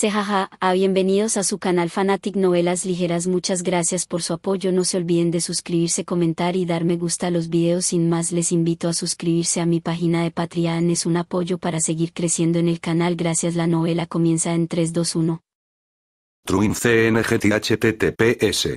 jaja, a ah, bienvenidos a su canal Fanatic Novelas Ligeras muchas gracias por su apoyo no se olviden de suscribirse comentar y dar me gusta a los videos sin más les invito a suscribirse a mi página de Patreon es un apoyo para seguir creciendo en el canal gracias la novela comienza en 321 Truin CNGTHTTPS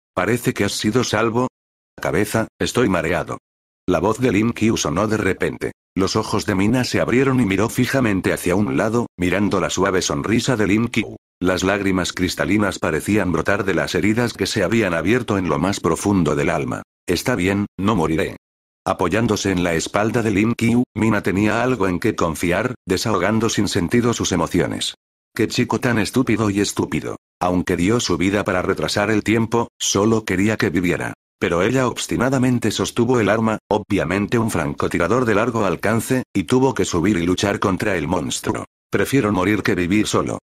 Parece que has sido salvo. Cabeza, estoy mareado. La voz de Lim Kyu sonó de repente. Los ojos de Mina se abrieron y miró fijamente hacia un lado, mirando la suave sonrisa de Lim Kyu. Las lágrimas cristalinas parecían brotar de las heridas que se habían abierto en lo más profundo del alma. Está bien, no moriré. Apoyándose en la espalda de Lim Kyu, Mina tenía algo en que confiar, desahogando sin sentido sus emociones. Qué chico tan estúpido y estúpido. Aunque dio su vida para retrasar el tiempo, solo quería que viviera. Pero ella obstinadamente sostuvo el arma, obviamente un francotirador de largo alcance, y tuvo que subir y luchar contra el monstruo. Prefiero morir que vivir solo.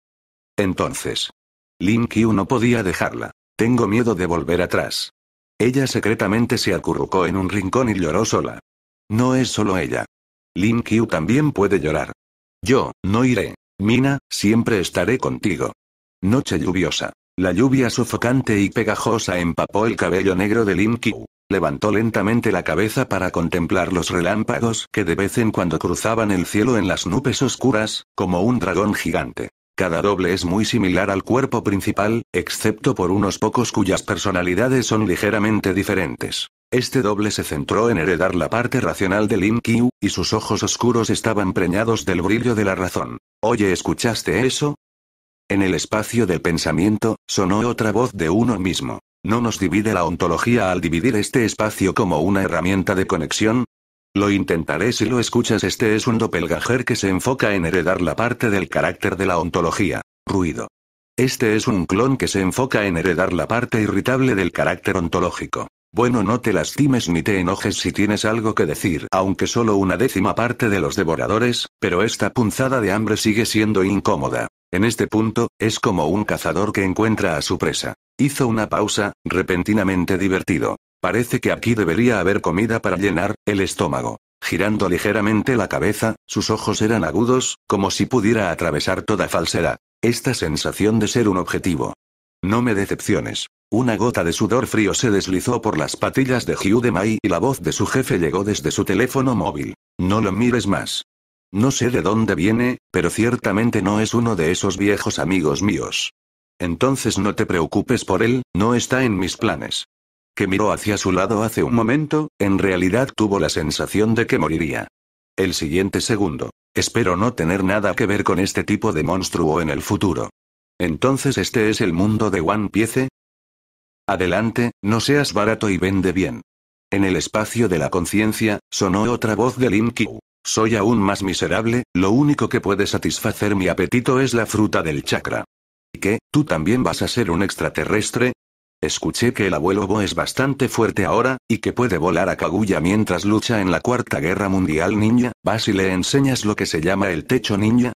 Entonces. Lin no podía dejarla. Tengo miedo de volver atrás. Ella secretamente se acurrucó en un rincón y lloró sola. No es solo ella. Lin también puede llorar. Yo, no iré. Mina, siempre estaré contigo. Noche lluviosa. La lluvia sofocante y pegajosa empapó el cabello negro de Lim Levantó lentamente la cabeza para contemplar los relámpagos que de vez en cuando cruzaban el cielo en las nubes oscuras, como un dragón gigante. Cada doble es muy similar al cuerpo principal, excepto por unos pocos cuyas personalidades son ligeramente diferentes. Este doble se centró en heredar la parte racional de Lim y sus ojos oscuros estaban preñados del brillo de la razón. Oye, ¿escuchaste eso? En el espacio del pensamiento, sonó otra voz de uno mismo. ¿No nos divide la ontología al dividir este espacio como una herramienta de conexión? Lo intentaré si lo escuchas. Este es un doppelgajer que se enfoca en heredar la parte del carácter de la ontología. Ruido. Este es un clon que se enfoca en heredar la parte irritable del carácter ontológico. Bueno, no te lastimes ni te enojes si tienes algo que decir, aunque solo una décima parte de los devoradores, pero esta punzada de hambre sigue siendo incómoda. En este punto, es como un cazador que encuentra a su presa. Hizo una pausa, repentinamente divertido. Parece que aquí debería haber comida para llenar el estómago. Girando ligeramente la cabeza, sus ojos eran agudos, como si pudiera atravesar toda falsedad. Esta sensación de ser un objetivo. No me decepciones. Una gota de sudor frío se deslizó por las patillas de Hugh y la voz de su jefe llegó desde su teléfono móvil. No lo mires más. No sé de dónde viene, pero ciertamente no es uno de esos viejos amigos míos. Entonces no te preocupes por él, no está en mis planes. Que miró hacia su lado hace un momento, en realidad tuvo la sensación de que moriría. El siguiente segundo. Espero no tener nada que ver con este tipo de monstruo en el futuro. Entonces este es el mundo de One Piece. Adelante, no seas barato y vende bien. En el espacio de la conciencia, sonó otra voz de Lin soy aún más miserable, lo único que puede satisfacer mi apetito es la fruta del chakra. ¿Y qué, tú también vas a ser un extraterrestre? Escuché que el abuelo Bo es bastante fuerte ahora, y que puede volar a Kaguya mientras lucha en la Cuarta Guerra Mundial niña, vas y le enseñas lo que se llama el techo niña.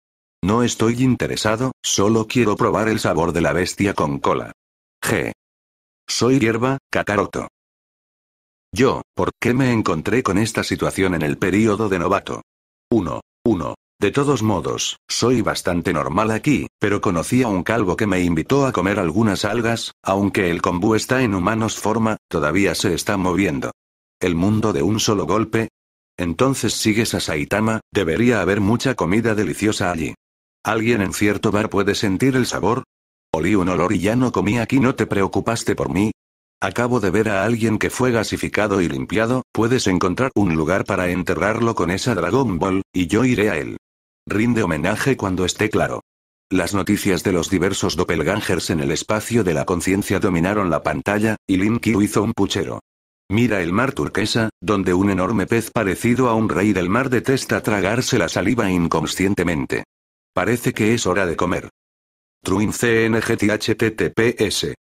No estoy interesado, solo quiero probar el sabor de la bestia con cola. G. Soy hierba, Kakaroto. Yo, ¿por qué me encontré con esta situación en el período de novato? 1. 1. De todos modos, soy bastante normal aquí, pero conocí a un calvo que me invitó a comer algunas algas, aunque el kombu está en humanos forma, todavía se está moviendo. ¿El mundo de un solo golpe? Entonces sigues a Saitama, debería haber mucha comida deliciosa allí. ¿Alguien en cierto bar puede sentir el sabor? Olí un olor y ya no comí aquí. ¿No te preocupaste por mí? Acabo de ver a alguien que fue gasificado y limpiado, puedes encontrar un lugar para enterrarlo con esa Dragon Ball, y yo iré a él. Rinde homenaje cuando esté claro. Las noticias de los diversos doppelgangers en el espacio de la conciencia dominaron la pantalla, y Linky hizo un puchero. Mira el mar turquesa, donde un enorme pez parecido a un rey del mar detesta tragarse la saliva inconscientemente. Parece que es hora de comer. Truin CNGTHTTPS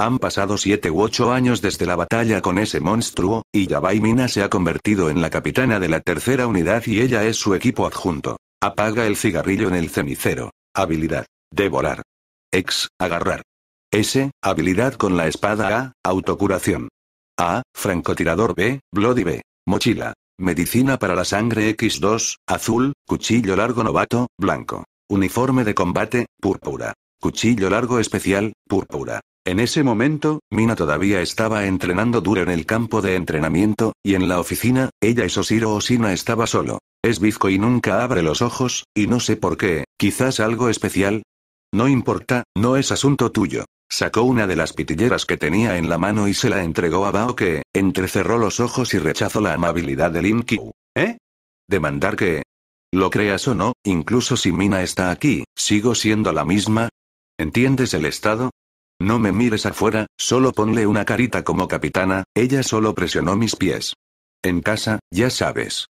Han pasado siete u ocho años desde la batalla con ese monstruo, y Yabai Mina se ha convertido en la capitana de la tercera unidad y ella es su equipo adjunto. Apaga el cigarrillo en el cenicero. Habilidad. Devorar. Ex. Agarrar. S. Habilidad con la espada A. Autocuración. A. Francotirador B. Bloody B. Mochila. Medicina para la sangre X2. Azul. Cuchillo largo novato. Blanco. Uniforme de combate. Púrpura. Cuchillo largo especial. Púrpura. En ese momento, Mina todavía estaba entrenando duro en el campo de entrenamiento, y en la oficina, ella y Soshiro Osina estaba solo. Es bizco y nunca abre los ojos, y no sé por qué, quizás algo especial. No importa, no es asunto tuyo. Sacó una de las pitilleras que tenía en la mano y se la entregó a Bao que, entrecerró los ojos y rechazó la amabilidad de Lin ¿Eh? Demandar que... Lo creas o no, incluso si Mina está aquí, sigo siendo la misma, ¿Entiendes el estado? No me mires afuera, solo ponle una carita como capitana, ella solo presionó mis pies. En casa, ya sabes.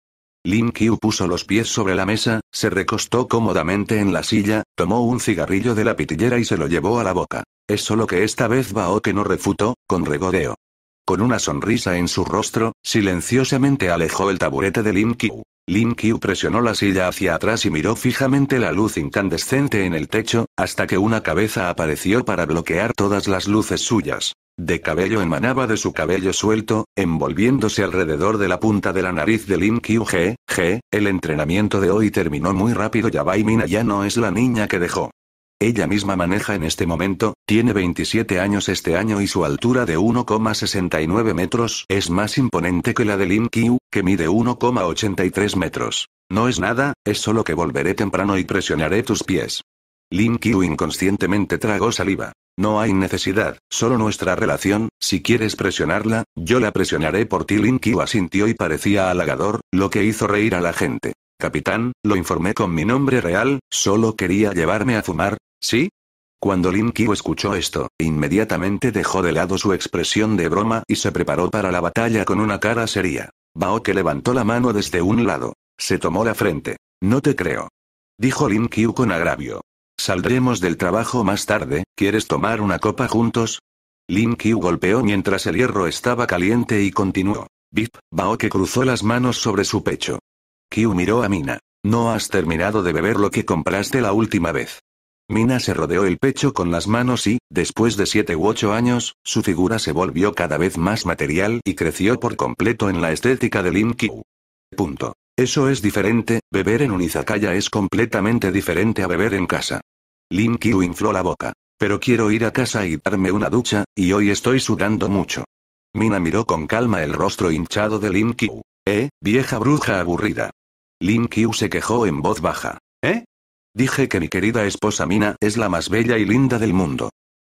Lin puso los pies sobre la mesa, se recostó cómodamente en la silla, tomó un cigarrillo de la pitillera y se lo llevó a la boca. Es solo que esta vez Bao que no refutó, con regodeo. Con una sonrisa en su rostro, silenciosamente alejó el taburete de Lin Lin Qiu presionó la silla hacia atrás y miró fijamente la luz incandescente en el techo, hasta que una cabeza apareció para bloquear todas las luces suyas. De cabello emanaba de su cabello suelto, envolviéndose alrededor de la punta de la nariz de Lin Qiu G, G, el entrenamiento de hoy terminó muy rápido y Mina ya no es la niña que dejó. Ella misma maneja en este momento, tiene 27 años este año y su altura de 1,69 metros es más imponente que la de Lin Qiu, que mide 1,83 metros. No es nada, es solo que volveré temprano y presionaré tus pies. Lin Qiu inconscientemente tragó saliva. No hay necesidad, solo nuestra relación, si quieres presionarla, yo la presionaré por ti. Lin Qiu asintió y parecía halagador, lo que hizo reír a la gente. Capitán, lo informé con mi nombre real, solo quería llevarme a fumar, ¿Sí? Cuando Lin Qiu escuchó esto, inmediatamente dejó de lado su expresión de broma y se preparó para la batalla con una cara seria. Bao que levantó la mano desde un lado. Se tomó la frente. No te creo. Dijo Lin Qiu con agravio. Saldremos del trabajo más tarde, ¿quieres tomar una copa juntos? Lin Qiu golpeó mientras el hierro estaba caliente y continuó. Bip, Bao que cruzó las manos sobre su pecho. Kyu miró a Mina. No has terminado de beber lo que compraste la última vez. Mina se rodeó el pecho con las manos y, después de siete u ocho años, su figura se volvió cada vez más material y creció por completo en la estética de Lin Kyu. Punto. Eso es diferente, beber en un izakaya es completamente diferente a beber en casa. Lin Kyu infló la boca. Pero quiero ir a casa y darme una ducha, y hoy estoy sudando mucho. Mina miró con calma el rostro hinchado de Lin Eh, vieja bruja aburrida. Lin Kyu se quejó en voz baja. ¿Eh? Dije que mi querida esposa Mina es la más bella y linda del mundo.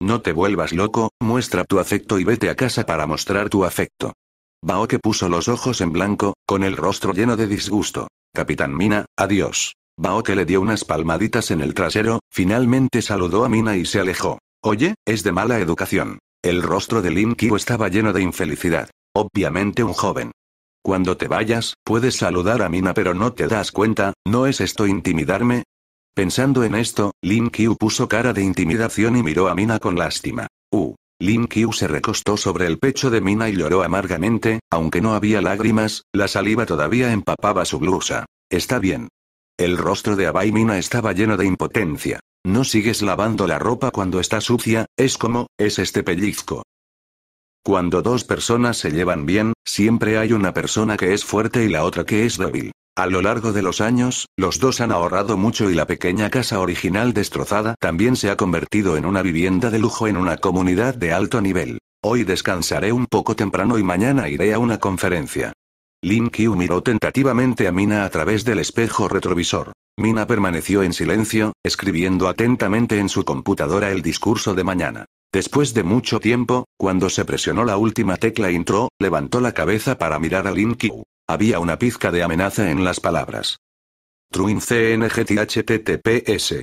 No te vuelvas loco, muestra tu afecto y vete a casa para mostrar tu afecto. Baoke puso los ojos en blanco, con el rostro lleno de disgusto. Capitán Mina, adiós. Baoke le dio unas palmaditas en el trasero, finalmente saludó a Mina y se alejó. Oye, es de mala educación. El rostro de Lin estaba lleno de infelicidad. Obviamente un joven. Cuando te vayas, puedes saludar a Mina pero no te das cuenta, ¿no es esto intimidarme? Pensando en esto, Lin Qiu puso cara de intimidación y miró a Mina con lástima. Uh. Lin Qiu se recostó sobre el pecho de Mina y lloró amargamente, aunque no había lágrimas, la saliva todavía empapaba su blusa. Está bien. El rostro de Abai Mina estaba lleno de impotencia. No sigues lavando la ropa cuando está sucia, es como, es este pellizco. Cuando dos personas se llevan bien, siempre hay una persona que es fuerte y la otra que es débil. A lo largo de los años, los dos han ahorrado mucho y la pequeña casa original destrozada también se ha convertido en una vivienda de lujo en una comunidad de alto nivel. Hoy descansaré un poco temprano y mañana iré a una conferencia. Lin Qiu miró tentativamente a Mina a través del espejo retrovisor. Mina permaneció en silencio, escribiendo atentamente en su computadora el discurso de mañana. Después de mucho tiempo, cuando se presionó la última tecla intro, levantó la cabeza para mirar a Lin Había una pizca de amenaza en las palabras. Truin CNGTHTTPS.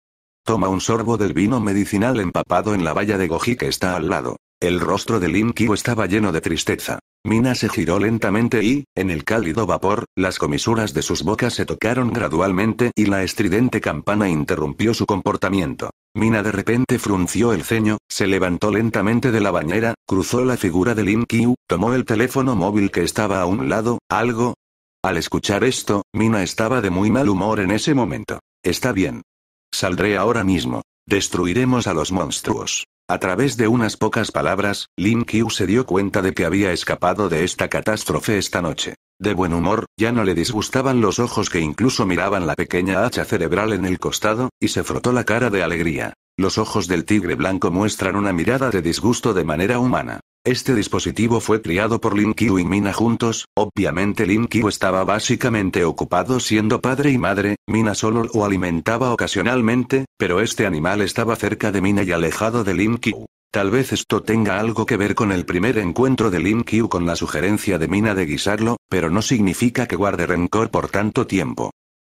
Toma un sorbo del vino medicinal empapado en la valla de Goji que está al lado. El rostro de Lin Kyo estaba lleno de tristeza. Mina se giró lentamente y, en el cálido vapor, las comisuras de sus bocas se tocaron gradualmente y la estridente campana interrumpió su comportamiento. Mina de repente frunció el ceño, se levantó lentamente de la bañera, cruzó la figura de Lin Kyu, tomó el teléfono móvil que estaba a un lado, algo. Al escuchar esto, Mina estaba de muy mal humor en ese momento. Está bien, Saldré ahora mismo. Destruiremos a los monstruos. A través de unas pocas palabras, Lin Qiu se dio cuenta de que había escapado de esta catástrofe esta noche. De buen humor, ya no le disgustaban los ojos que incluso miraban la pequeña hacha cerebral en el costado, y se frotó la cara de alegría. Los ojos del tigre blanco muestran una mirada de disgusto de manera humana. Este dispositivo fue criado por Lin y Mina juntos, obviamente Lin Kyu estaba básicamente ocupado siendo padre y madre, Mina solo lo alimentaba ocasionalmente, pero este animal estaba cerca de Mina y alejado de Lin Tal vez esto tenga algo que ver con el primer encuentro de Lin Kyu con la sugerencia de Mina de guisarlo, pero no significa que guarde rencor por tanto tiempo.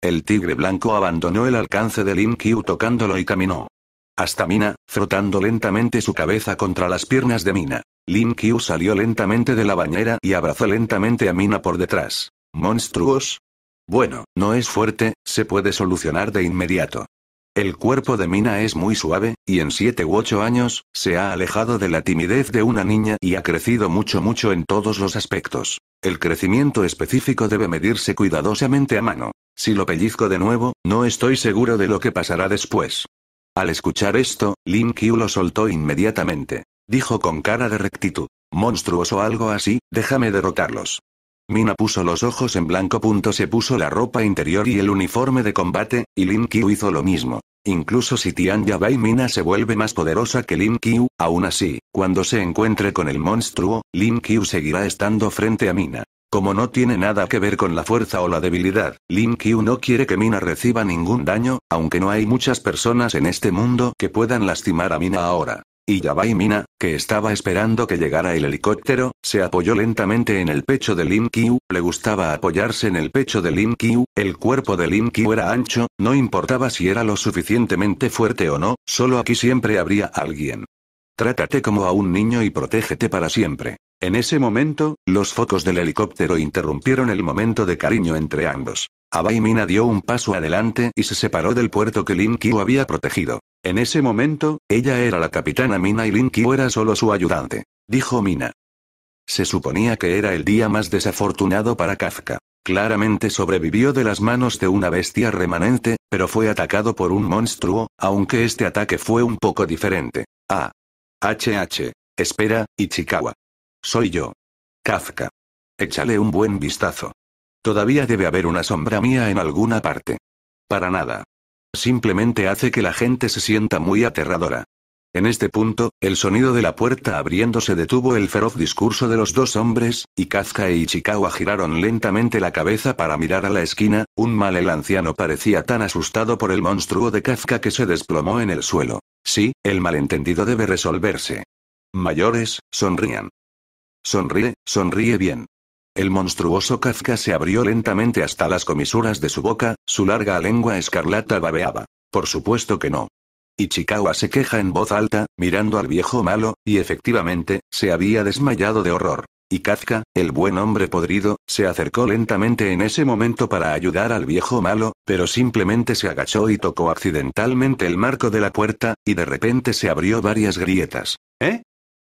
El tigre blanco abandonó el alcance de Lin Kyu tocándolo y caminó. Hasta Mina, frotando lentamente su cabeza contra las piernas de Mina. Lin Kyu salió lentamente de la bañera y abrazó lentamente a Mina por detrás. ¿Monstruos? Bueno, no es fuerte, se puede solucionar de inmediato. El cuerpo de Mina es muy suave, y en siete u ocho años, se ha alejado de la timidez de una niña y ha crecido mucho mucho en todos los aspectos. El crecimiento específico debe medirse cuidadosamente a mano. Si lo pellizco de nuevo, no estoy seguro de lo que pasará después. Al escuchar esto, Lin Qiu lo soltó inmediatamente. Dijo con cara de rectitud. Monstruos o algo así, déjame derrotarlos. Mina puso los ojos en blanco. Punto se puso la ropa interior y el uniforme de combate, y Lin Qiu hizo lo mismo. Incluso si Tian Yabai Mina se vuelve más poderosa que Lin Qiu, aún así, cuando se encuentre con el monstruo, Lin Qiu seguirá estando frente a Mina. Como no tiene nada que ver con la fuerza o la debilidad, Lin Q no quiere que Mina reciba ningún daño, aunque no hay muchas personas en este mundo que puedan lastimar a Mina ahora. Y Yabai Mina, que estaba esperando que llegara el helicóptero, se apoyó lentamente en el pecho de Lin Qiu, le gustaba apoyarse en el pecho de Lin Qiu, el cuerpo de Lin era ancho, no importaba si era lo suficientemente fuerte o no, solo aquí siempre habría alguien. Trátate como a un niño y protégete para siempre. En ese momento, los focos del helicóptero interrumpieron el momento de cariño entre ambos. Abai Mina dio un paso adelante y se separó del puerto que Lin había protegido. En ese momento, ella era la capitana Mina y Lin era solo su ayudante. Dijo Mina. Se suponía que era el día más desafortunado para Kafka. Claramente sobrevivió de las manos de una bestia remanente, pero fue atacado por un monstruo, aunque este ataque fue un poco diferente. A. Ah. H. HH. Espera, Ichikawa. Soy yo. Kafka. Échale un buen vistazo. Todavía debe haber una sombra mía en alguna parte. Para nada. Simplemente hace que la gente se sienta muy aterradora. En este punto, el sonido de la puerta abriéndose detuvo el feroz discurso de los dos hombres, y Kazka e Ichikawa giraron lentamente la cabeza para mirar a la esquina, un mal el anciano parecía tan asustado por el monstruo de Kafka que se desplomó en el suelo. Sí, el malentendido debe resolverse. Mayores, sonrían. Sonríe, sonríe bien. El monstruoso Kazka se abrió lentamente hasta las comisuras de su boca, su larga lengua escarlata babeaba. Por supuesto que no. Ichikawa se queja en voz alta, mirando al viejo malo, y efectivamente, se había desmayado de horror. Y Kazka, el buen hombre podrido, se acercó lentamente en ese momento para ayudar al viejo malo, pero simplemente se agachó y tocó accidentalmente el marco de la puerta, y de repente se abrió varias grietas. ¿Eh?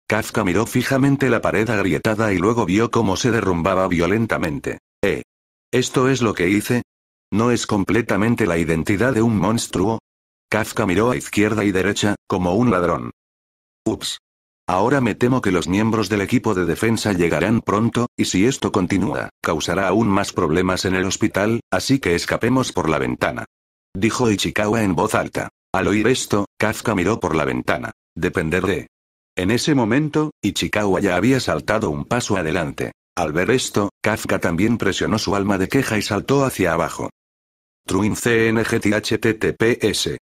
Kafka miró fijamente la pared agrietada y luego vio cómo se derrumbaba violentamente. ¿Eh? ¿Esto es lo que hice? ¿No es completamente la identidad de un monstruo? Kazka miró a izquierda y derecha, como un ladrón. Ups. Ahora me temo que los miembros del equipo de defensa llegarán pronto, y si esto continúa, causará aún más problemas en el hospital, así que escapemos por la ventana. Dijo Ichikawa en voz alta. Al oír esto, Kazka miró por la ventana. Depender de en ese momento, Ichikawa ya había saltado un paso adelante. Al ver esto, Kafka también presionó su alma de queja y saltó hacia abajo. Truin CNGTHTTPS.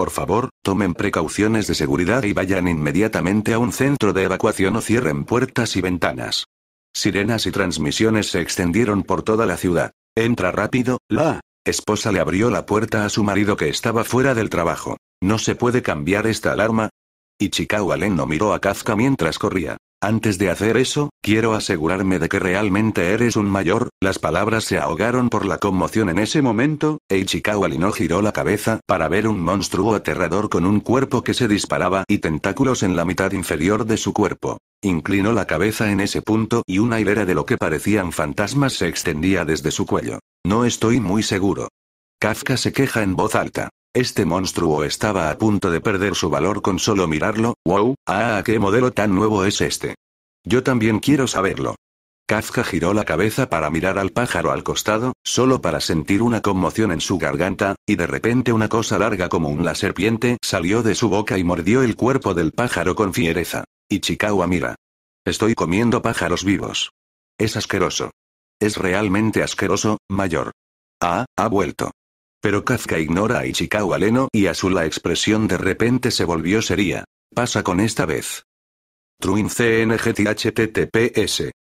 Por favor, tomen precauciones de seguridad y vayan inmediatamente a un centro de evacuación o cierren puertas y ventanas. Sirenas y transmisiones se extendieron por toda la ciudad. Entra rápido, la esposa le abrió la puerta a su marido que estaba fuera del trabajo. No se puede cambiar esta alarma. Y Len no miró a Kazka mientras corría. Antes de hacer eso, quiero asegurarme de que realmente eres un mayor. Las palabras se ahogaron por la conmoción en ese momento, e Ichikawa Lino giró la cabeza para ver un monstruo aterrador con un cuerpo que se disparaba y tentáculos en la mitad inferior de su cuerpo. Inclinó la cabeza en ese punto y una hilera de lo que parecían fantasmas se extendía desde su cuello. No estoy muy seguro. Kafka se queja en voz alta. Este monstruo estaba a punto de perder su valor con solo mirarlo, wow, ah, qué modelo tan nuevo es este. Yo también quiero saberlo. Kazka giró la cabeza para mirar al pájaro al costado, solo para sentir una conmoción en su garganta, y de repente una cosa larga como una serpiente salió de su boca y mordió el cuerpo del pájaro con fiereza. Ichikawa mira. Estoy comiendo pájaros vivos. Es asqueroso. Es realmente asqueroso, mayor. Ah, ha vuelto. Pero Kazka ignora a Ichikawa Leno y a su la expresión de repente se volvió seria. Pasa con esta vez. Truin CNGTHTTPS.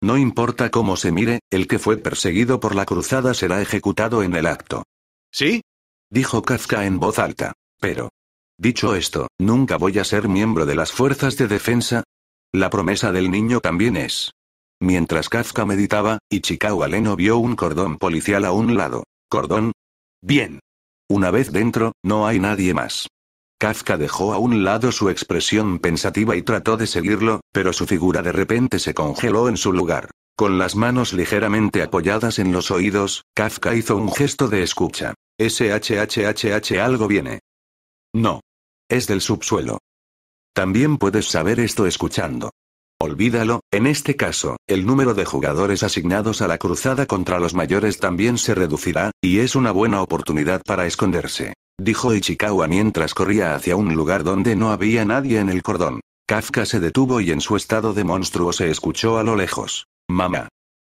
No importa cómo se mire, el que fue perseguido por la cruzada será ejecutado en el acto. ¿Sí? dijo Kazka en voz alta. Pero. Dicho esto, nunca voy a ser miembro de las fuerzas de defensa. La promesa del niño también es. Mientras Kazka meditaba, Ichikawa Leno vio un cordón policial a un lado. ¿Cordón? Bien. Una vez dentro, no hay nadie más. Kafka dejó a un lado su expresión pensativa y trató de seguirlo, pero su figura de repente se congeló en su lugar. Con las manos ligeramente apoyadas en los oídos, Kafka hizo un gesto de escucha. SHHHH algo viene. No. Es del subsuelo. También puedes saber esto escuchando. Olvídalo, en este caso, el número de jugadores asignados a la cruzada contra los mayores también se reducirá, y es una buena oportunidad para esconderse dijo Ichikawa mientras corría hacia un lugar donde no había nadie en el cordón. Kafka se detuvo y en su estado de monstruo se escuchó a lo lejos. Mamá.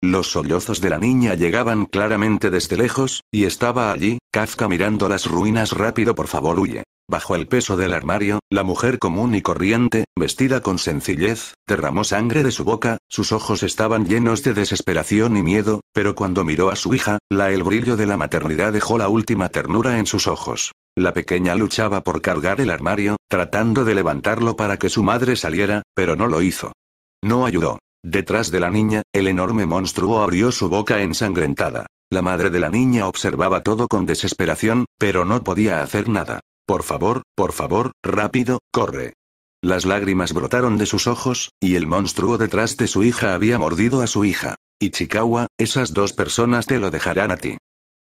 Los sollozos de la niña llegaban claramente desde lejos, y estaba allí, Kafka mirando las ruinas rápido por favor huye. Bajo el peso del armario, la mujer común y corriente, vestida con sencillez, derramó sangre de su boca, sus ojos estaban llenos de desesperación y miedo, pero cuando miró a su hija, la el brillo de la maternidad dejó la última ternura en sus ojos. La pequeña luchaba por cargar el armario, tratando de levantarlo para que su madre saliera, pero no lo hizo. No ayudó. Detrás de la niña, el enorme monstruo abrió su boca ensangrentada. La madre de la niña observaba todo con desesperación, pero no podía hacer nada. Por favor, por favor, rápido, corre. Las lágrimas brotaron de sus ojos, y el monstruo detrás de su hija había mordido a su hija. Ichikawa, esas dos personas te lo dejarán a ti.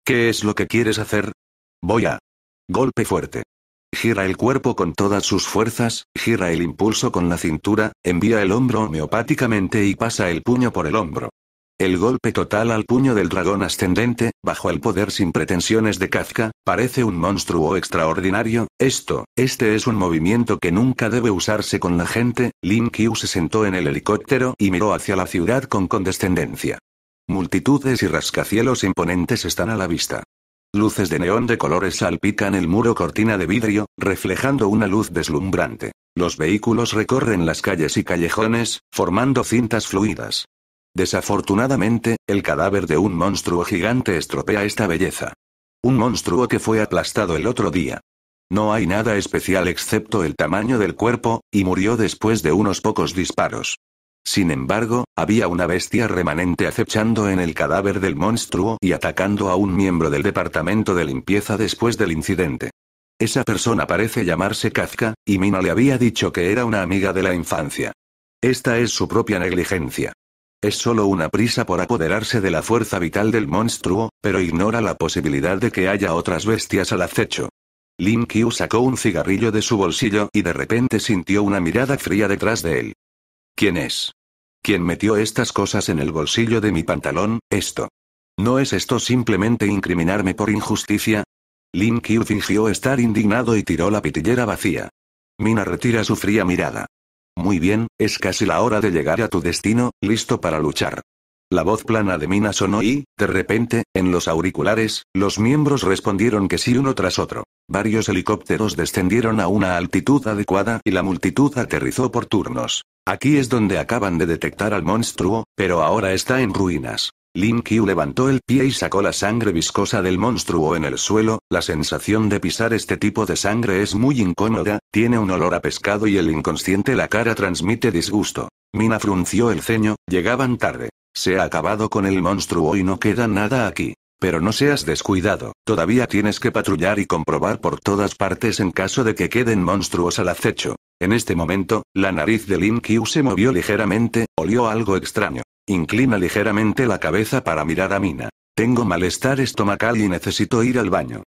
¿Qué es lo que quieres hacer? Voy a. Golpe fuerte. Gira el cuerpo con todas sus fuerzas, gira el impulso con la cintura, envía el hombro homeopáticamente y pasa el puño por el hombro. El golpe total al puño del dragón ascendente, bajo el poder sin pretensiones de Kafka, parece un monstruo extraordinario, esto, este es un movimiento que nunca debe usarse con la gente, Lin Qiu se sentó en el helicóptero y miró hacia la ciudad con condescendencia. Multitudes y rascacielos imponentes están a la vista. Luces de neón de colores salpican el muro cortina de vidrio, reflejando una luz deslumbrante. Los vehículos recorren las calles y callejones, formando cintas fluidas. Desafortunadamente, el cadáver de un monstruo gigante estropea esta belleza. Un monstruo que fue aplastado el otro día. No hay nada especial excepto el tamaño del cuerpo, y murió después de unos pocos disparos. Sin embargo, había una bestia remanente acechando en el cadáver del monstruo y atacando a un miembro del departamento de limpieza después del incidente. Esa persona parece llamarse Kazka, y Mina le había dicho que era una amiga de la infancia. Esta es su propia negligencia. Es solo una prisa por apoderarse de la fuerza vital del monstruo, pero ignora la posibilidad de que haya otras bestias al acecho. Lin sacó un cigarrillo de su bolsillo y de repente sintió una mirada fría detrás de él. ¿Quién es? ¿Quién metió estas cosas en el bolsillo de mi pantalón, esto? ¿No es esto simplemente incriminarme por injusticia? Lin fingió estar indignado y tiró la pitillera vacía. Mina retira su fría mirada. Muy bien, es casi la hora de llegar a tu destino, listo para luchar. La voz plana de Mina sonó y, de repente, en los auriculares, los miembros respondieron que sí uno tras otro. Varios helicópteros descendieron a una altitud adecuada y la multitud aterrizó por turnos. Aquí es donde acaban de detectar al monstruo, pero ahora está en ruinas. Lin Qiu levantó el pie y sacó la sangre viscosa del monstruo en el suelo, la sensación de pisar este tipo de sangre es muy incómoda, tiene un olor a pescado y el inconsciente la cara transmite disgusto. Mina frunció el ceño, llegaban tarde. Se ha acabado con el monstruo y no queda nada aquí. Pero no seas descuidado, todavía tienes que patrullar y comprobar por todas partes en caso de que queden monstruos al acecho. En este momento, la nariz de Lin Qiu se movió ligeramente, olió algo extraño. Inclina ligeramente la cabeza para mirar a Mina. Tengo malestar estomacal y necesito ir al baño.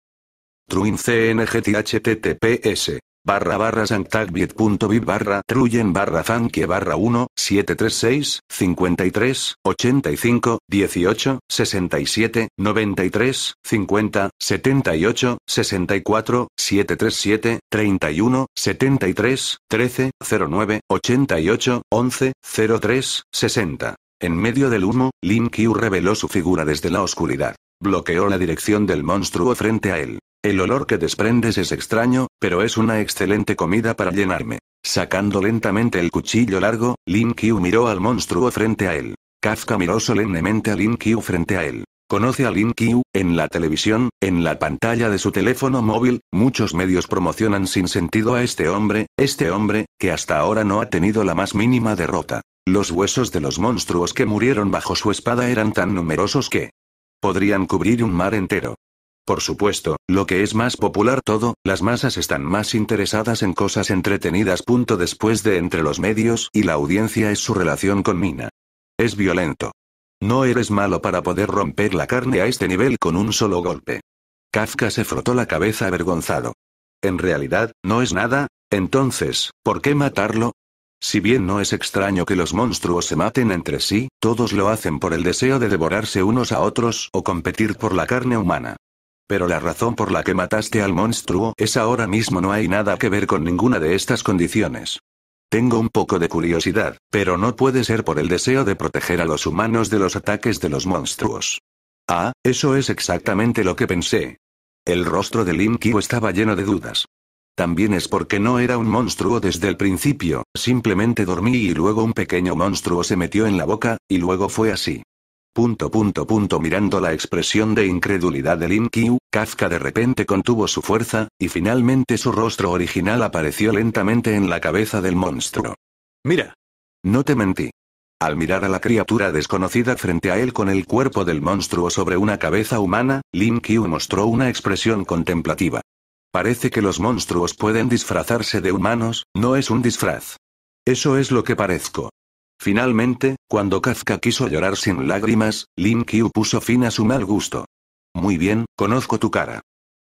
Truin cngthttps barra barra santagbiet.bit barra truyen barra fanque barra 1 736 53 85 18 67 93 50 78 64 737 31 73 13 09 88 11 03 60 en medio del humo, Lin Kyu reveló su figura desde la oscuridad. Bloqueó la dirección del monstruo frente a él. El olor que desprendes es extraño, pero es una excelente comida para llenarme. Sacando lentamente el cuchillo largo, Lin Kyu miró al monstruo frente a él. Kafka miró solemnemente a Lin Kyu frente a él. Conoce a Lin Kyu, en la televisión, en la pantalla de su teléfono móvil, muchos medios promocionan sin sentido a este hombre, este hombre, que hasta ahora no ha tenido la más mínima derrota. Los huesos de los monstruos que murieron bajo su espada eran tan numerosos que podrían cubrir un mar entero. Por supuesto, lo que es más popular todo, las masas están más interesadas en cosas entretenidas. Punto después de entre los medios y la audiencia es su relación con Mina. Es violento. No eres malo para poder romper la carne a este nivel con un solo golpe. Kafka se frotó la cabeza avergonzado. En realidad, no es nada, entonces, ¿por qué matarlo? Si bien no es extraño que los monstruos se maten entre sí, todos lo hacen por el deseo de devorarse unos a otros o competir por la carne humana. Pero la razón por la que mataste al monstruo es ahora mismo no hay nada que ver con ninguna de estas condiciones. Tengo un poco de curiosidad, pero no puede ser por el deseo de proteger a los humanos de los ataques de los monstruos. Ah, eso es exactamente lo que pensé. El rostro de Lin estaba lleno de dudas. También es porque no era un monstruo desde el principio, simplemente dormí y luego un pequeño monstruo se metió en la boca, y luego fue así. Punto punto punto mirando la expresión de incredulidad de Lin Qiu, Kafka de repente contuvo su fuerza, y finalmente su rostro original apareció lentamente en la cabeza del monstruo. Mira. No te mentí. Al mirar a la criatura desconocida frente a él con el cuerpo del monstruo sobre una cabeza humana, Lin Qiu mostró una expresión contemplativa. Parece que los monstruos pueden disfrazarse de humanos, no es un disfraz. Eso es lo que parezco. Finalmente, cuando Kafka quiso llorar sin lágrimas, Lin puso fin a su mal gusto. Muy bien, conozco tu cara.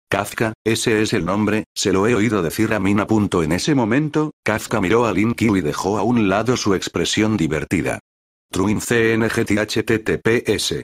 Kafka, ese es el nombre, se lo he oído decir a Mina. En ese momento, Kafka miró a Lin y dejó a un lado su expresión divertida. Truin CNGTHTTPS.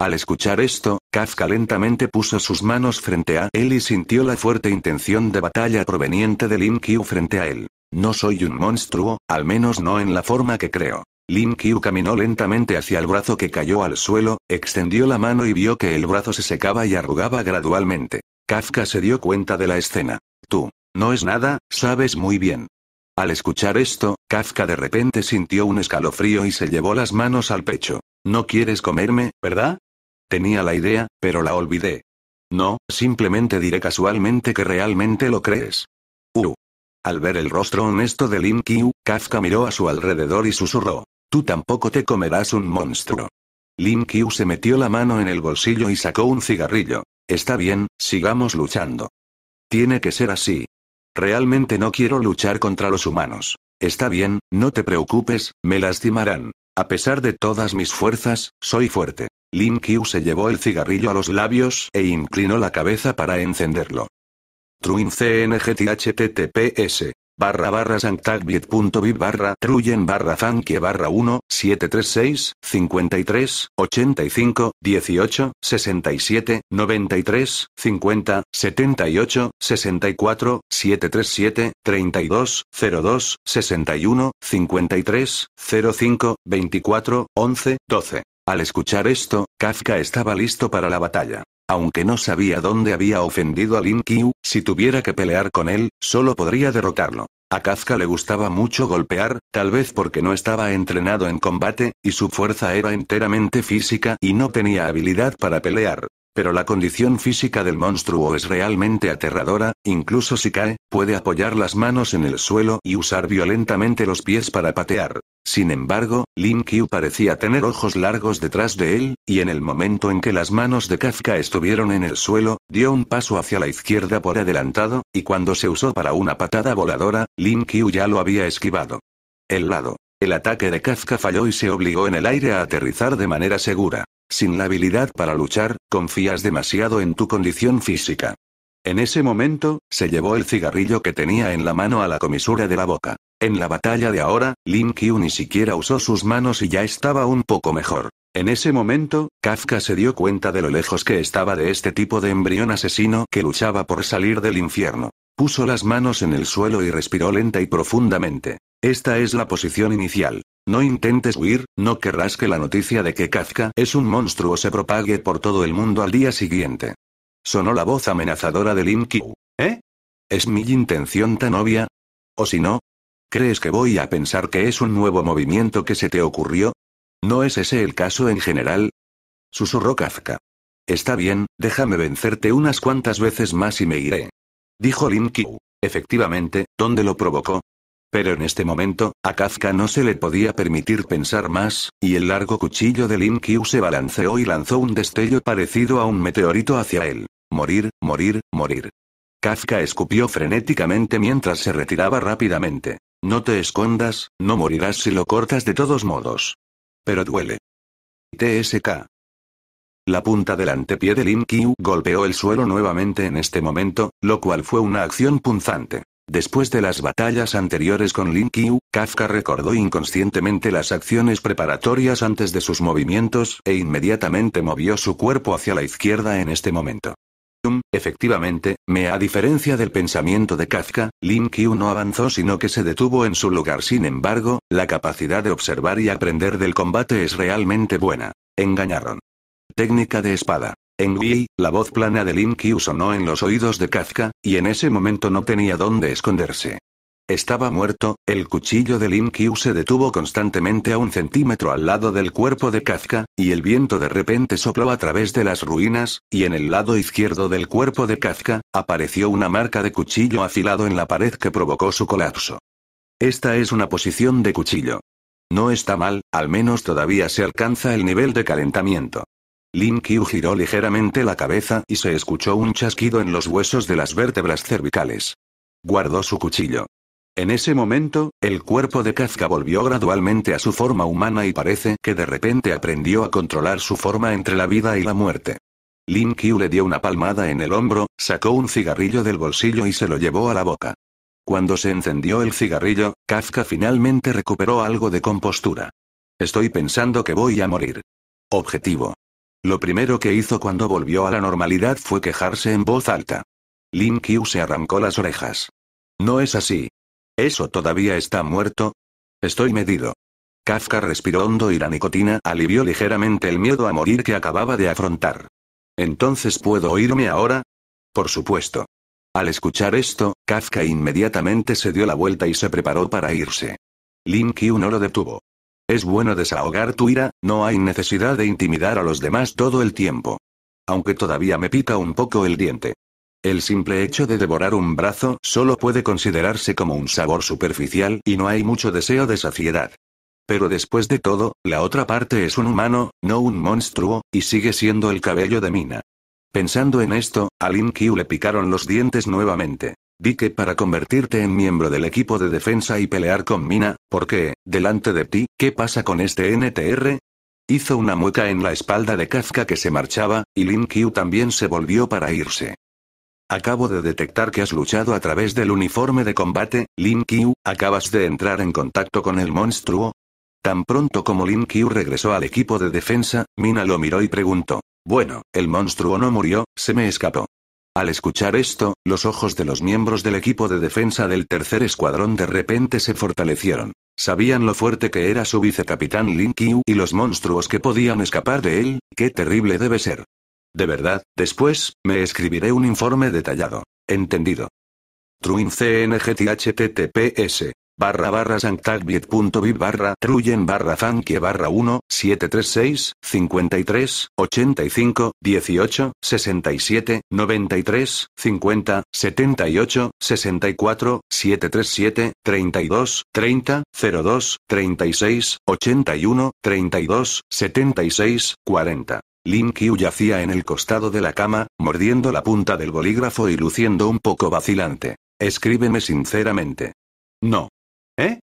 Al escuchar esto, Kafka lentamente puso sus manos frente a él y sintió la fuerte intención de batalla proveniente de Lin Qiu frente a él. No soy un monstruo, al menos no en la forma que creo. Lin Qiu caminó lentamente hacia el brazo que cayó al suelo, extendió la mano y vio que el brazo se secaba y arrugaba gradualmente. Kafka se dio cuenta de la escena. Tú. No es nada, sabes muy bien. Al escuchar esto, Kafka de repente sintió un escalofrío y se llevó las manos al pecho. No quieres comerme, ¿verdad? Tenía la idea, pero la olvidé. No, simplemente diré casualmente que realmente lo crees. Uh. Al ver el rostro honesto de Lin Qiu, Kafka miró a su alrededor y susurró. Tú tampoco te comerás un monstruo. Lin Qiu se metió la mano en el bolsillo y sacó un cigarrillo. Está bien, sigamos luchando. Tiene que ser así. Realmente no quiero luchar contra los humanos. Está bien, no te preocupes, me lastimarán. A pesar de todas mis fuerzas, soy fuerte. Lin Qiu se llevó el cigarrillo a los labios e inclinó la cabeza para encenderlo. Truin https Barra barra santagbit.bit barra truyen barra fankie barra 1, 736, 53, 85, 18, 67, 93, 50, 78, 64, 737, 32, 02, 61, 53, 05, 24, 11, 12. Al escuchar esto, Kafka estaba listo para la batalla. Aunque no sabía dónde había ofendido a Lin si tuviera que pelear con él, solo podría derrotarlo. A Kafka le gustaba mucho golpear, tal vez porque no estaba entrenado en combate, y su fuerza era enteramente física y no tenía habilidad para pelear. Pero la condición física del monstruo es realmente aterradora, incluso si cae, puede apoyar las manos en el suelo y usar violentamente los pies para patear. Sin embargo, Lin Kyu parecía tener ojos largos detrás de él, y en el momento en que las manos de Kafka estuvieron en el suelo, dio un paso hacia la izquierda por adelantado, y cuando se usó para una patada voladora, Lin Kyu ya lo había esquivado. El lado. El ataque de Kafka falló y se obligó en el aire a aterrizar de manera segura. Sin la habilidad para luchar, confías demasiado en tu condición física. En ese momento, se llevó el cigarrillo que tenía en la mano a la comisura de la boca. En la batalla de ahora, Lin ni siquiera usó sus manos y ya estaba un poco mejor. En ese momento, Kafka se dio cuenta de lo lejos que estaba de este tipo de embrión asesino que luchaba por salir del infierno. Puso las manos en el suelo y respiró lenta y profundamente. Esta es la posición inicial. No intentes huir, no querrás que la noticia de que Kafka es un monstruo se propague por todo el mundo al día siguiente. Sonó la voz amenazadora de Lin ¿Eh? ¿Es mi intención tan obvia? ¿O si no? ¿Crees que voy a pensar que es un nuevo movimiento que se te ocurrió? ¿No es ese el caso en general? Susurró Kafka. Está bien, déjame vencerte unas cuantas veces más y me iré. Dijo Lin Efectivamente, ¿dónde lo provocó? Pero en este momento, a Kafka no se le podía permitir pensar más, y el largo cuchillo de Lin se balanceó y lanzó un destello parecido a un meteorito hacia él. Morir, morir, morir. Kafka escupió frenéticamente mientras se retiraba rápidamente. No te escondas, no morirás si lo cortas de todos modos. Pero duele. TSK. La punta del antepié de Lin Qiu golpeó el suelo nuevamente en este momento, lo cual fue una acción punzante. Después de las batallas anteriores con Lin Qiu, Kafka recordó inconscientemente las acciones preparatorias antes de sus movimientos e inmediatamente movió su cuerpo hacia la izquierda en este momento. Efectivamente, me a diferencia del pensamiento de Kazka, Lin no avanzó sino que se detuvo en su lugar. Sin embargo, la capacidad de observar y aprender del combate es realmente buena. Engañaron. Técnica de espada. En Wii, la voz plana de Lin sonó en los oídos de Kazka, y en ese momento no tenía dónde esconderse. Estaba muerto, el cuchillo de Lin Kyu se detuvo constantemente a un centímetro al lado del cuerpo de kazka y el viento de repente sopló a través de las ruinas, y en el lado izquierdo del cuerpo de Kafka, apareció una marca de cuchillo afilado en la pared que provocó su colapso. Esta es una posición de cuchillo. No está mal, al menos todavía se alcanza el nivel de calentamiento. Lin Kyu giró ligeramente la cabeza y se escuchó un chasquido en los huesos de las vértebras cervicales. Guardó su cuchillo. En ese momento, el cuerpo de Kafka volvió gradualmente a su forma humana y parece que de repente aprendió a controlar su forma entre la vida y la muerte. Lin Kyu le dio una palmada en el hombro, sacó un cigarrillo del bolsillo y se lo llevó a la boca. Cuando se encendió el cigarrillo, Kafka finalmente recuperó algo de compostura. Estoy pensando que voy a morir. Objetivo. Lo primero que hizo cuando volvió a la normalidad fue quejarse en voz alta. Lin Kyu se arrancó las orejas. No es así, ¿Eso todavía está muerto? Estoy medido. Kafka respiró hondo y la nicotina alivió ligeramente el miedo a morir que acababa de afrontar. ¿Entonces puedo oírme ahora? Por supuesto. Al escuchar esto, Kafka inmediatamente se dio la vuelta y se preparó para irse. Lin y no lo detuvo. Es bueno desahogar tu ira, no hay necesidad de intimidar a los demás todo el tiempo. Aunque todavía me pica un poco el diente. El simple hecho de devorar un brazo solo puede considerarse como un sabor superficial y no hay mucho deseo de saciedad. Pero después de todo, la otra parte es un humano, no un monstruo, y sigue siendo el cabello de Mina. Pensando en esto, a Lin le picaron los dientes nuevamente. Di que para convertirte en miembro del equipo de defensa y pelear con Mina, porque, delante de ti, ¿qué pasa con este NTR? Hizo una mueca en la espalda de Kafka que se marchaba, y Lin Qiu también se volvió para irse. Acabo de detectar que has luchado a través del uniforme de combate, Lin ¿acabas de entrar en contacto con el monstruo? Tan pronto como Lin regresó al equipo de defensa, Mina lo miró y preguntó. Bueno, el monstruo no murió, se me escapó. Al escuchar esto, los ojos de los miembros del equipo de defensa del tercer escuadrón de repente se fortalecieron. Sabían lo fuerte que era su vicecapitán Lin y los monstruos que podían escapar de él, qué terrible debe ser. De verdad, después, me escribiré un informe detallado. Entendido. Truin cngthttps. Barra barra sanctagbit.bit barra truyen barra zankie barra 1, 736, 53, 85, 18, 67, 93, 50, 78, 64, 737, 32, 30, 02, 36, 81, 32, 76, 40. Lin Qiu yacía en el costado de la cama, mordiendo la punta del bolígrafo y luciendo un poco vacilante. Escríbeme sinceramente. No. ¿Eh?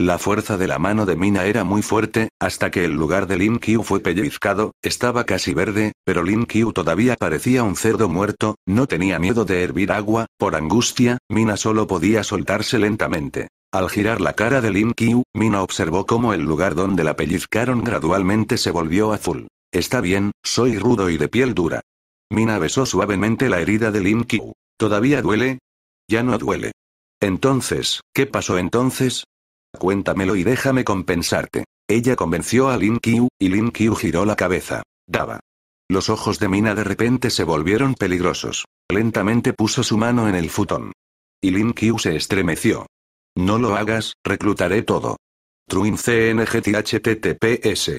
La fuerza de la mano de Mina era muy fuerte, hasta que el lugar de Lin Qiu fue pellizcado, estaba casi verde, pero Lin Qiu todavía parecía un cerdo muerto, no tenía miedo de hervir agua, por angustia, Mina solo podía soltarse lentamente. Al girar la cara de Lin Qiu, Mina observó cómo el lugar donde la pellizcaron gradualmente se volvió azul. Está bien, soy rudo y de piel dura. Mina besó suavemente la herida de Lin ¿Todavía duele? Ya no duele. Entonces, ¿qué pasó entonces? Cuéntamelo y déjame compensarte. Ella convenció a Lin Qiu, y Lin Qiu giró la cabeza. Daba. Los ojos de Mina de repente se volvieron peligrosos. Lentamente puso su mano en el futón. Y Lin Qiu se estremeció. No lo hagas, reclutaré todo. Truin CNGTHTTPS.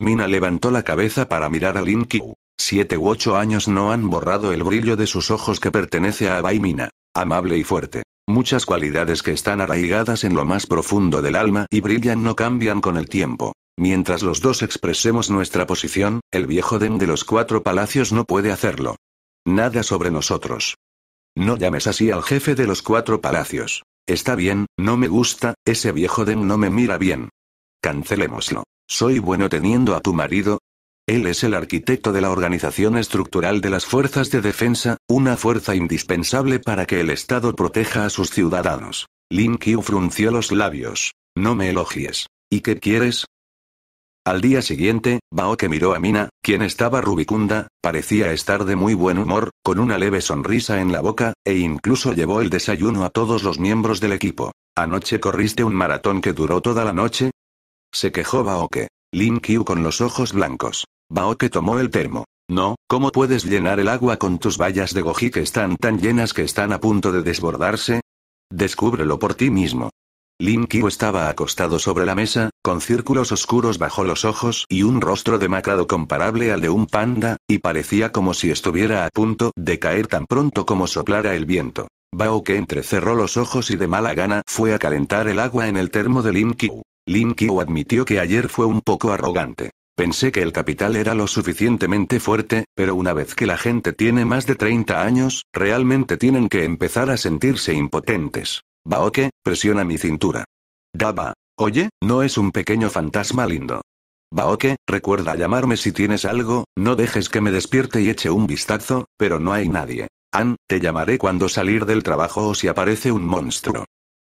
Mina levantó la cabeza para mirar a Lin Siete u ocho años no han borrado el brillo de sus ojos que pertenece a Abai Mina. Amable y fuerte. Muchas cualidades que están arraigadas en lo más profundo del alma y brillan no cambian con el tiempo. Mientras los dos expresemos nuestra posición, el viejo Dem de los cuatro palacios no puede hacerlo. Nada sobre nosotros. No llames así al jefe de los cuatro palacios. Está bien, no me gusta, ese viejo Dem no me mira bien. Cancelémoslo. Soy bueno teniendo a tu marido. Él es el arquitecto de la organización estructural de las fuerzas de defensa, una fuerza indispensable para que el Estado proteja a sus ciudadanos. Lin Qiu frunció los labios. No me elogies. ¿Y qué quieres? Al día siguiente, Bao que miró a Mina, quien estaba rubicunda, parecía estar de muy buen humor, con una leve sonrisa en la boca, e incluso llevó el desayuno a todos los miembros del equipo. Anoche corriste un maratón que duró toda la noche, se quejó Baoke. Lin Kyu con los ojos blancos. Baoke tomó el termo. No, ¿cómo puedes llenar el agua con tus vallas de goji que están tan llenas que están a punto de desbordarse? Descúbrelo por ti mismo. Lin estaba acostado sobre la mesa, con círculos oscuros bajo los ojos y un rostro demacrado comparable al de un panda, y parecía como si estuviera a punto de caer tan pronto como soplara el viento. Bao entrecerró los ojos y de mala gana fue a calentar el agua en el termo de Lin Lin admitió que ayer fue un poco arrogante. Pensé que el capital era lo suficientemente fuerte, pero una vez que la gente tiene más de 30 años, realmente tienen que empezar a sentirse impotentes. Baoke, presiona mi cintura. Daba, oye, no es un pequeño fantasma lindo. Baoke, recuerda llamarme si tienes algo, no dejes que me despierte y eche un vistazo, pero no hay nadie. An, te llamaré cuando salir del trabajo o si aparece un monstruo.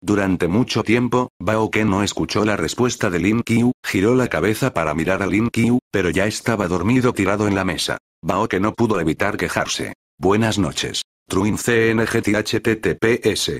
Durante mucho tiempo, Bao no escuchó la respuesta de Lin Qiu, giró la cabeza para mirar a Lin Qiu, pero ya estaba dormido tirado en la mesa. Bao no pudo evitar quejarse. Buenas noches. Truin CNGTHTTPS.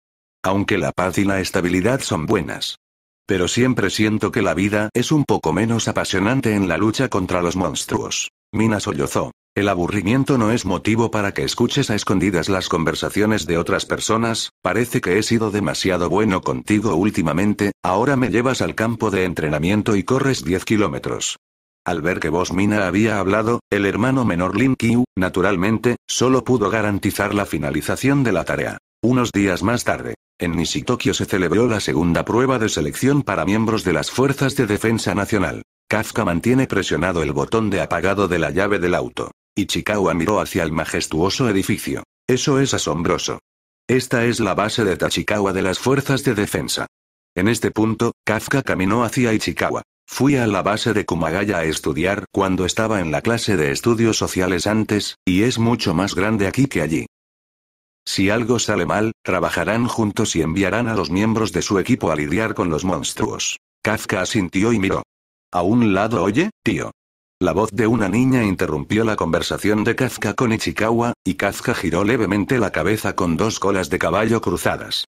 Aunque la paz y la estabilidad son buenas. Pero siempre siento que la vida es un poco menos apasionante en la lucha contra los monstruos. Mina sollozó. El aburrimiento no es motivo para que escuches a escondidas las conversaciones de otras personas, parece que he sido demasiado bueno contigo últimamente, ahora me llevas al campo de entrenamiento y corres 10 kilómetros. Al ver que vos Mina había hablado, el hermano menor Lin naturalmente, solo pudo garantizar la finalización de la tarea. Unos días más tarde, en Nishitokyo se celebró la segunda prueba de selección para miembros de las Fuerzas de Defensa Nacional. Kafka mantiene presionado el botón de apagado de la llave del auto. Ichikawa miró hacia el majestuoso edificio. Eso es asombroso. Esta es la base de Tachikawa de las Fuerzas de Defensa. En este punto, Kafka caminó hacia Ichikawa. Fui a la base de Kumagaya a estudiar cuando estaba en la clase de estudios sociales antes, y es mucho más grande aquí que allí. Si algo sale mal, trabajarán juntos y enviarán a los miembros de su equipo a lidiar con los monstruos. Kazka asintió y miró. A un lado, oye, tío. La voz de una niña interrumpió la conversación de Kazka con Ichikawa, y Kazka giró levemente la cabeza con dos colas de caballo cruzadas.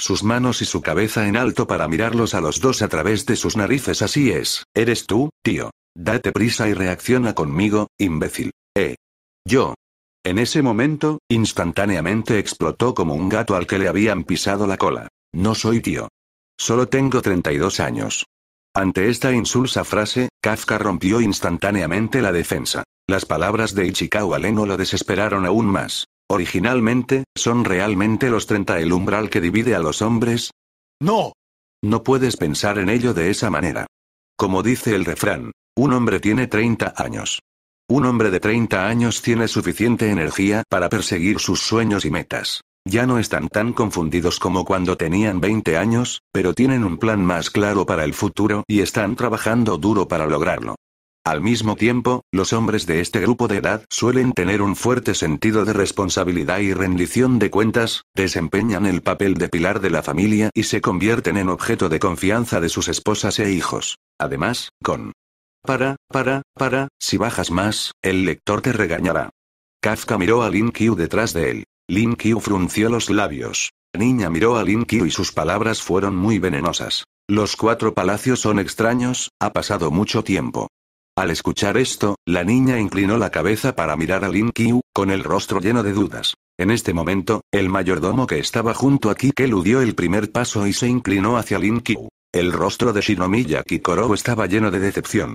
Sus manos y su cabeza en alto para mirarlos a los dos a través de sus narices. Así es, eres tú, tío. Date prisa y reacciona conmigo, imbécil. Eh. Yo, en ese momento, instantáneamente explotó como un gato al que le habían pisado la cola. No soy tío. Solo tengo 32 años. Ante esta insulsa frase, Kafka rompió instantáneamente la defensa. Las palabras de Ichikawa Leno lo desesperaron aún más. Originalmente, ¿son realmente los 30 el umbral que divide a los hombres? No. No puedes pensar en ello de esa manera. Como dice el refrán, un hombre tiene 30 años. Un hombre de 30 años tiene suficiente energía para perseguir sus sueños y metas. Ya no están tan confundidos como cuando tenían 20 años, pero tienen un plan más claro para el futuro y están trabajando duro para lograrlo. Al mismo tiempo, los hombres de este grupo de edad suelen tener un fuerte sentido de responsabilidad y rendición de cuentas, desempeñan el papel de pilar de la familia y se convierten en objeto de confianza de sus esposas e hijos. Además, con para, para, para, si bajas más, el lector te regañará. Kafka miró a Lin Kyu detrás de él. Lin Kyu frunció los labios. La Niña miró a Lin Kyu y sus palabras fueron muy venenosas. Los cuatro palacios son extraños, ha pasado mucho tiempo. Al escuchar esto, la niña inclinó la cabeza para mirar a Lin Kyu, con el rostro lleno de dudas. En este momento, el mayordomo que estaba junto a Kikelu dio el primer paso y se inclinó hacia Lin Kyu. El rostro de Shinomiya Kikoro estaba lleno de decepción.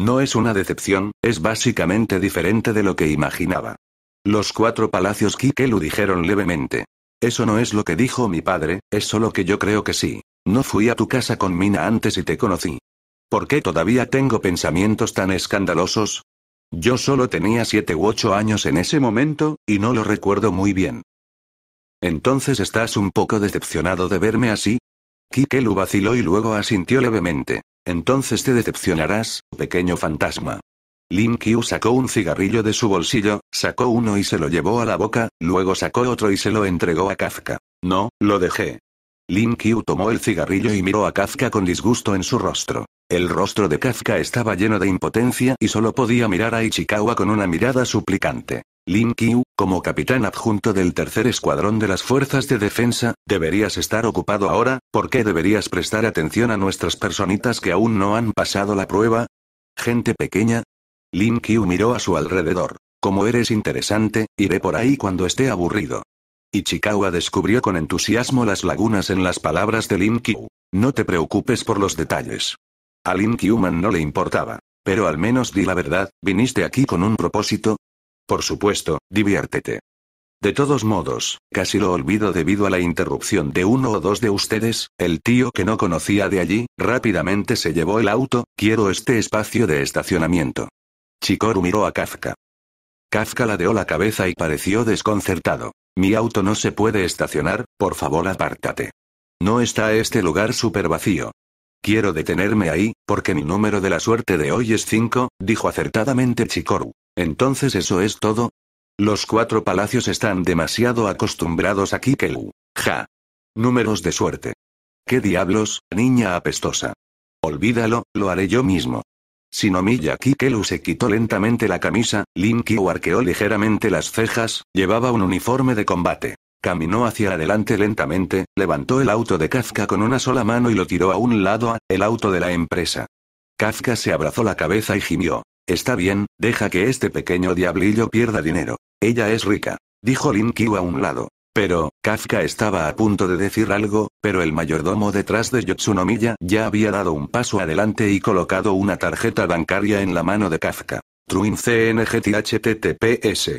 No es una decepción, es básicamente diferente de lo que imaginaba. Los cuatro palacios Kikelu dijeron levemente. Eso no es lo que dijo mi padre, es solo que yo creo que sí. No fui a tu casa con Mina antes y te conocí. ¿Por qué todavía tengo pensamientos tan escandalosos? Yo solo tenía siete u ocho años en ese momento, y no lo recuerdo muy bien. Entonces estás un poco decepcionado de verme así. Kikelu vaciló y luego asintió levemente. Entonces te decepcionarás, pequeño fantasma. Lin sacó un cigarrillo de su bolsillo, sacó uno y se lo llevó a la boca, luego sacó otro y se lo entregó a Kafka. No, lo dejé. Lin tomó el cigarrillo y miró a Kafka con disgusto en su rostro. El rostro de Kafka estaba lleno de impotencia y solo podía mirar a Ichikawa con una mirada suplicante. Lin como capitán adjunto del tercer escuadrón de las fuerzas de defensa, deberías estar ocupado ahora, ¿por qué deberías prestar atención a nuestras personitas que aún no han pasado la prueba? ¿Gente pequeña? Lin miró a su alrededor. Como eres interesante, iré por ahí cuando esté aburrido. Ichikawa descubrió con entusiasmo las lagunas en las palabras de Lin No te preocupes por los detalles. A Lin Kiu-man no le importaba. Pero al menos di la verdad, viniste aquí con un propósito, por supuesto, diviértete. De todos modos, casi lo olvido debido a la interrupción de uno o dos de ustedes, el tío que no conocía de allí, rápidamente se llevó el auto, quiero este espacio de estacionamiento. Chikoru miró a Kafka. Kafka ladeó la cabeza y pareció desconcertado. Mi auto no se puede estacionar, por favor apártate. No está este lugar súper vacío. Quiero detenerme ahí, porque mi número de la suerte de hoy es 5, dijo acertadamente Chikoru. Entonces eso es todo. Los cuatro palacios están demasiado acostumbrados a Kikelu. Ja. Números de suerte. ¿Qué diablos, niña apestosa? Olvídalo, lo haré yo mismo. Sinomiya Kikelu se quitó lentamente la camisa, Linkyu arqueó ligeramente las cejas, llevaba un uniforme de combate. Caminó hacia adelante lentamente, levantó el auto de Kazka con una sola mano y lo tiró a un lado, el auto de la empresa. Kazka se abrazó la cabeza y gimió. Está bien, deja que este pequeño diablillo pierda dinero. Ella es rica. Dijo Lin a un lado. Pero, Kafka estaba a punto de decir algo, pero el mayordomo detrás de Yotsunomiya ya había dado un paso adelante y colocado una tarjeta bancaria en la mano de Kafka. Truin CNGTHTTPS.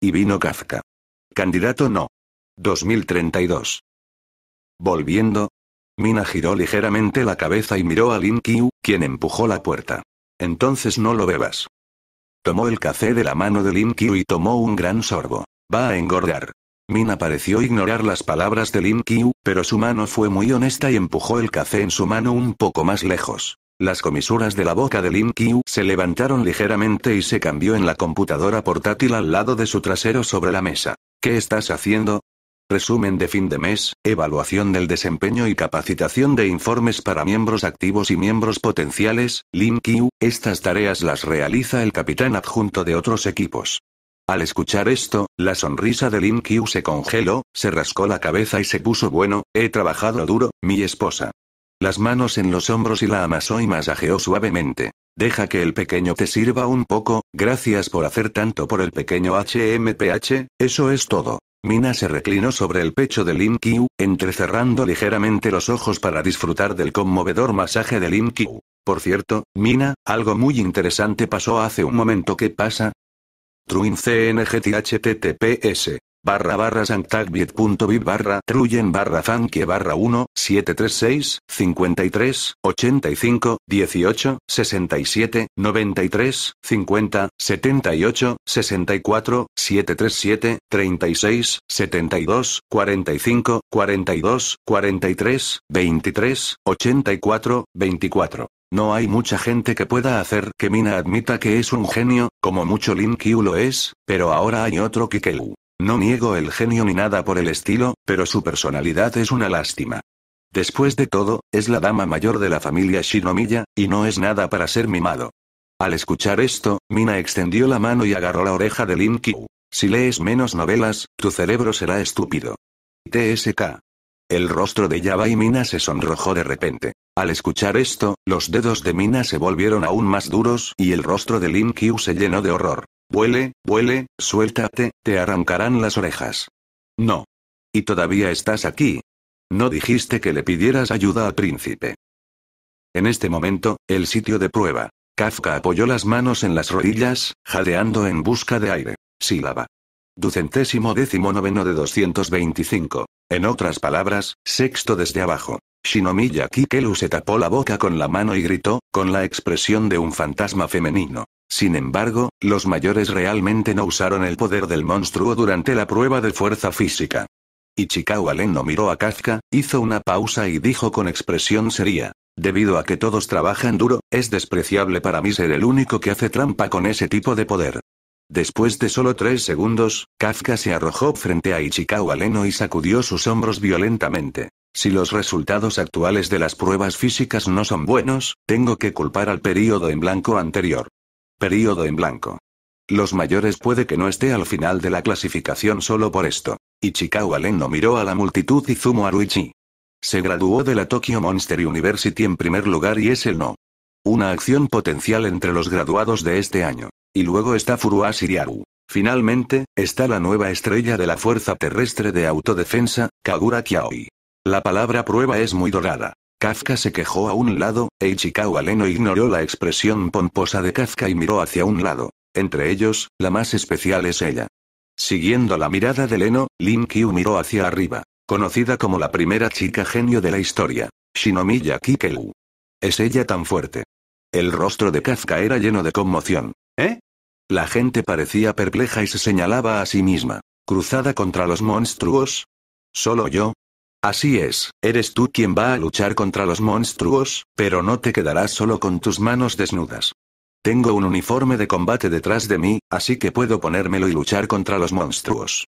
Y vino Kafka. Candidato no. 2032. Volviendo. Mina giró ligeramente la cabeza y miró a Lin quien empujó la puerta. Entonces no lo bebas. Tomó el café de la mano de Lin y tomó un gran sorbo. Va a engordar. Mina pareció ignorar las palabras de Lin pero su mano fue muy honesta y empujó el café en su mano un poco más lejos. Las comisuras de la boca de Lin Qiu se levantaron ligeramente y se cambió en la computadora portátil al lado de su trasero sobre la mesa. ¿Qué estás haciendo? Resumen de fin de mes, evaluación del desempeño y capacitación de informes para miembros activos y miembros potenciales. Lin Qiu, estas tareas las realiza el capitán adjunto de otros equipos. Al escuchar esto, la sonrisa de Lin Qiu se congeló, se rascó la cabeza y se puso bueno, he trabajado duro, mi esposa las manos en los hombros y la amasó y masajeó suavemente. Deja que el pequeño te sirva un poco, gracias por hacer tanto por el pequeño HMPH, eso es todo. Mina se reclinó sobre el pecho de Lin entrecerrando ligeramente los ojos para disfrutar del conmovedor masaje de Lin Por cierto, Mina, algo muy interesante pasó hace un momento. ¿Qué pasa? Truin CNGTHTTPS barra barra santagbiet.bit barra truyen barra fanque barra 1, 736, 53, 85, 18, 67, 93, 50, 78, 64, 737, 36, 72, 45, 42, 43, 23, 84, 24. No hay mucha gente que pueda hacer que Mina admita que es un genio, como mucho Lin Q lo es, pero ahora hay otro Kikeu. No niego el genio ni nada por el estilo, pero su personalidad es una lástima. Después de todo, es la dama mayor de la familia Shinomiya, y no es nada para ser mimado. Al escuchar esto, Mina extendió la mano y agarró la oreja de Lin Si lees menos novelas, tu cerebro será estúpido. TSK. El rostro de Yaba y Mina se sonrojó de repente. Al escuchar esto, los dedos de Mina se volvieron aún más duros y el rostro de Lin se llenó de horror. Vuele, vuele, suéltate, te arrancarán las orejas. No. Y todavía estás aquí. No dijiste que le pidieras ayuda al príncipe. En este momento, el sitio de prueba. Kafka apoyó las manos en las rodillas, jadeando en busca de aire. Sílaba. Ducentésimo décimo noveno de 225. En otras palabras, sexto desde abajo. Shinomiya Kikelu se tapó la boca con la mano y gritó, con la expresión de un fantasma femenino. Sin embargo, los mayores realmente no usaron el poder del monstruo durante la prueba de fuerza física. Ichikawa Leno miró a Kazka, hizo una pausa y dijo con expresión seria. Debido a que todos trabajan duro, es despreciable para mí ser el único que hace trampa con ese tipo de poder. Después de solo tres segundos, Kafka se arrojó frente a Ichikawa Leno y sacudió sus hombros violentamente. Si los resultados actuales de las pruebas físicas no son buenos, tengo que culpar al período en blanco anterior. Período en blanco. Los mayores puede que no esté al final de la clasificación solo por esto. Ichikawa Len no miró a la multitud y Zumo Aruichi. Se graduó de la Tokyo Monster University en primer lugar y es el no. Una acción potencial entre los graduados de este año. Y luego está furua Ryu. Finalmente, está la nueva estrella de la Fuerza Terrestre de Autodefensa, Kagura Kiaoi. La palabra prueba es muy dorada. Kafka se quejó a un lado, e Ichikawa Leno ignoró la expresión pomposa de Kafka y miró hacia un lado. Entre ellos, la más especial es ella. Siguiendo la mirada de Leno, Lin miró hacia arriba. Conocida como la primera chica genio de la historia. Shinomiya Kikeu. ¿Es ella tan fuerte? El rostro de Kafka era lleno de conmoción. ¿Eh? La gente parecía perpleja y se señalaba a sí misma. ¿Cruzada contra los monstruos? ¿Solo yo? Así es, eres tú quien va a luchar contra los monstruos, pero no te quedarás solo con tus manos desnudas. Tengo un uniforme de combate detrás de mí, así que puedo ponérmelo y luchar contra los monstruos.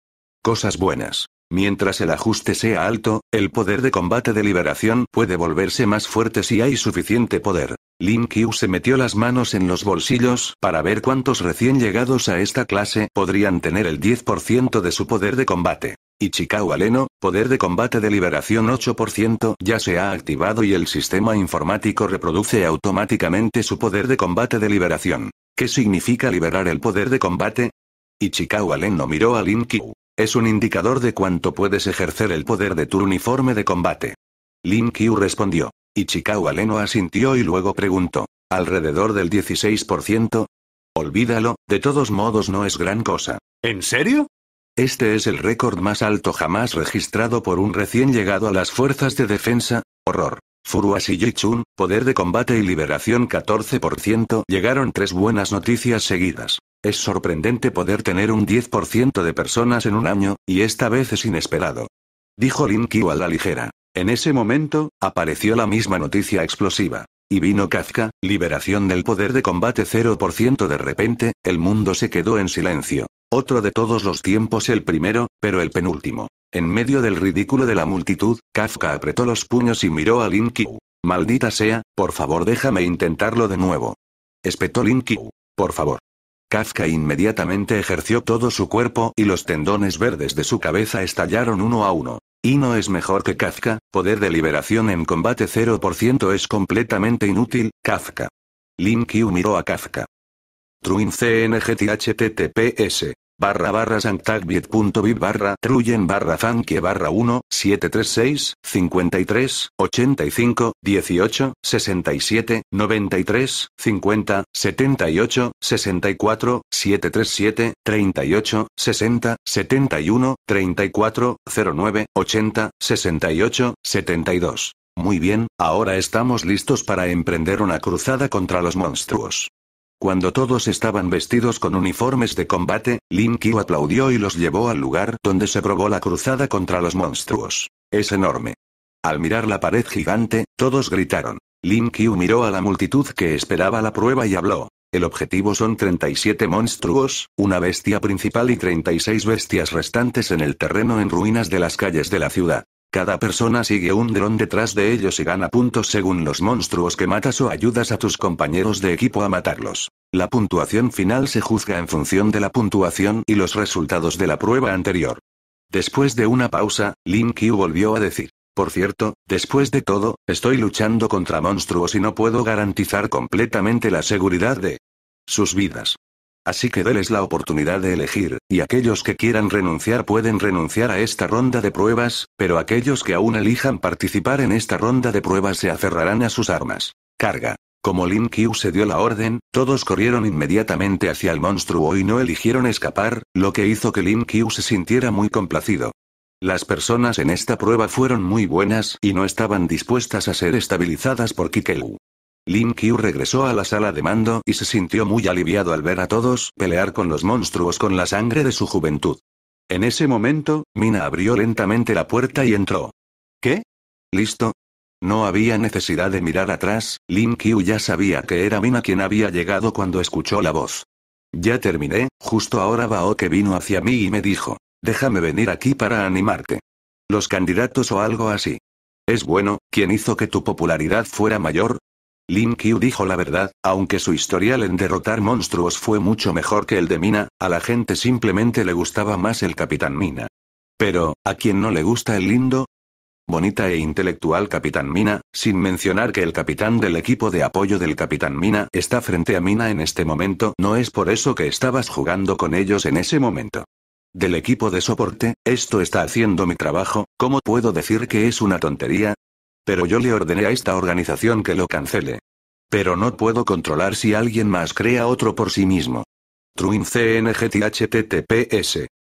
Cosas buenas. Mientras el ajuste sea alto, el poder de combate de liberación puede volverse más fuerte si hay suficiente poder. Lin se metió las manos en los bolsillos para ver cuántos recién llegados a esta clase podrían tener el 10% de su poder de combate. Ichikawa Aleno, poder de combate de liberación 8% ya se ha activado y el sistema informático reproduce automáticamente su poder de combate de liberación. ¿Qué significa liberar el poder de combate? Ichikawa Leno miró a Lin Es un indicador de cuánto puedes ejercer el poder de tu uniforme de combate. Lin Qiu respondió. Ichikawa Aleno asintió y luego preguntó. ¿Alrededor del 16%? Olvídalo, de todos modos no es gran cosa. ¿En serio? Este es el récord más alto jamás registrado por un recién llegado a las fuerzas de defensa, horror. Yichun, poder de combate y liberación 14%. Llegaron tres buenas noticias seguidas. Es sorprendente poder tener un 10% de personas en un año, y esta vez es inesperado. Dijo Lin a la ligera. En ese momento, apareció la misma noticia explosiva. Y vino Kazka, liberación del poder de combate 0% de repente, el mundo se quedó en silencio. Otro de todos los tiempos el primero, pero el penúltimo. En medio del ridículo de la multitud, Kafka apretó los puños y miró a Lin Maldita sea, por favor déjame intentarlo de nuevo. Espetó Lin Por favor. Kafka inmediatamente ejerció todo su cuerpo y los tendones verdes de su cabeza estallaron uno a uno. Y no es mejor que Kafka, poder de liberación en combate 0% es completamente inútil, Kafka. Lin miró a Kafka. Truin cnghttps Barra barra santagbiet.bit barra truyen barra fankie barra 1, 736, 53, 85, 18, 67, 93, 50, 78, 64, 737, 38, 60, 71, 34, 09, 80, 68, 72. Muy bien, ahora estamos listos para emprender una cruzada contra los monstruos. Cuando todos estaban vestidos con uniformes de combate, Lin aplaudió y los llevó al lugar donde se probó la cruzada contra los monstruos. Es enorme. Al mirar la pared gigante, todos gritaron. Lin miró a la multitud que esperaba la prueba y habló. El objetivo son 37 monstruos, una bestia principal y 36 bestias restantes en el terreno en ruinas de las calles de la ciudad. Cada persona sigue un dron detrás de ellos y gana puntos según los monstruos que matas o ayudas a tus compañeros de equipo a matarlos. La puntuación final se juzga en función de la puntuación y los resultados de la prueba anterior. Después de una pausa, Lin Q volvió a decir. Por cierto, después de todo, estoy luchando contra monstruos y no puedo garantizar completamente la seguridad de sus vidas. Así que déles la oportunidad de elegir, y aquellos que quieran renunciar pueden renunciar a esta ronda de pruebas, pero aquellos que aún elijan participar en esta ronda de pruebas se aferrarán a sus armas. Carga. Como Lin Qiu se dio la orden, todos corrieron inmediatamente hacia el monstruo y no eligieron escapar, lo que hizo que Lin Qiu se sintiera muy complacido. Las personas en esta prueba fueron muy buenas y no estaban dispuestas a ser estabilizadas por Kikelu. Lin regresó a la sala de mando y se sintió muy aliviado al ver a todos pelear con los monstruos con la sangre de su juventud. En ese momento, Mina abrió lentamente la puerta y entró. ¿Qué? ¿Listo? No había necesidad de mirar atrás, Lin Qiu ya sabía que era Mina quien había llegado cuando escuchó la voz. Ya terminé, justo ahora que vino hacia mí y me dijo, déjame venir aquí para animarte. Los candidatos o algo así. Es bueno, ¿quién hizo que tu popularidad fuera mayor? Lin Qiu dijo la verdad, aunque su historial en derrotar monstruos fue mucho mejor que el de Mina, a la gente simplemente le gustaba más el Capitán Mina. Pero, ¿a quién no le gusta el lindo? Bonita e intelectual Capitán Mina, sin mencionar que el capitán del equipo de apoyo del Capitán Mina está frente a Mina en este momento, no es por eso que estabas jugando con ellos en ese momento. Del equipo de soporte, esto está haciendo mi trabajo, ¿cómo puedo decir que es una tontería? Pero yo le ordené a esta organización que lo cancele. Pero no puedo controlar si alguien más crea otro por sí mismo. Truin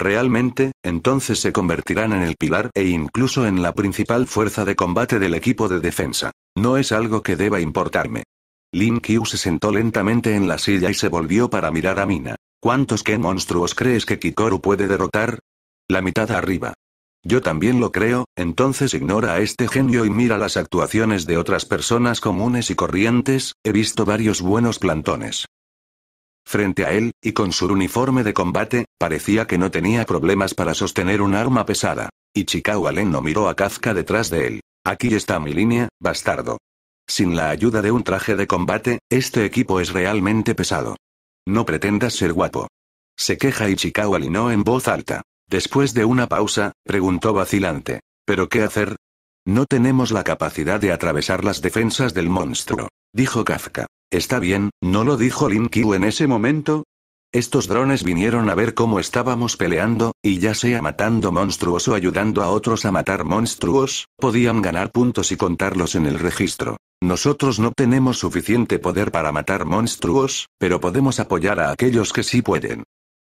Realmente, entonces se convertirán en el pilar e incluso en la principal fuerza de combate del equipo de defensa. No es algo que deba importarme. Lin se sentó lentamente en la silla y se volvió para mirar a Mina. ¿Cuántos qué monstruos crees que Kikoru puede derrotar? La mitad arriba. Yo también lo creo, entonces ignora a este genio y mira las actuaciones de otras personas comunes y corrientes, he visto varios buenos plantones. Frente a él, y con su uniforme de combate, parecía que no tenía problemas para sostener un arma pesada. Y Chicago no miró a Kafka detrás de él. Aquí está mi línea, bastardo. Sin la ayuda de un traje de combate, este equipo es realmente pesado. No pretendas ser guapo. Se queja Ichikawa en voz alta. Después de una pausa, preguntó vacilante. ¿Pero qué hacer? No tenemos la capacidad de atravesar las defensas del monstruo, dijo Kafka. Está bien, ¿no lo dijo Lin en ese momento? Estos drones vinieron a ver cómo estábamos peleando, y ya sea matando monstruos o ayudando a otros a matar monstruos, podían ganar puntos y contarlos en el registro. Nosotros no tenemos suficiente poder para matar monstruos, pero podemos apoyar a aquellos que sí pueden.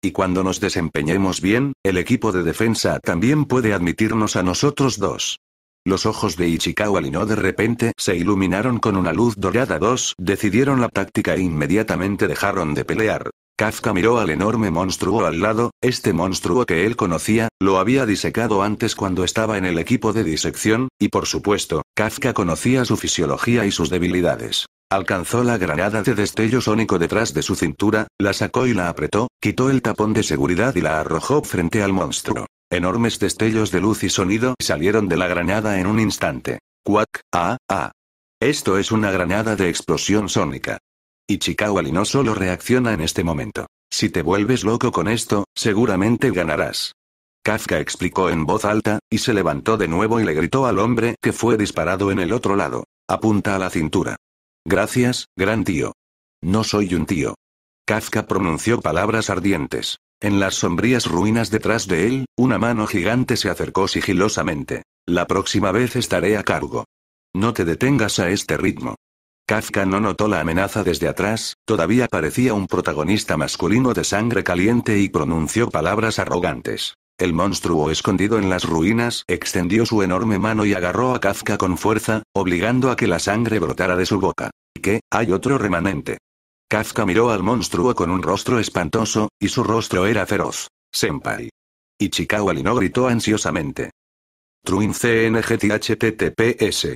Y cuando nos desempeñemos bien, el equipo de defensa también puede admitirnos a nosotros dos. Los ojos de Ichikawa no de repente se iluminaron con una luz dorada. Dos decidieron la táctica e inmediatamente dejaron de pelear. Kafka miró al enorme monstruo al lado, este monstruo que él conocía, lo había disecado antes cuando estaba en el equipo de disección, y por supuesto, Kafka conocía su fisiología y sus debilidades. Alcanzó la granada de destello sónico detrás de su cintura, la sacó y la apretó, quitó el tapón de seguridad y la arrojó frente al monstruo. Enormes destellos de luz y sonido salieron de la granada en un instante. Cuac, ah, ah. Esto es una granada de explosión sónica. Y no solo reacciona en este momento. Si te vuelves loco con esto, seguramente ganarás. Kafka explicó en voz alta, y se levantó de nuevo y le gritó al hombre que fue disparado en el otro lado. Apunta a la cintura. Gracias, gran tío. No soy un tío. Kafka pronunció palabras ardientes. En las sombrías ruinas detrás de él, una mano gigante se acercó sigilosamente. La próxima vez estaré a cargo. No te detengas a este ritmo. Kafka no notó la amenaza desde atrás, todavía parecía un protagonista masculino de sangre caliente y pronunció palabras arrogantes. El monstruo escondido en las ruinas extendió su enorme mano y agarró a Kazka con fuerza, obligando a que la sangre brotara de su boca que, hay otro remanente. Kafka miró al monstruo con un rostro espantoso, y su rostro era feroz. Senpai. Ichikawa Lino gritó ansiosamente. Truin CNGTHTTPS.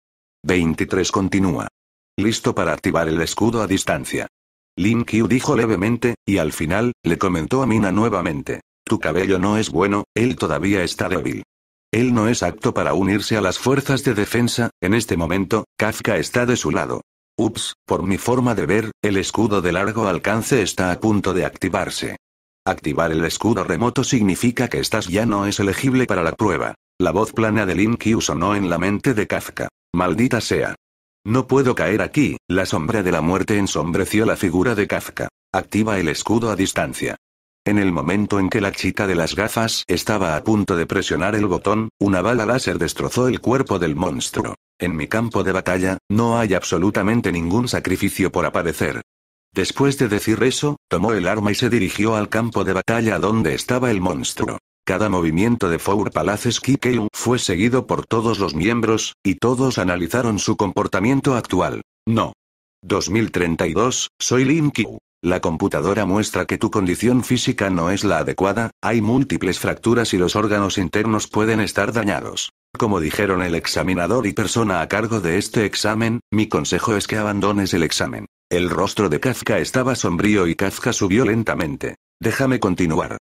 23 continúa. Listo para activar el escudo a distancia. Lin Qiu dijo levemente, y al final, le comentó a Mina nuevamente. Tu cabello no es bueno, él todavía está débil. Él no es apto para unirse a las fuerzas de defensa, en este momento, Kafka está de su lado. Ups, por mi forma de ver, el escudo de largo alcance está a punto de activarse. Activar el escudo remoto significa que estás ya no es elegible para la prueba. La voz plana de Lin Qiu sonó en la mente de Kafka. Maldita sea. No puedo caer aquí, la sombra de la muerte ensombreció la figura de Kafka. Activa el escudo a distancia. En el momento en que la chica de las gafas estaba a punto de presionar el botón, una bala láser destrozó el cuerpo del monstruo. En mi campo de batalla, no hay absolutamente ningún sacrificio por aparecer. Después de decir eso, tomó el arma y se dirigió al campo de batalla donde estaba el monstruo. Cada movimiento de Four Palaces Kikeun fue seguido por todos los miembros, y todos analizaron su comportamiento actual. No. 2032, soy Lin La computadora muestra que tu condición física no es la adecuada, hay múltiples fracturas y los órganos internos pueden estar dañados. Como dijeron el examinador y persona a cargo de este examen, mi consejo es que abandones el examen. El rostro de Kafka estaba sombrío y Kafka subió lentamente. Déjame continuar.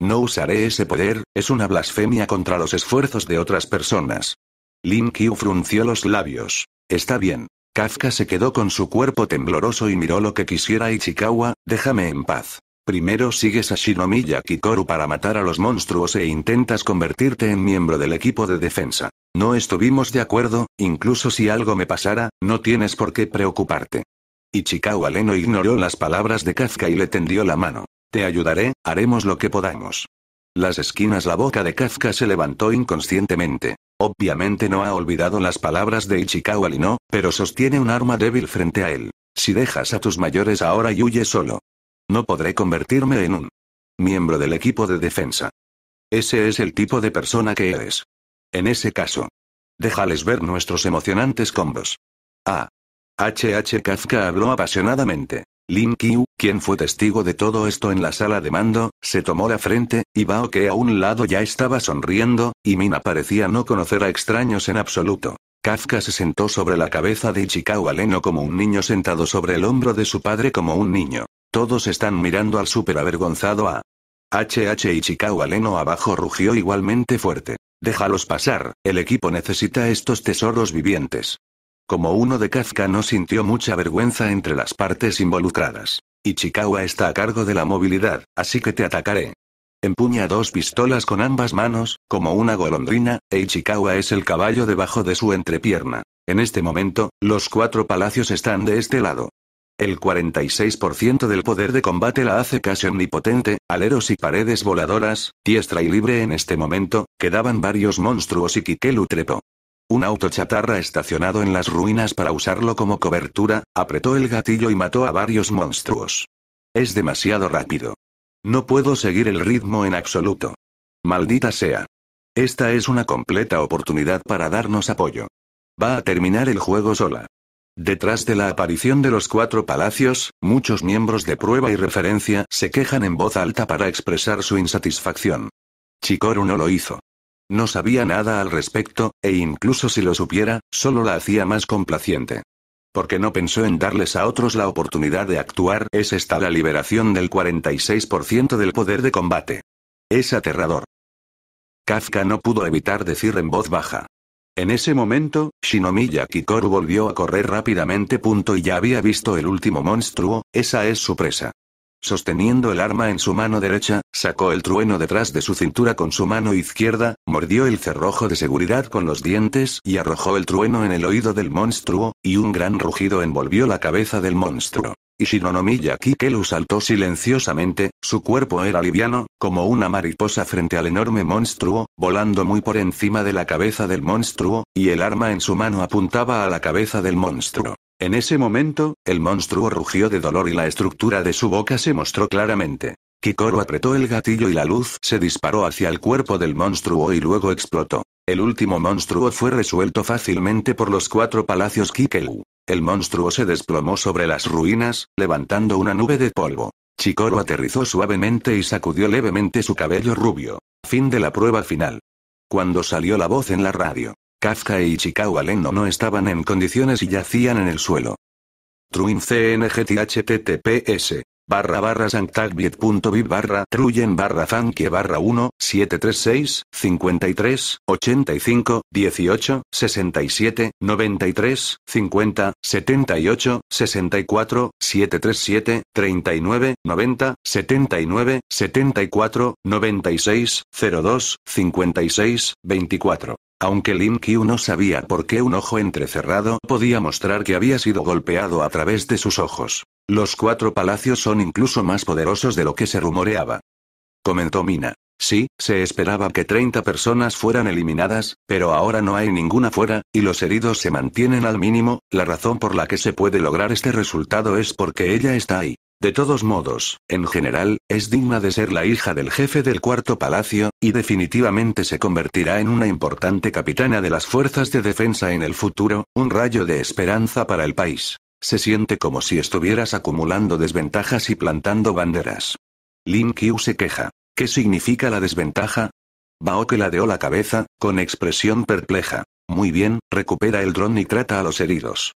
No usaré ese poder, es una blasfemia contra los esfuerzos de otras personas. Lin frunció los labios. Está bien. Kafka se quedó con su cuerpo tembloroso y miró lo que quisiera Ichikawa, déjame en paz. Primero sigues a Shinomiya Kikoru para matar a los monstruos e intentas convertirte en miembro del equipo de defensa. No estuvimos de acuerdo, incluso si algo me pasara, no tienes por qué preocuparte. Ichikawa Leno ignoró las palabras de Kafka y le tendió la mano. Te ayudaré, haremos lo que podamos. Las esquinas La boca de Kafka se levantó inconscientemente. Obviamente no ha olvidado las palabras de Ichikawa no, pero sostiene un arma débil frente a él. Si dejas a tus mayores ahora y huye solo. No podré convertirme en un miembro del equipo de defensa. Ese es el tipo de persona que eres. En ese caso. Déjales ver nuestros emocionantes combos. Ah. H.H. Kafka habló apasionadamente. Lin Qiu, quien fue testigo de todo esto en la sala de mando, se tomó la frente, y Bao que a un lado ya estaba sonriendo, y Mina parecía no conocer a extraños en absoluto. Kafka se sentó sobre la cabeza de Ichikawa Leno como un niño sentado sobre el hombro de su padre como un niño. Todos están mirando al súper avergonzado a HH Ichikawa Leno abajo rugió igualmente fuerte. Déjalos pasar, el equipo necesita estos tesoros vivientes. Como uno de Kafka no sintió mucha vergüenza entre las partes involucradas. Ichikawa está a cargo de la movilidad, así que te atacaré. Empuña dos pistolas con ambas manos, como una golondrina, e Ichikawa es el caballo debajo de su entrepierna. En este momento, los cuatro palacios están de este lado. El 46% del poder de combate la hace casi omnipotente, aleros y paredes voladoras, diestra y libre en este momento, quedaban varios monstruos y Kikelu un auto chatarra estacionado en las ruinas para usarlo como cobertura, apretó el gatillo y mató a varios monstruos. Es demasiado rápido. No puedo seguir el ritmo en absoluto. Maldita sea. Esta es una completa oportunidad para darnos apoyo. Va a terminar el juego sola. Detrás de la aparición de los cuatro palacios, muchos miembros de prueba y referencia se quejan en voz alta para expresar su insatisfacción. Chikoru no lo hizo. No sabía nada al respecto, e incluso si lo supiera, solo la hacía más complaciente. Porque no pensó en darles a otros la oportunidad de actuar, es esta la liberación del 46% del poder de combate. Es aterrador. Kafka no pudo evitar decir en voz baja. En ese momento, Shinomiya Kikoru volvió a correr rápidamente. Punto y ya había visto el último monstruo, esa es su presa. Sosteniendo el arma en su mano derecha, sacó el trueno detrás de su cintura con su mano izquierda, mordió el cerrojo de seguridad con los dientes y arrojó el trueno en el oído del monstruo, y un gran rugido envolvió la cabeza del monstruo. Y Shinonomiya Kikelu saltó silenciosamente, su cuerpo era liviano, como una mariposa frente al enorme monstruo, volando muy por encima de la cabeza del monstruo, y el arma en su mano apuntaba a la cabeza del monstruo. En ese momento, el monstruo rugió de dolor y la estructura de su boca se mostró claramente. Kikoro apretó el gatillo y la luz se disparó hacia el cuerpo del monstruo y luego explotó. El último monstruo fue resuelto fácilmente por los cuatro palacios Kikeu. El monstruo se desplomó sobre las ruinas, levantando una nube de polvo. Kikoro aterrizó suavemente y sacudió levemente su cabello rubio. Fin de la prueba final. Cuando salió la voz en la radio. Kafka e Ichikawa Leno no estaban en condiciones y yacían en el suelo. Truin cngthttps barra barra sanctagbiet.bib barra truyen barra fankie barra 1, 736, 53, 85, 18, 67, 93, 50, 78, 64, 737, 39, 90, 79, 74, 96, 02, 56, 24. Aunque Lin no sabía por qué un ojo entrecerrado podía mostrar que había sido golpeado a través de sus ojos. Los cuatro palacios son incluso más poderosos de lo que se rumoreaba. Comentó Mina. Sí, se esperaba que 30 personas fueran eliminadas, pero ahora no hay ninguna fuera, y los heridos se mantienen al mínimo, la razón por la que se puede lograr este resultado es porque ella está ahí. De todos modos, en general, es digna de ser la hija del jefe del cuarto palacio, y definitivamente se convertirá en una importante capitana de las fuerzas de defensa en el futuro, un rayo de esperanza para el país. Se siente como si estuvieras acumulando desventajas y plantando banderas. Lin Qiu se queja. ¿Qué significa la desventaja? Bao que ladeó la cabeza, con expresión perpleja. Muy bien, recupera el dron y trata a los heridos.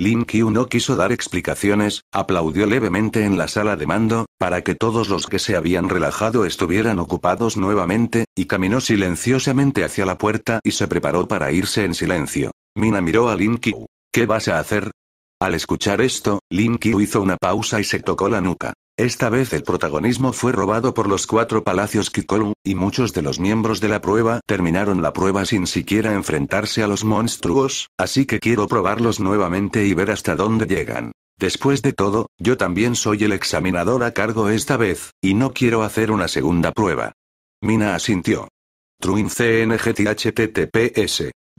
Lin no quiso dar explicaciones, aplaudió levemente en la sala de mando, para que todos los que se habían relajado estuvieran ocupados nuevamente, y caminó silenciosamente hacia la puerta y se preparó para irse en silencio. Mina miró a Lin ¿Qué vas a hacer? Al escuchar esto, Lin hizo una pausa y se tocó la nuca. Esta vez el protagonismo fue robado por los cuatro palacios Kikolum, y muchos de los miembros de la prueba terminaron la prueba sin siquiera enfrentarse a los monstruos, así que quiero probarlos nuevamente y ver hasta dónde llegan. Después de todo, yo también soy el examinador a cargo esta vez, y no quiero hacer una segunda prueba. Mina asintió. Truin CNGTHTTPS.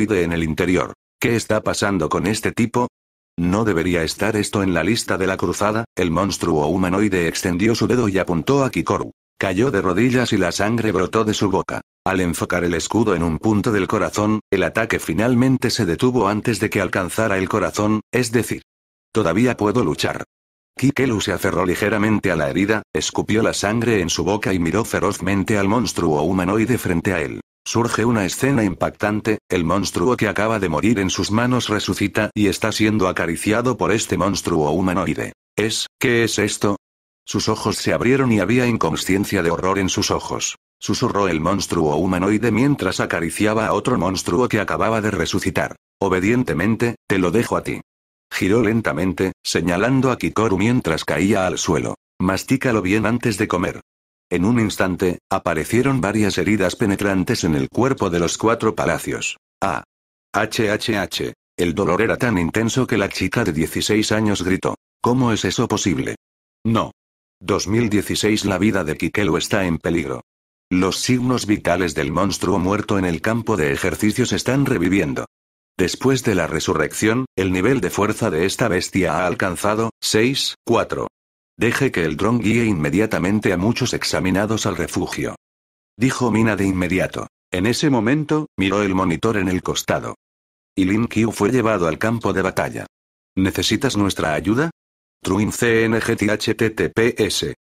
en el interior. ¿Qué está pasando con este tipo? ¿No debería estar esto en la lista de la cruzada? El monstruo humanoide extendió su dedo y apuntó a Kikoru. Cayó de rodillas y la sangre brotó de su boca. Al enfocar el escudo en un punto del corazón, el ataque finalmente se detuvo antes de que alcanzara el corazón, es decir, todavía puedo luchar. Kikelu se aferró ligeramente a la herida, escupió la sangre en su boca y miró ferozmente al monstruo humanoide frente a él. Surge una escena impactante, el monstruo que acaba de morir en sus manos resucita y está siendo acariciado por este monstruo humanoide. ¿Es, qué es esto? Sus ojos se abrieron y había inconsciencia de horror en sus ojos. Susurró el monstruo humanoide mientras acariciaba a otro monstruo que acababa de resucitar. Obedientemente, te lo dejo a ti. Giró lentamente, señalando a Kikoru mientras caía al suelo. Mastícalo bien antes de comer. En un instante, aparecieron varias heridas penetrantes en el cuerpo de los cuatro palacios. Ah. HHH. El dolor era tan intenso que la chica de 16 años gritó. ¿Cómo es eso posible? No. 2016 La vida de Kikelo está en peligro. Los signos vitales del monstruo muerto en el campo de ejercicios están reviviendo. Después de la resurrección, el nivel de fuerza de esta bestia ha alcanzado 6, 4. Deje que el dron guíe inmediatamente a muchos examinados al refugio. Dijo Mina de inmediato. En ese momento, miró el monitor en el costado. Y Lin Q fue llevado al campo de batalla. ¿Necesitas nuestra ayuda? Truin CNGTHTTPS.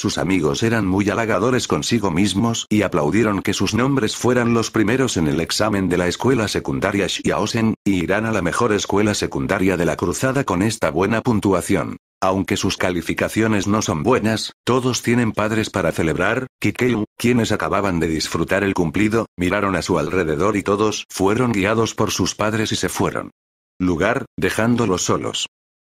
Sus amigos eran muy halagadores consigo mismos y aplaudieron que sus nombres fueran los primeros en el examen de la escuela secundaria Xiaosen, y irán a la mejor escuela secundaria de la cruzada con esta buena puntuación. Aunque sus calificaciones no son buenas, todos tienen padres para celebrar, Kikeu, quienes acababan de disfrutar el cumplido, miraron a su alrededor y todos fueron guiados por sus padres y se fueron. Lugar, dejándolos solos.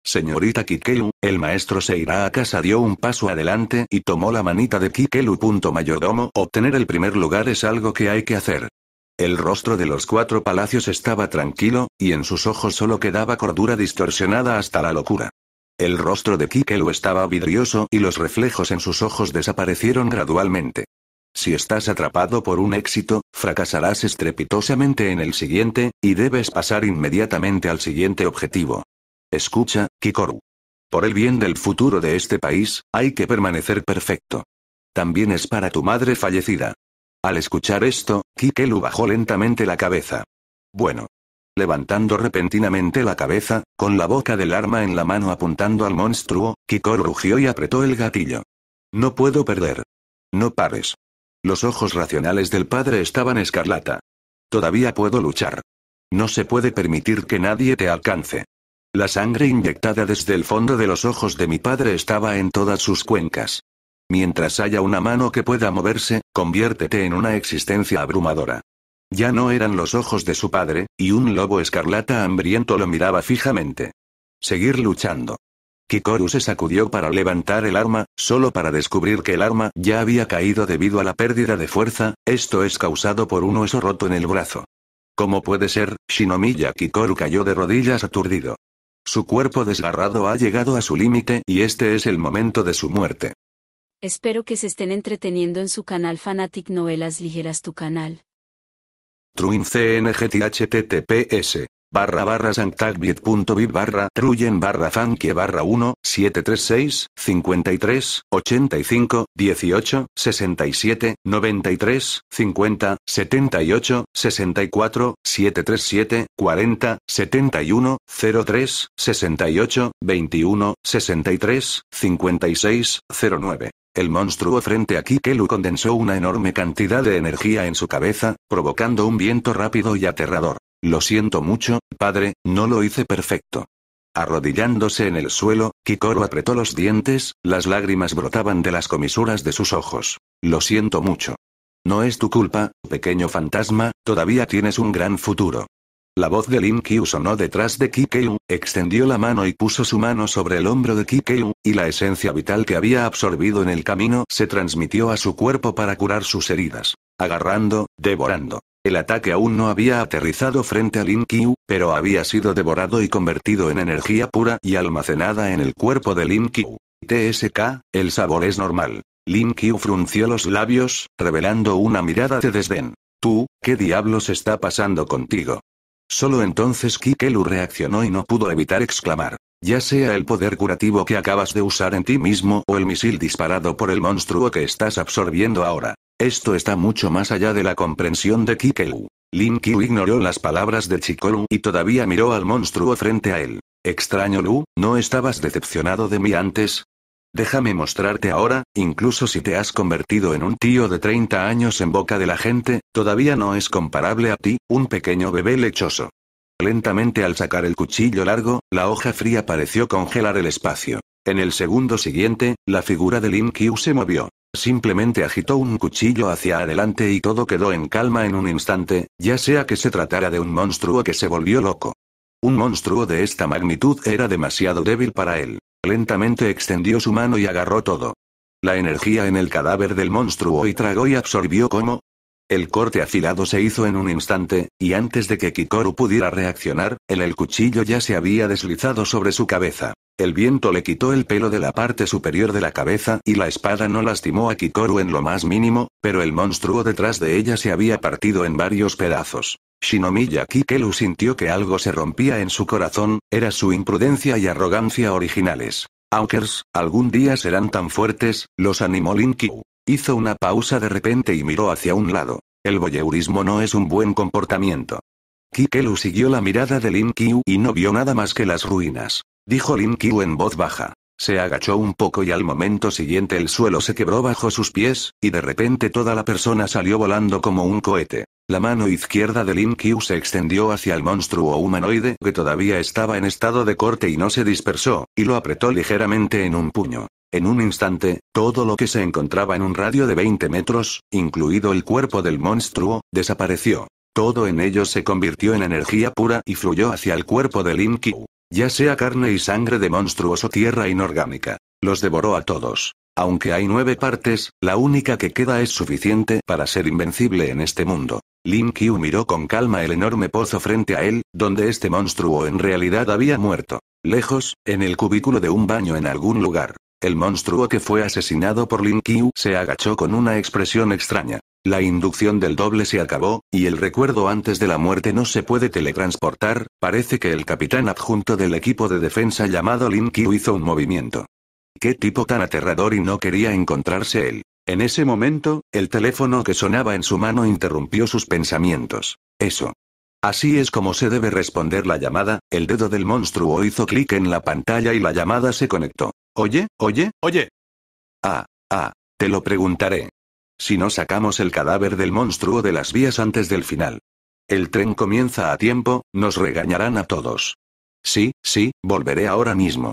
Señorita Kikelu, el maestro se irá a casa dio un paso adelante y tomó la manita de Kikelu. Mayordomo, obtener el primer lugar es algo que hay que hacer. El rostro de los cuatro palacios estaba tranquilo, y en sus ojos solo quedaba cordura distorsionada hasta la locura. El rostro de Kikelu estaba vidrioso y los reflejos en sus ojos desaparecieron gradualmente. Si estás atrapado por un éxito, fracasarás estrepitosamente en el siguiente, y debes pasar inmediatamente al siguiente objetivo. Escucha, Kikoru. Por el bien del futuro de este país, hay que permanecer perfecto. También es para tu madre fallecida. Al escuchar esto, Kikelu bajó lentamente la cabeza. Bueno. Levantando repentinamente la cabeza, con la boca del arma en la mano apuntando al monstruo, Kikoru rugió y apretó el gatillo. No puedo perder. No pares. Los ojos racionales del padre estaban escarlata. Todavía puedo luchar. No se puede permitir que nadie te alcance. La sangre inyectada desde el fondo de los ojos de mi padre estaba en todas sus cuencas. Mientras haya una mano que pueda moverse, conviértete en una existencia abrumadora. Ya no eran los ojos de su padre, y un lobo escarlata hambriento lo miraba fijamente. Seguir luchando. Kikoru se sacudió para levantar el arma, solo para descubrir que el arma ya había caído debido a la pérdida de fuerza, esto es causado por un hueso roto en el brazo. ¿Cómo puede ser? Shinomiya Kikoru cayó de rodillas aturdido. Su cuerpo desgarrado ha llegado a su límite y este es el momento de su muerte. Espero que se estén entreteniendo en su canal Fanatic Novelas Ligeras tu canal. Truin CNGTHTTPS barra barra santagvid.bit barra truyen barra fanque barra 1, 736, 53, 85, 18, 67, 93, 50, 78, 64, 737, 40, 71, 03, 68, 21, 63, 56, 09. El monstruo frente a Kikelu condensó una enorme cantidad de energía en su cabeza, provocando un viento rápido y aterrador. Lo siento mucho, padre, no lo hice perfecto. Arrodillándose en el suelo, Kikoro apretó los dientes, las lágrimas brotaban de las comisuras de sus ojos. Lo siento mucho. No es tu culpa, pequeño fantasma, todavía tienes un gran futuro. La voz de Lin sonó detrás de Kikeu, extendió la mano y puso su mano sobre el hombro de Kikeu, y la esencia vital que había absorbido en el camino se transmitió a su cuerpo para curar sus heridas. Agarrando, devorando. El ataque aún no había aterrizado frente a Lin Qiu, pero había sido devorado y convertido en energía pura y almacenada en el cuerpo de Lin Qiu. TSK, el sabor es normal. Lin frunció los labios, revelando una mirada de desdén. Tú, ¿qué diablos está pasando contigo? Solo entonces Kikelu reaccionó y no pudo evitar exclamar. Ya sea el poder curativo que acabas de usar en ti mismo o el misil disparado por el monstruo que estás absorbiendo ahora. Esto está mucho más allá de la comprensión de Kikeu. Lin ignoró las palabras de Chikolu y todavía miró al monstruo frente a él. Extraño Lu, ¿no estabas decepcionado de mí antes? Déjame mostrarte ahora, incluso si te has convertido en un tío de 30 años en boca de la gente, todavía no es comparable a ti, un pequeño bebé lechoso. Lentamente al sacar el cuchillo largo, la hoja fría pareció congelar el espacio. En el segundo siguiente, la figura de Lin se movió. Simplemente agitó un cuchillo hacia adelante y todo quedó en calma en un instante, ya sea que se tratara de un monstruo que se volvió loco. Un monstruo de esta magnitud era demasiado débil para él. Lentamente extendió su mano y agarró todo. La energía en el cadáver del monstruo y tragó y absorbió como, el corte afilado se hizo en un instante, y antes de que Kikoru pudiera reaccionar, el, el cuchillo ya se había deslizado sobre su cabeza. El viento le quitó el pelo de la parte superior de la cabeza y la espada no lastimó a Kikoru en lo más mínimo, pero el monstruo detrás de ella se había partido en varios pedazos. Shinomiya Kikelu sintió que algo se rompía en su corazón, era su imprudencia y arrogancia originales. Aukers, algún día serán tan fuertes, los animó Linkyu. Hizo una pausa de repente y miró hacia un lado. El voyeurismo no es un buen comportamiento. Kikelu siguió la mirada de Lin Kiu y no vio nada más que las ruinas. Dijo Lin Kiu en voz baja. Se agachó un poco y al momento siguiente el suelo se quebró bajo sus pies, y de repente toda la persona salió volando como un cohete. La mano izquierda de Lin se extendió hacia el monstruo humanoide que todavía estaba en estado de corte y no se dispersó, y lo apretó ligeramente en un puño. En un instante, todo lo que se encontraba en un radio de 20 metros, incluido el cuerpo del monstruo, desapareció. Todo en ello se convirtió en energía pura y fluyó hacia el cuerpo de Lin Ya sea carne y sangre de monstruos o tierra inorgánica. Los devoró a todos. Aunque hay nueve partes, la única que queda es suficiente para ser invencible en este mundo. Lin Kyu miró con calma el enorme pozo frente a él, donde este monstruo en realidad había muerto. Lejos, en el cubículo de un baño en algún lugar. El monstruo que fue asesinado por Lin Kyu se agachó con una expresión extraña. La inducción del doble se acabó, y el recuerdo antes de la muerte no se puede teletransportar, parece que el capitán adjunto del equipo de defensa llamado Lin Kyu hizo un movimiento. Qué tipo tan aterrador y no quería encontrarse él. En ese momento, el teléfono que sonaba en su mano interrumpió sus pensamientos. Eso. Así es como se debe responder la llamada, el dedo del monstruo hizo clic en la pantalla y la llamada se conectó. Oye, oye, oye. Ah, ah, te lo preguntaré. Si no sacamos el cadáver del monstruo de las vías antes del final. El tren comienza a tiempo, nos regañarán a todos. Sí, sí, volveré ahora mismo.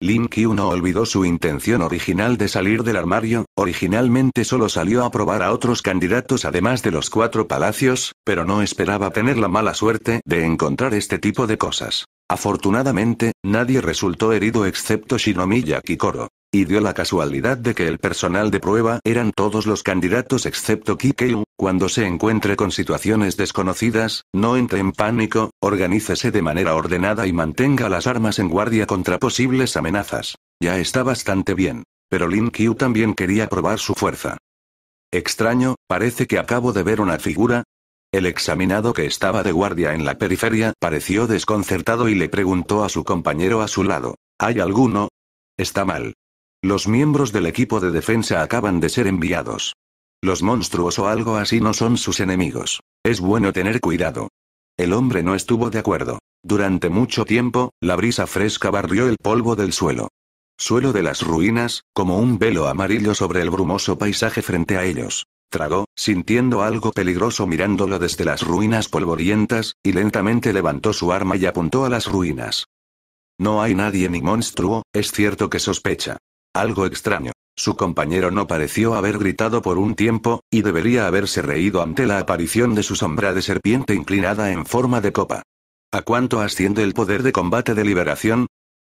Lin no olvidó su intención original de salir del armario, originalmente solo salió a probar a otros candidatos además de los cuatro palacios, pero no esperaba tener la mala suerte de encontrar este tipo de cosas. Afortunadamente, nadie resultó herido excepto Shinomiya Kikoro. Y dio la casualidad de que el personal de prueba eran todos los candidatos excepto Kikeu. Cuando se encuentre con situaciones desconocidas, no entre en pánico, organícese de manera ordenada y mantenga las armas en guardia contra posibles amenazas. Ya está bastante bien. Pero Lin Kyu también quería probar su fuerza. Extraño, parece que acabo de ver una figura. El examinado que estaba de guardia en la periferia pareció desconcertado y le preguntó a su compañero a su lado. ¿Hay alguno? Está mal. Los miembros del equipo de defensa acaban de ser enviados. Los monstruos o algo así no son sus enemigos. Es bueno tener cuidado. El hombre no estuvo de acuerdo. Durante mucho tiempo, la brisa fresca barrió el polvo del suelo. Suelo de las ruinas, como un velo amarillo sobre el brumoso paisaje frente a ellos. Tragó, sintiendo algo peligroso mirándolo desde las ruinas polvorientas, y lentamente levantó su arma y apuntó a las ruinas. No hay nadie ni monstruo, es cierto que sospecha. Algo extraño. Su compañero no pareció haber gritado por un tiempo, y debería haberse reído ante la aparición de su sombra de serpiente inclinada en forma de copa. ¿A cuánto asciende el poder de combate de liberación?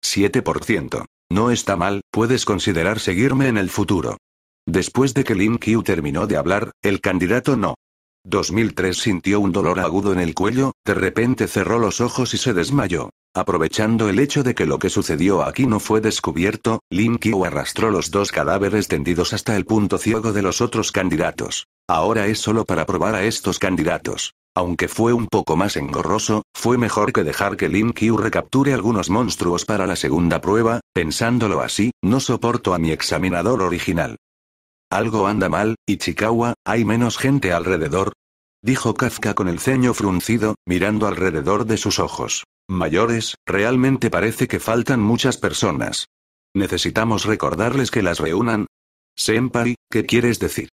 7%. No está mal, puedes considerar seguirme en el futuro. Después de que Lin Qiu terminó de hablar, el candidato no. 2003 sintió un dolor agudo en el cuello, de repente cerró los ojos y se desmayó. Aprovechando el hecho de que lo que sucedió aquí no fue descubierto, Lin arrastró los dos cadáveres tendidos hasta el punto ciego de los otros candidatos. Ahora es solo para probar a estos candidatos. Aunque fue un poco más engorroso, fue mejor que dejar que Lin recapture algunos monstruos para la segunda prueba, pensándolo así, no soporto a mi examinador original. Algo anda mal, Ichikawa, hay menos gente alrededor. Dijo Kafka con el ceño fruncido, mirando alrededor de sus ojos mayores, realmente parece que faltan muchas personas. Necesitamos recordarles que las reúnan. Senpai, ¿qué quieres decir?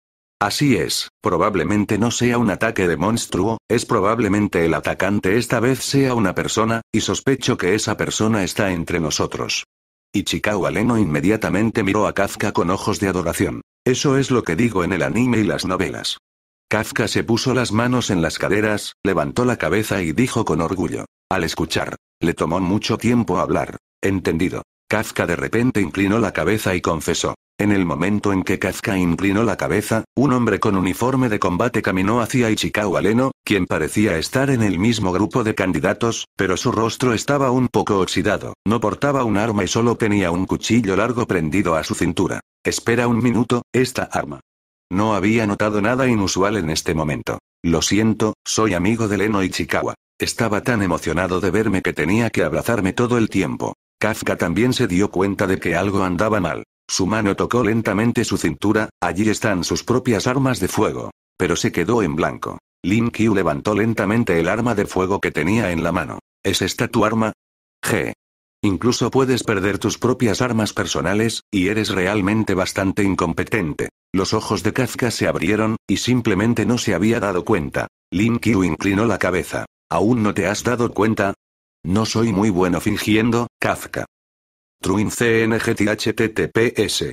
Así es, probablemente no sea un ataque de monstruo, es probablemente el atacante esta vez sea una persona, y sospecho que esa persona está entre nosotros. Ichikawa Leno inmediatamente miró a Kafka con ojos de adoración. Eso es lo que digo en el anime y las novelas. Kazka se puso las manos en las caderas, levantó la cabeza y dijo con orgullo. Al escuchar, le tomó mucho tiempo hablar. Entendido. Kazka de repente inclinó la cabeza y confesó. En el momento en que Kazka inclinó la cabeza, un hombre con uniforme de combate caminó hacia Ichikawa Leno, quien parecía estar en el mismo grupo de candidatos, pero su rostro estaba un poco oxidado, no portaba un arma y solo tenía un cuchillo largo prendido a su cintura. Espera un minuto, esta arma. No había notado nada inusual en este momento. Lo siento, soy amigo de Leno Ichikawa. Estaba tan emocionado de verme que tenía que abrazarme todo el tiempo. Kafka también se dio cuenta de que algo andaba mal. Su mano tocó lentamente su cintura, allí están sus propias armas de fuego. Pero se quedó en blanco. Lin levantó lentamente el arma de fuego que tenía en la mano. ¿Es esta tu arma? G. Incluso puedes perder tus propias armas personales, y eres realmente bastante incompetente. Los ojos de Kafka se abrieron, y simplemente no se había dado cuenta. Lin inclinó la cabeza. ¿Aún no te has dado cuenta? No soy muy bueno fingiendo, Kafka. Truin CNGTHTTPS.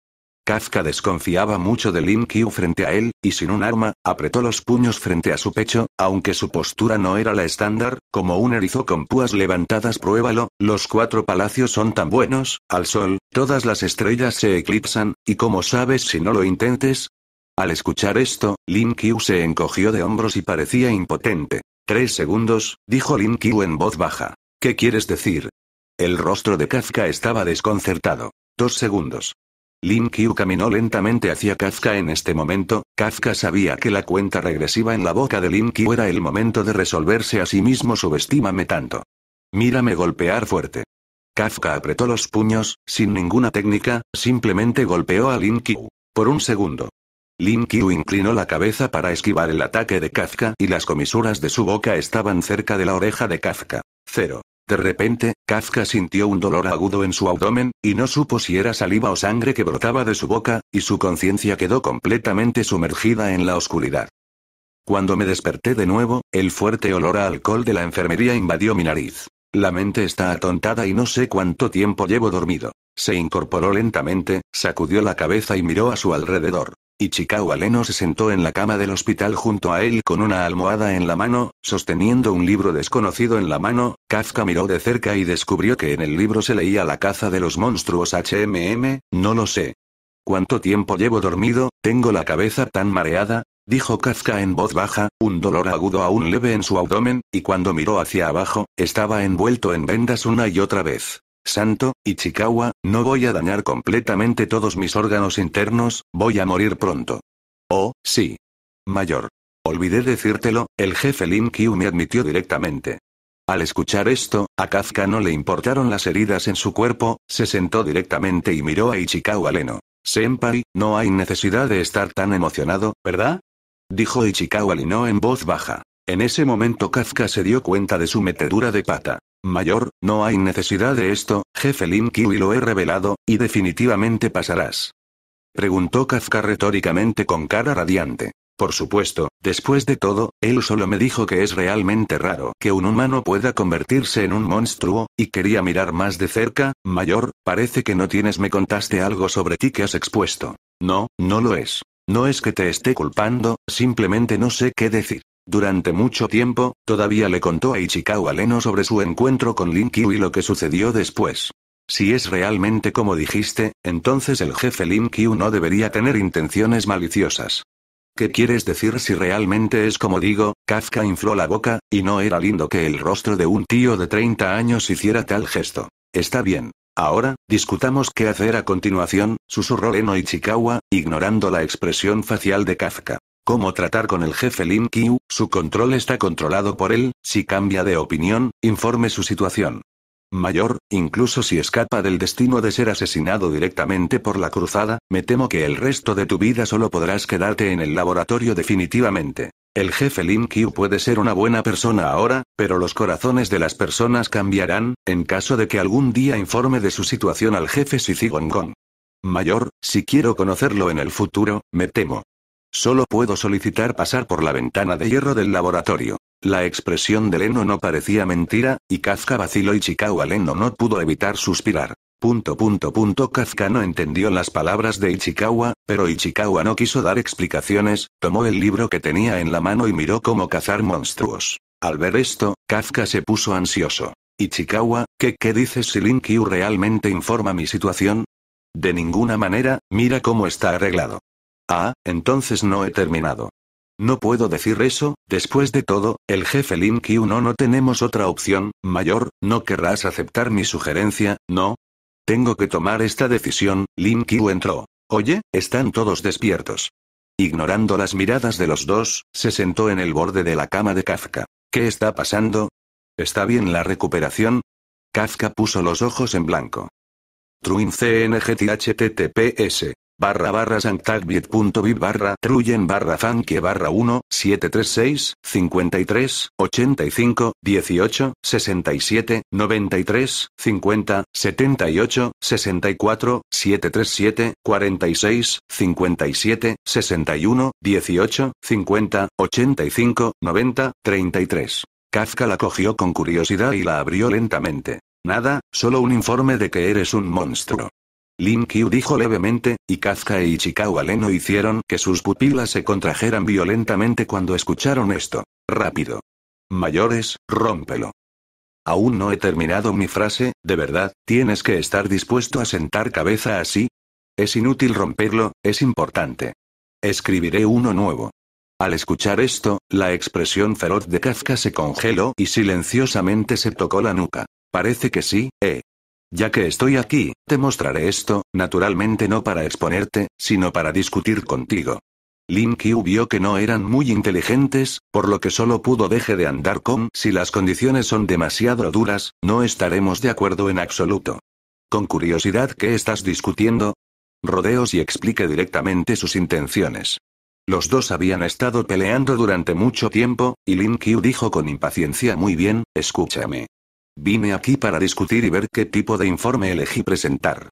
Kafka desconfiaba mucho de Lin Kyu frente a él, y sin un arma, apretó los puños frente a su pecho, aunque su postura no era la estándar, como un erizo con púas levantadas pruébalo, los cuatro palacios son tan buenos, al sol, todas las estrellas se eclipsan, y cómo sabes si no lo intentes? Al escuchar esto, Lin Kyu se encogió de hombros y parecía impotente. Tres segundos, dijo Lin Kyu en voz baja. ¿Qué quieres decir? El rostro de Kafka estaba desconcertado. Dos segundos. Lin caminó lentamente hacia Kafka en este momento, Kafka sabía que la cuenta regresiva en la boca de Lin era el momento de resolverse a sí mismo subestímame tanto. Mírame golpear fuerte. Kafka apretó los puños, sin ninguna técnica, simplemente golpeó a Lin Por un segundo. Lin inclinó la cabeza para esquivar el ataque de Kazka y las comisuras de su boca estaban cerca de la oreja de Kazka. Cero. De repente, Kafka sintió un dolor agudo en su abdomen, y no supo si era saliva o sangre que brotaba de su boca, y su conciencia quedó completamente sumergida en la oscuridad. Cuando me desperté de nuevo, el fuerte olor a alcohol de la enfermería invadió mi nariz. La mente está atontada y no sé cuánto tiempo llevo dormido. Se incorporó lentamente, sacudió la cabeza y miró a su alrededor. Y Leno Aleno se sentó en la cama del hospital junto a él con una almohada en la mano, sosteniendo un libro desconocido en la mano, Kazka miró de cerca y descubrió que en el libro se leía La caza de los monstruos HMM, no lo sé. ¿Cuánto tiempo llevo dormido? Tengo la cabeza tan mareada, dijo Kazka en voz baja, un dolor agudo aún leve en su abdomen, y cuando miró hacia abajo, estaba envuelto en vendas una y otra vez. Santo, Ichikawa, no voy a dañar completamente todos mis órganos internos, voy a morir pronto. Oh, sí. Mayor. Olvidé decírtelo, el jefe Lim me admitió directamente. Al escuchar esto, a Kafka no le importaron las heridas en su cuerpo, se sentó directamente y miró a Ichikawa Leno. Senpai, no hay necesidad de estar tan emocionado, ¿verdad? Dijo Ichikawa Leno en voz baja. En ese momento Kazka se dio cuenta de su metedura de pata. Mayor, no hay necesidad de esto, jefe Linky lo he revelado, y definitivamente pasarás. Preguntó Kafka retóricamente con cara radiante. Por supuesto, después de todo, él solo me dijo que es realmente raro que un humano pueda convertirse en un monstruo, y quería mirar más de cerca, mayor, parece que no tienes me contaste algo sobre ti que has expuesto. No, no lo es. No es que te esté culpando, simplemente no sé qué decir. Durante mucho tiempo, todavía le contó a Ichikawa Leno sobre su encuentro con Lin y lo que sucedió después. Si es realmente como dijiste, entonces el jefe Lin no debería tener intenciones maliciosas. ¿Qué quieres decir si realmente es como digo? Kafka infló la boca, y no era lindo que el rostro de un tío de 30 años hiciera tal gesto. Está bien. Ahora, discutamos qué hacer a continuación, susurró Leno Ichikawa, ignorando la expresión facial de Kafka cómo tratar con el jefe Lin Qiu, su control está controlado por él, si cambia de opinión, informe su situación. Mayor, incluso si escapa del destino de ser asesinado directamente por la cruzada, me temo que el resto de tu vida solo podrás quedarte en el laboratorio definitivamente. El jefe Lin Qiu puede ser una buena persona ahora, pero los corazones de las personas cambiarán, en caso de que algún día informe de su situación al jefe Sisi Gong. Mayor, si quiero conocerlo en el futuro, me temo. Solo puedo solicitar pasar por la ventana de hierro del laboratorio. La expresión de Leno no parecía mentira, y Kazka vaciló Ichikawa. Leno no pudo evitar suspirar. Punto punto punto Kazka no entendió las palabras de Ichikawa, pero Ichikawa no quiso dar explicaciones, tomó el libro que tenía en la mano y miró cómo cazar monstruos. Al ver esto, Kazka se puso ansioso. Ichikawa, ¿qué, qué dices si Linkyu realmente informa mi situación? De ninguna manera, mira cómo está arreglado. Ah, entonces no he terminado. No puedo decir eso, después de todo, el jefe Linkyu no no tenemos otra opción, mayor, no querrás aceptar mi sugerencia, ¿no? Tengo que tomar esta decisión, Lin entró. Oye, están todos despiertos. Ignorando las miradas de los dos, se sentó en el borde de la cama de Kafka. ¿Qué está pasando? ¿Está bien la recuperación? Kafka puso los ojos en blanco. Truin CNGTHTTPS barra barra santagbit.bit barra truyen barra fanque barra 1, 736, 53, 85, 18, 67, 93, 50, 78, 64, 737, 46, 57, 61, 18, 50, 85, 90, 33. Kafka la cogió con curiosidad y la abrió lentamente. Nada, solo un informe de que eres un monstruo. Lin dijo levemente, y Kazka e Ichikawa Leno hicieron que sus pupilas se contrajeran violentamente cuando escucharon esto. Rápido. Mayores, rómpelo. Aún no he terminado mi frase, de verdad, tienes que estar dispuesto a sentar cabeza así. Es inútil romperlo, es importante. Escribiré uno nuevo. Al escuchar esto, la expresión feroz de Kafka se congeló y silenciosamente se tocó la nuca. Parece que sí, eh. Ya que estoy aquí, te mostraré esto, naturalmente no para exponerte, sino para discutir contigo. Lin Qiu vio que no eran muy inteligentes, por lo que solo pudo deje de andar con si las condiciones son demasiado duras, no estaremos de acuerdo en absoluto. Con curiosidad, ¿qué estás discutiendo? Rodeos y explique directamente sus intenciones. Los dos habían estado peleando durante mucho tiempo, y Lin Qiu dijo con impaciencia muy bien, escúchame. Vine aquí para discutir y ver qué tipo de informe elegí presentar.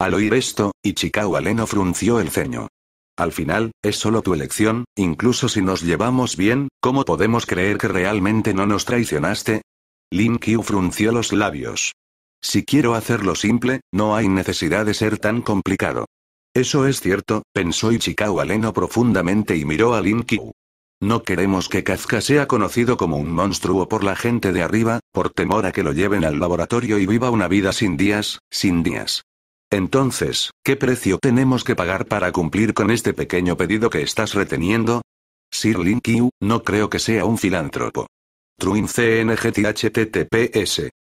Al oír esto, Ichikawa Leno frunció el ceño. Al final, es solo tu elección, incluso si nos llevamos bien, ¿cómo podemos creer que realmente no nos traicionaste? Lin Kyu frunció los labios. Si quiero hacerlo simple, no hay necesidad de ser tan complicado. Eso es cierto, pensó Ichikawa Leno profundamente y miró a Lin Kyu. No queremos que Kazka sea conocido como un monstruo por la gente de arriba, por temor a que lo lleven al laboratorio y viva una vida sin días, sin días. Entonces, ¿qué precio tenemos que pagar para cumplir con este pequeño pedido que estás reteniendo? Sir Linkiu, no creo que sea un filántropo. Truin CNGTHTTPS.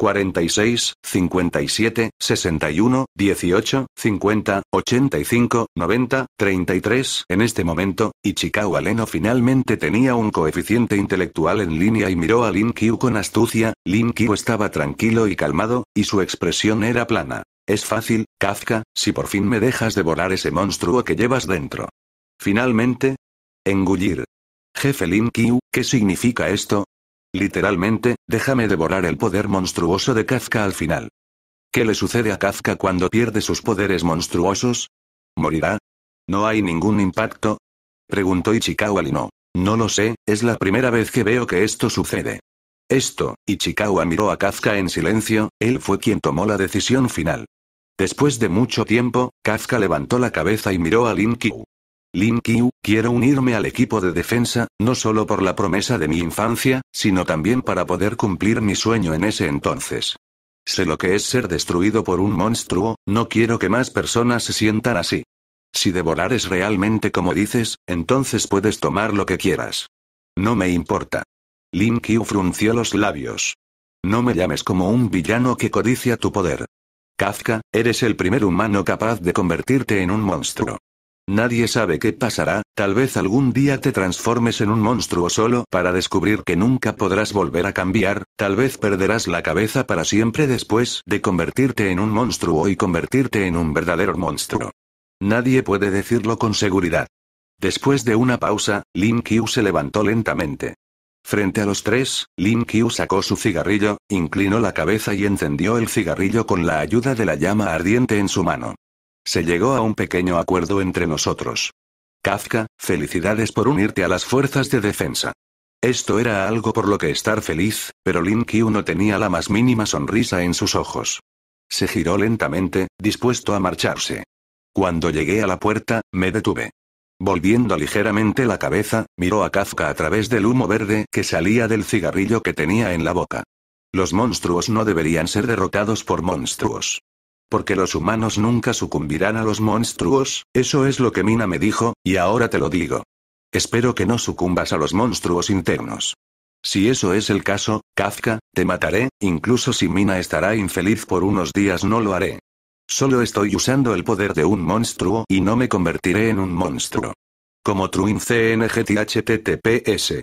46, 57, 61, 18, 50, 85, 90, 33. En este momento, Ichikawa Leno finalmente tenía un coeficiente intelectual en línea y miró a Lin con astucia. Lin estaba tranquilo y calmado, y su expresión era plana. Es fácil, Kafka, si por fin me dejas devorar ese monstruo que llevas dentro. Finalmente. Engullir. Jefe Lin ¿qué significa esto? Literalmente, déjame devorar el poder monstruoso de Kazka al final. ¿Qué le sucede a Kazka cuando pierde sus poderes monstruosos? ¿Morirá? ¿No hay ningún impacto? Preguntó Ichikawa y No lo sé, es la primera vez que veo que esto sucede. Esto, Ichikawa miró a Kazka en silencio, él fue quien tomó la decisión final. Después de mucho tiempo, Kazka levantó la cabeza y miró a Lin Lin quiero unirme al equipo de defensa, no solo por la promesa de mi infancia, sino también para poder cumplir mi sueño en ese entonces. Sé lo que es ser destruido por un monstruo, no quiero que más personas se sientan así. Si devorar es realmente como dices, entonces puedes tomar lo que quieras. No me importa. Lin frunció los labios. No me llames como un villano que codicia tu poder. Kazka, eres el primer humano capaz de convertirte en un monstruo. Nadie sabe qué pasará, tal vez algún día te transformes en un monstruo solo para descubrir que nunca podrás volver a cambiar, tal vez perderás la cabeza para siempre después de convertirte en un monstruo y convertirte en un verdadero monstruo. Nadie puede decirlo con seguridad. Después de una pausa, Lin Kyu se levantó lentamente. Frente a los tres, Lin Kyu sacó su cigarrillo, inclinó la cabeza y encendió el cigarrillo con la ayuda de la llama ardiente en su mano. Se llegó a un pequeño acuerdo entre nosotros. Kafka, felicidades por unirte a las fuerzas de defensa. Esto era algo por lo que estar feliz, pero Lin no tenía la más mínima sonrisa en sus ojos. Se giró lentamente, dispuesto a marcharse. Cuando llegué a la puerta, me detuve. Volviendo ligeramente la cabeza, miró a Kafka a través del humo verde que salía del cigarrillo que tenía en la boca. Los monstruos no deberían ser derrotados por monstruos. Porque los humanos nunca sucumbirán a los monstruos, eso es lo que Mina me dijo, y ahora te lo digo. Espero que no sucumbas a los monstruos internos. Si eso es el caso, Kafka, te mataré, incluso si Mina estará infeliz por unos días no lo haré. Solo estoy usando el poder de un monstruo y no me convertiré en un monstruo. Como Truin CNGTHTTPS.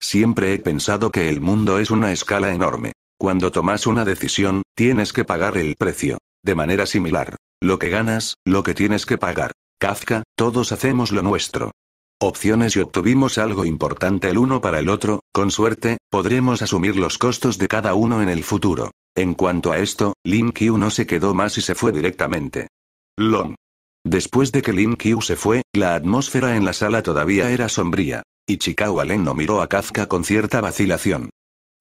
Siempre he pensado que el mundo es una escala enorme. Cuando tomas una decisión, tienes que pagar el precio. De manera similar. Lo que ganas, lo que tienes que pagar. Kafka, todos hacemos lo nuestro. Opciones y obtuvimos algo importante el uno para el otro, con suerte, podremos asumir los costos de cada uno en el futuro. En cuanto a esto, Lin Q no se quedó más y se fue directamente. Long. Después de que Lin Q se fue, la atmósfera en la sala todavía era sombría. Ichikawa Leno miró a Kazka con cierta vacilación.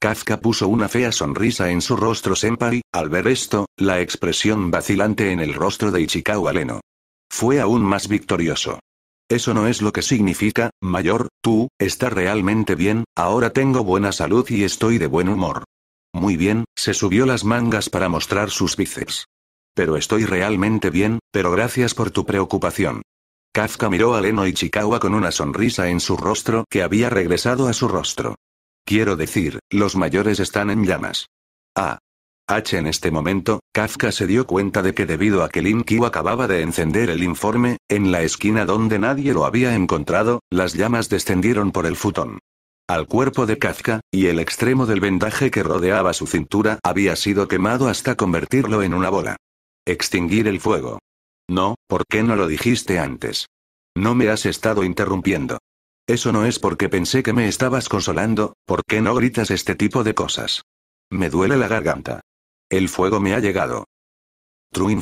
Kazka puso una fea sonrisa en su rostro senpai, al ver esto, la expresión vacilante en el rostro de Ichikawa Leno. Fue aún más victorioso. Eso no es lo que significa, mayor, tú, está realmente bien, ahora tengo buena salud y estoy de buen humor. Muy bien, se subió las mangas para mostrar sus bíceps. Pero estoy realmente bien, pero gracias por tu preocupación. Kafka miró a Leno y Chikawa con una sonrisa en su rostro que había regresado a su rostro. Quiero decir, los mayores están en llamas. Ah. H. En este momento, Kafka se dio cuenta de que debido a que Linkyu acababa de encender el informe, en la esquina donde nadie lo había encontrado, las llamas descendieron por el futón. Al cuerpo de Kafka, y el extremo del vendaje que rodeaba su cintura había sido quemado hasta convertirlo en una bola. Extinguir el fuego. No, ¿por qué no lo dijiste antes? No me has estado interrumpiendo. Eso no es porque pensé que me estabas consolando, ¿por qué no gritas este tipo de cosas? Me duele la garganta. El fuego me ha llegado. Truin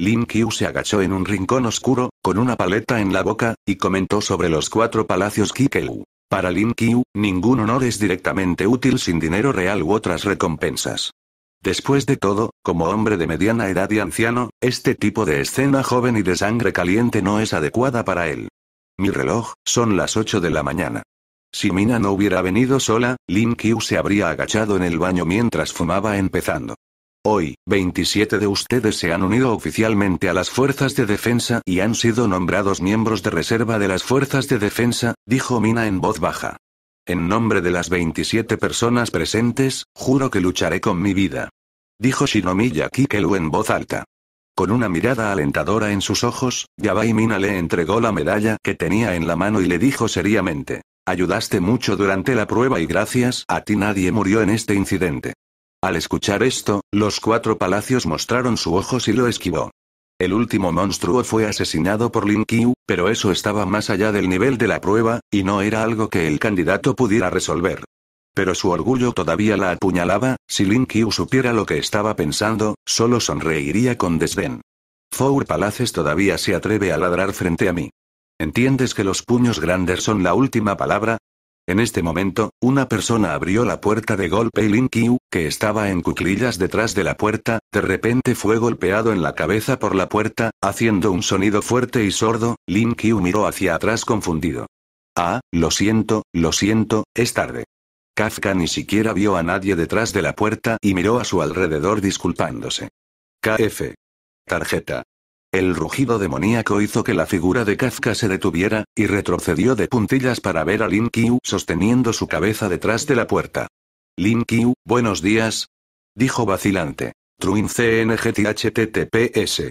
Lin Qiu se agachó en un rincón oscuro, con una paleta en la boca, y comentó sobre los cuatro palacios Kikeu. Para Lin Qiu, ningún honor es directamente útil sin dinero real u otras recompensas. Después de todo, como hombre de mediana edad y anciano, este tipo de escena joven y de sangre caliente no es adecuada para él. Mi reloj, son las 8 de la mañana. Si Mina no hubiera venido sola, Lin Qiu se habría agachado en el baño mientras fumaba empezando. Hoy, 27 de ustedes se han unido oficialmente a las fuerzas de defensa y han sido nombrados miembros de reserva de las fuerzas de defensa, dijo Mina en voz baja. En nombre de las 27 personas presentes, juro que lucharé con mi vida. Dijo Shinomiya Kikelu en voz alta. Con una mirada alentadora en sus ojos, Yabai Mina le entregó la medalla que tenía en la mano y le dijo seriamente. Ayudaste mucho durante la prueba y gracias a ti nadie murió en este incidente. Al escuchar esto, los cuatro palacios mostraron su ojo y lo esquivó. El último monstruo fue asesinado por Lin Qiu, pero eso estaba más allá del nivel de la prueba, y no era algo que el candidato pudiera resolver. Pero su orgullo todavía la apuñalaba, si Lin Qiu supiera lo que estaba pensando, solo sonreiría con desdén. Four Palaces todavía se atreve a ladrar frente a mí. ¿Entiendes que los puños grandes son la última palabra? En este momento, una persona abrió la puerta de golpe y Lin Qiu, que estaba en cuclillas detrás de la puerta, de repente fue golpeado en la cabeza por la puerta, haciendo un sonido fuerte y sordo, Lin Qiu miró hacia atrás confundido. Ah, lo siento, lo siento, es tarde. Kafka ni siquiera vio a nadie detrás de la puerta y miró a su alrededor disculpándose. KF. Tarjeta. El rugido demoníaco hizo que la figura de Kazka se detuviera, y retrocedió de puntillas para ver a Lin Qiu sosteniendo su cabeza detrás de la puerta. Lin Qiu, buenos días. Dijo vacilante. Truin CNGTHTTPS.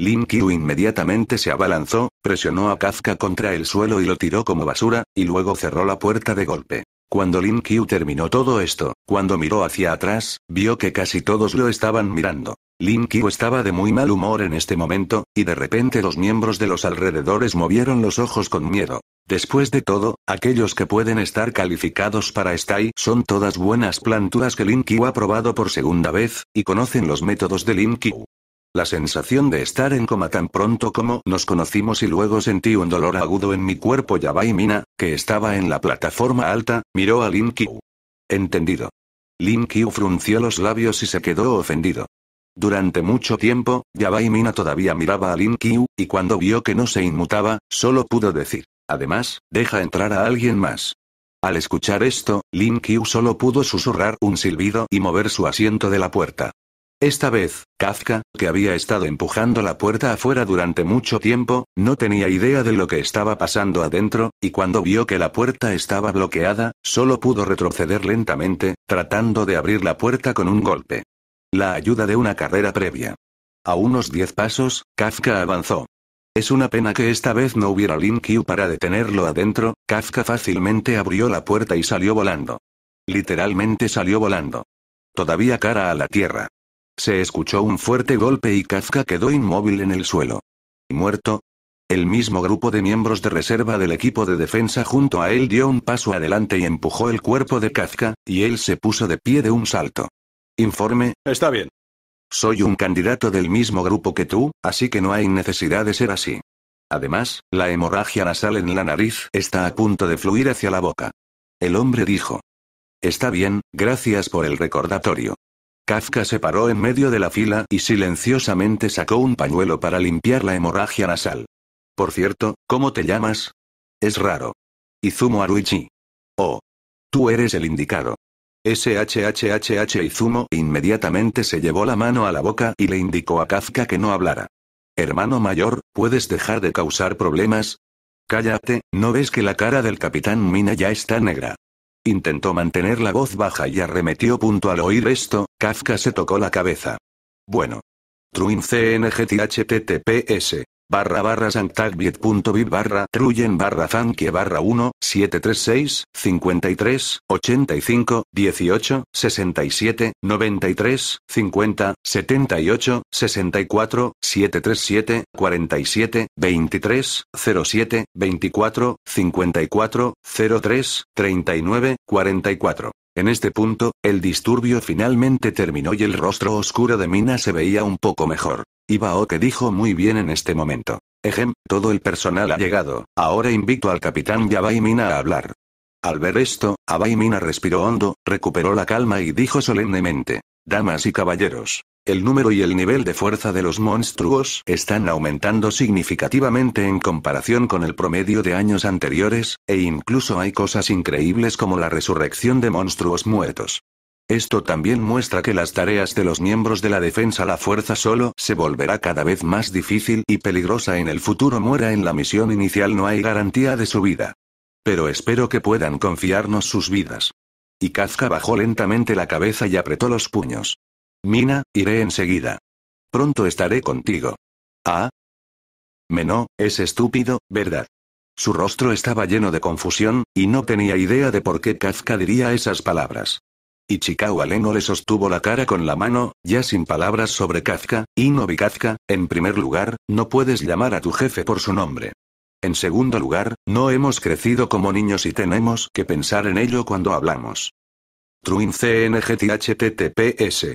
Lin Qiu inmediatamente se abalanzó, presionó a Kazka contra el suelo y lo tiró como basura, y luego cerró la puerta de golpe. Cuando Lin Qiu terminó todo esto, cuando miró hacia atrás, vio que casi todos lo estaban mirando. Lin Qiu estaba de muy mal humor en este momento, y de repente los miembros de los alrededores movieron los ojos con miedo. Después de todo, aquellos que pueden estar calificados para Stai son todas buenas planturas que Lin Qiu ha probado por segunda vez, y conocen los métodos de Lin Qiu. La sensación de estar en coma tan pronto como nos conocimos y luego sentí un dolor agudo en mi cuerpo. Yabai Mina, que estaba en la plataforma alta, miró a Lin Qiu. Entendido. Lin Qiu frunció los labios y se quedó ofendido. Durante mucho tiempo, Yabai Mina todavía miraba a Lin Qiu, y cuando vio que no se inmutaba, solo pudo decir. Además, deja entrar a alguien más. Al escuchar esto, Lin Qiu solo pudo susurrar un silbido y mover su asiento de la puerta. Esta vez, Kafka, que había estado empujando la puerta afuera durante mucho tiempo, no tenía idea de lo que estaba pasando adentro, y cuando vio que la puerta estaba bloqueada, solo pudo retroceder lentamente, tratando de abrir la puerta con un golpe. La ayuda de una carrera previa. A unos diez pasos, Kafka avanzó. Es una pena que esta vez no hubiera Lin para detenerlo adentro, Kafka fácilmente abrió la puerta y salió volando. Literalmente salió volando. Todavía cara a la tierra. Se escuchó un fuerte golpe y Kazka quedó inmóvil en el suelo. ¿Muerto? El mismo grupo de miembros de reserva del equipo de defensa junto a él dio un paso adelante y empujó el cuerpo de Kazka, y él se puso de pie de un salto. Informe. Está bien. Soy un candidato del mismo grupo que tú, así que no hay necesidad de ser así. Además, la hemorragia nasal en la nariz está a punto de fluir hacia la boca. El hombre dijo. Está bien, gracias por el recordatorio. Kafka se paró en medio de la fila y silenciosamente sacó un pañuelo para limpiar la hemorragia nasal. Por cierto, ¿cómo te llamas? Es raro. Izumo Aruichi. Oh. Tú eres el indicado. SHHHH Izumo inmediatamente se llevó la mano a la boca y le indicó a Kafka que no hablara. Hermano mayor, ¿puedes dejar de causar problemas? Cállate, ¿no ves que la cara del capitán Mina ya está negra? Intentó mantener la voz baja y arremetió. Punto al oír esto, Kafka se tocó la cabeza. Bueno. Truin cngthttps barra barra santagbit.bit barra truyen barra fankie barra 1 736 53 85 18 67 93 50 78 64 737 47 23 07 24 54 03 39 44 en este punto, el disturbio finalmente terminó y el rostro oscuro de Mina se veía un poco mejor. Ibao que dijo muy bien en este momento. Ejem, todo el personal ha llegado, ahora invito al capitán Abay Mina a hablar. Al ver esto, Abai Mina respiró hondo, recuperó la calma y dijo solemnemente. Damas y caballeros, el número y el nivel de fuerza de los monstruos están aumentando significativamente en comparación con el promedio de años anteriores, e incluso hay cosas increíbles como la resurrección de monstruos muertos. Esto también muestra que las tareas de los miembros de la defensa la fuerza solo se volverá cada vez más difícil y peligrosa en el futuro muera en la misión inicial no hay garantía de su vida. Pero espero que puedan confiarnos sus vidas. Y Kazka bajó lentamente la cabeza y apretó los puños. Mina, iré enseguida. Pronto estaré contigo. Ah. Menó, es estúpido, ¿verdad? Su rostro estaba lleno de confusión, y no tenía idea de por qué Kazka diría esas palabras. Ichikawa Leno le sostuvo la cara con la mano, ya sin palabras sobre Kazka, no vi Kazka, en primer lugar, no puedes llamar a tu jefe por su nombre. En segundo lugar, no hemos crecido como niños y tenemos que pensar en ello cuando hablamos. Truin CNGTHTTPS.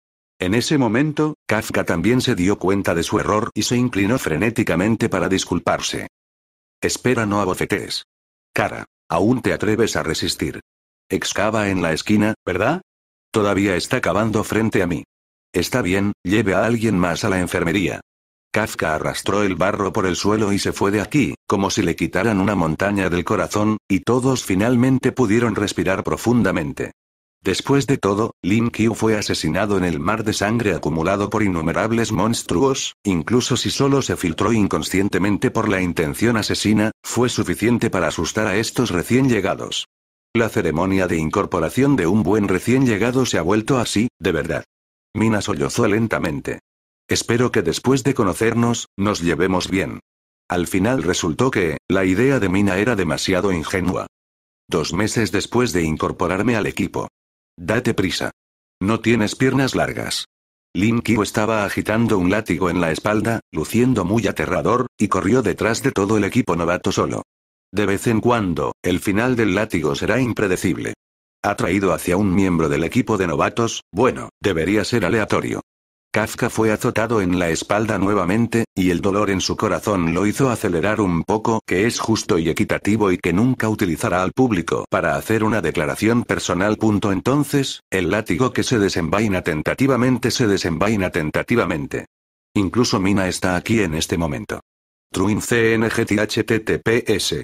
En ese momento, Kafka también se dio cuenta de su error y se inclinó frenéticamente para disculparse. Espera no abofetees. Cara, aún te atreves a resistir. Excava en la esquina, ¿verdad? Todavía está cavando frente a mí. Está bien, lleve a alguien más a la enfermería. Kafka arrastró el barro por el suelo y se fue de aquí, como si le quitaran una montaña del corazón, y todos finalmente pudieron respirar profundamente. Después de todo, Lin Qiu fue asesinado en el mar de sangre acumulado por innumerables monstruos, incluso si solo se filtró inconscientemente por la intención asesina, fue suficiente para asustar a estos recién llegados. La ceremonia de incorporación de un buen recién llegado se ha vuelto así, de verdad. Mina sollozó lentamente. Espero que después de conocernos, nos llevemos bien. Al final resultó que, la idea de Mina era demasiado ingenua. Dos meses después de incorporarme al equipo, Date prisa. No tienes piernas largas. Lin estaba agitando un látigo en la espalda, luciendo muy aterrador, y corrió detrás de todo el equipo novato solo. De vez en cuando, el final del látigo será impredecible. Ha traído hacia un miembro del equipo de novatos, bueno, debería ser aleatorio. Kafka fue azotado en la espalda nuevamente, y el dolor en su corazón lo hizo acelerar un poco, que es justo y equitativo y que nunca utilizará al público para hacer una declaración personal. entonces, el látigo que se desenvaina tentativamente se desenvaina tentativamente. Incluso Mina está aquí en este momento. Truin CNGTHTTPS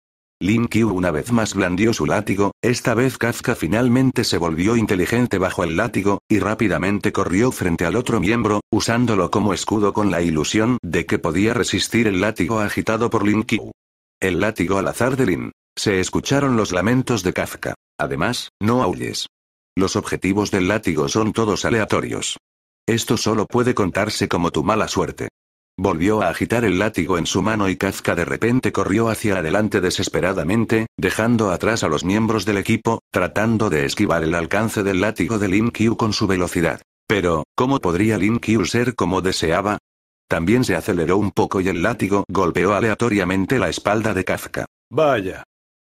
Lin una vez más blandió su látigo, esta vez Kafka finalmente se volvió inteligente bajo el látigo, y rápidamente corrió frente al otro miembro, usándolo como escudo con la ilusión de que podía resistir el látigo agitado por Lin El látigo al azar de Lin. Se escucharon los lamentos de Kafka. Además, no aulles. Los objetivos del látigo son todos aleatorios. Esto solo puede contarse como tu mala suerte. Volvió a agitar el látigo en su mano y Kazka de repente corrió hacia adelante desesperadamente, dejando atrás a los miembros del equipo, tratando de esquivar el alcance del látigo de Lin Kyu con su velocidad. Pero, ¿cómo podría Lin Kyu ser como deseaba? También se aceleró un poco y el látigo golpeó aleatoriamente la espalda de Kazka. Vaya.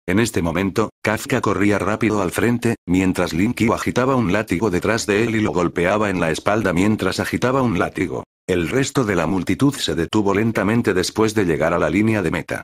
En este momento, Kazka corría rápido al frente, mientras Lin agitaba un látigo detrás de él y lo golpeaba en la espalda mientras agitaba un látigo. El resto de la multitud se detuvo lentamente después de llegar a la línea de meta.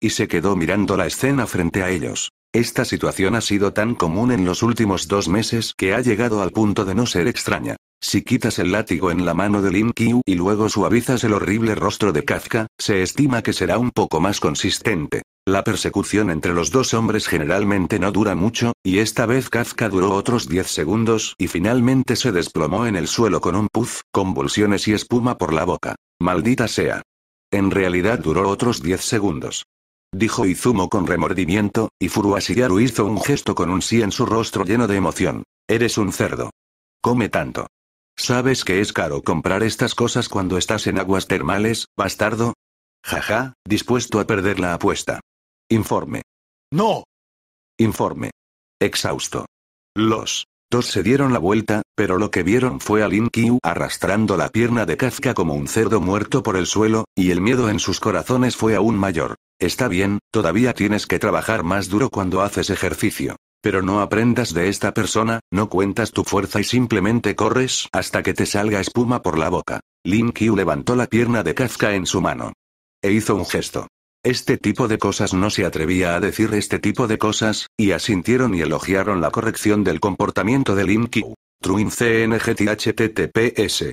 Y se quedó mirando la escena frente a ellos. Esta situación ha sido tan común en los últimos dos meses que ha llegado al punto de no ser extraña. Si quitas el látigo en la mano de Lin Qiu y luego suavizas el horrible rostro de Kafka, se estima que será un poco más consistente. La persecución entre los dos hombres generalmente no dura mucho, y esta vez Kazka duró otros 10 segundos y finalmente se desplomó en el suelo con un puz, convulsiones y espuma por la boca. Maldita sea. En realidad duró otros 10 segundos. Dijo Izumo con remordimiento, y Yaru hizo un gesto con un sí en su rostro lleno de emoción. Eres un cerdo. Come tanto. ¿Sabes que es caro comprar estas cosas cuando estás en aguas termales, bastardo? Jaja, dispuesto a perder la apuesta. Informe. No. Informe. Exhausto. Los dos se dieron la vuelta, pero lo que vieron fue a Lin Kyu arrastrando la pierna de Kafka como un cerdo muerto por el suelo, y el miedo en sus corazones fue aún mayor. Está bien, todavía tienes que trabajar más duro cuando haces ejercicio. Pero no aprendas de esta persona, no cuentas tu fuerza y simplemente corres hasta que te salga espuma por la boca. Lin Kyu levantó la pierna de Kazka en su mano. E hizo un gesto. Este tipo de cosas no se atrevía a decir este tipo de cosas, y asintieron y elogiaron la corrección del comportamiento de Lim Truin CNGTHTTPS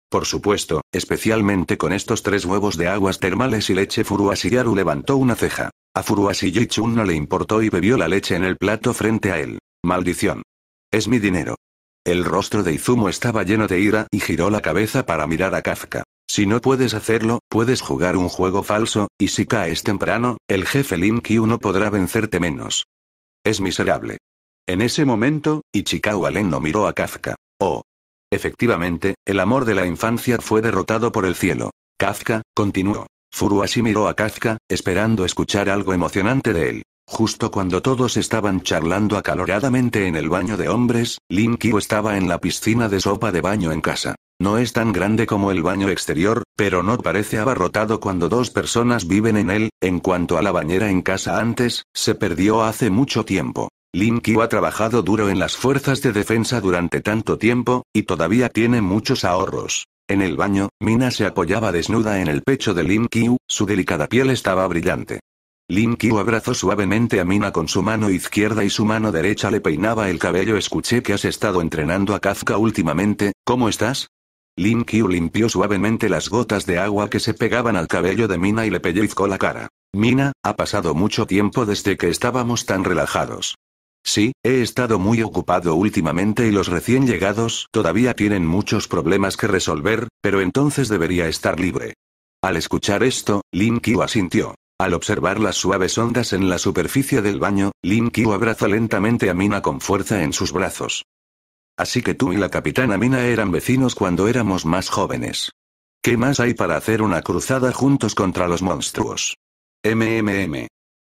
Por supuesto, especialmente con estos tres huevos de aguas termales y leche Yaru levantó una ceja. A Furuashiyichun no le importó y bebió la leche en el plato frente a él. Maldición. Es mi dinero. El rostro de Izumo estaba lleno de ira y giró la cabeza para mirar a Kafka. Si no puedes hacerlo, puedes jugar un juego falso, y si caes temprano, el jefe Linkyu no podrá vencerte menos. Es miserable. En ese momento, Ichikawa Len no miró a Kafka. Oh, Efectivamente, el amor de la infancia fue derrotado por el cielo. Kafka, continuó. Furuashi miró a Kafka, esperando escuchar algo emocionante de él. Justo cuando todos estaban charlando acaloradamente en el baño de hombres, Lin estaba en la piscina de sopa de baño en casa. No es tan grande como el baño exterior, pero no parece abarrotado cuando dos personas viven en él. En cuanto a la bañera en casa antes, se perdió hace mucho tiempo. Linkyu ha trabajado duro en las fuerzas de defensa durante tanto tiempo, y todavía tiene muchos ahorros. En el baño, Mina se apoyaba desnuda en el pecho de Lim Qiu, su delicada piel estaba brillante. Lim abrazó suavemente a Mina con su mano izquierda y su mano derecha le peinaba el cabello. Escuché que has estado entrenando a Kafka últimamente, ¿cómo estás? Lim limpió suavemente las gotas de agua que se pegaban al cabello de Mina y le pellizcó la cara. Mina, ha pasado mucho tiempo desde que estábamos tan relajados. Sí, he estado muy ocupado últimamente y los recién llegados todavía tienen muchos problemas que resolver, pero entonces debería estar libre. Al escuchar esto, Lin asintió. Al observar las suaves ondas en la superficie del baño, Lin Kiu abraza lentamente a Mina con fuerza en sus brazos. Así que tú y la capitana Mina eran vecinos cuando éramos más jóvenes. ¿Qué más hay para hacer una cruzada juntos contra los monstruos? MMM.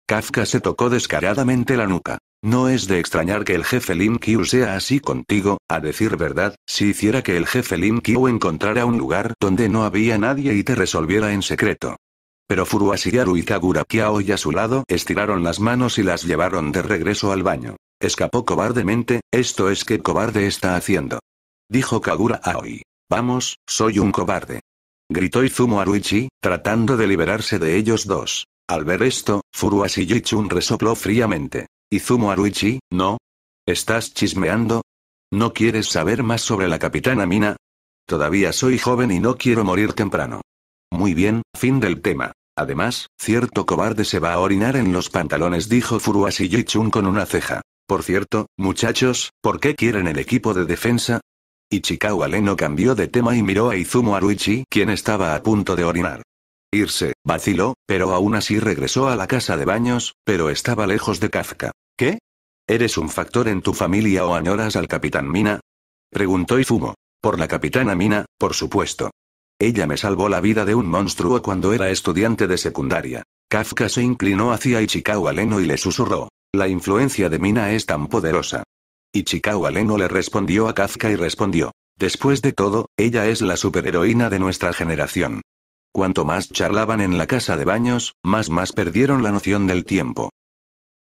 Kafka se tocó descaradamente la nuca. No es de extrañar que el jefe Lin sea así contigo, a decir verdad, si hiciera que el jefe Lin encontrara un lugar donde no había nadie y te resolviera en secreto. Pero Yaru y Kagura Kiao a su lado estiraron las manos y las llevaron de regreso al baño. Escapó cobardemente, esto es que cobarde está haciendo. Dijo Kagura Aoi. Vamos, soy un cobarde. Gritó Izumo Aruichi, tratando de liberarse de ellos dos. Al ver esto, Furuashi Yichun resopló fríamente. Izumo Aruichi, ¿no? ¿Estás chismeando? ¿No quieres saber más sobre la capitana Mina? Todavía soy joven y no quiero morir temprano. Muy bien, fin del tema. Además, cierto cobarde se va a orinar en los pantalones, dijo Furuashi Yichun con una ceja. Por cierto, muchachos, ¿por qué quieren el equipo de defensa? Ichikawa Leno cambió de tema y miró a Izumo Aruichi, quien estaba a punto de orinar. Irse, vaciló, pero aún así regresó a la casa de baños, pero estaba lejos de Kafka. ¿Qué? ¿Eres un factor en tu familia o añoras al capitán Mina? Preguntó Izumo. Por la capitana Mina, por supuesto. Ella me salvó la vida de un monstruo cuando era estudiante de secundaria. Kafka se inclinó hacia Ichikawa Leno y le susurró. La influencia de Mina es tan poderosa. Ichikawa Leno le respondió a Kafka y respondió. Después de todo, ella es la superheroína de nuestra generación. Cuanto más charlaban en la casa de baños, más más perdieron la noción del tiempo.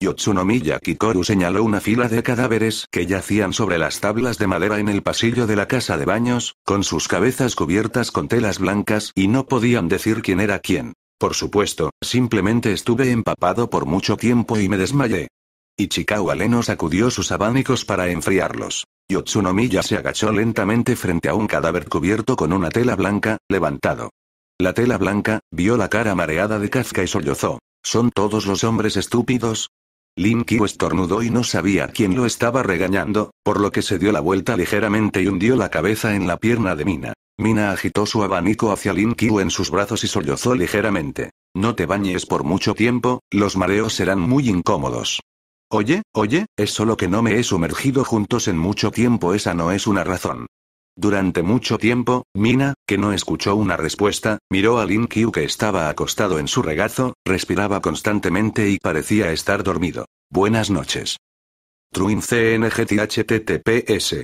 Yotsunomiya Kikoru señaló una fila de cadáveres que yacían sobre las tablas de madera en el pasillo de la casa de baños, con sus cabezas cubiertas con telas blancas y no podían decir quién era quién. Por supuesto, simplemente estuve empapado por mucho tiempo y me desmayé. Ichikawa Leno sacudió sus abanicos para enfriarlos. Yotsunomiya se agachó lentamente frente a un cadáver cubierto con una tela blanca, levantado. La tela blanca, vio la cara mareada de Kazka y sollozó. ¿Son todos los hombres estúpidos? Linky estornudó y no sabía quién lo estaba regañando, por lo que se dio la vuelta ligeramente y hundió la cabeza en la pierna de Mina. Mina agitó su abanico hacia Linky en sus brazos y sollozó ligeramente. No te bañes por mucho tiempo, los mareos serán muy incómodos. Oye, oye, es solo que no me he sumergido juntos en mucho tiempo, esa no es una razón. Durante mucho tiempo, Mina, que no escuchó una respuesta, miró a Lin Qiu que estaba acostado en su regazo, respiraba constantemente y parecía estar dormido. Buenas noches. Truin CNGTHTTPS.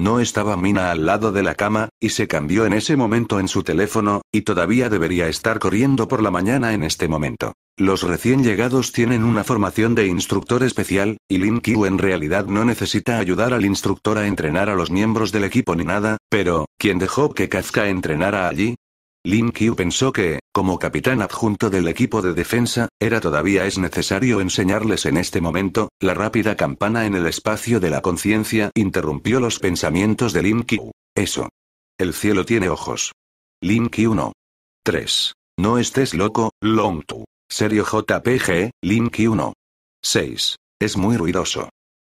No estaba Mina al lado de la cama, y se cambió en ese momento en su teléfono, y todavía debería estar corriendo por la mañana en este momento. Los recién llegados tienen una formación de instructor especial, y Lin en realidad no necesita ayudar al instructor a entrenar a los miembros del equipo ni nada, pero, ¿quién dejó que Kazka entrenara allí? Lin Kyu pensó que, como capitán adjunto del equipo de defensa, era todavía es necesario enseñarles en este momento, la rápida campana en el espacio de la conciencia interrumpió los pensamientos de Lin Kyu. Eso. El cielo tiene ojos. Lin Kyu no. 3. No estés loco, Long Tu. Serio JPG, Lin Qiu no. 6. Es muy ruidoso.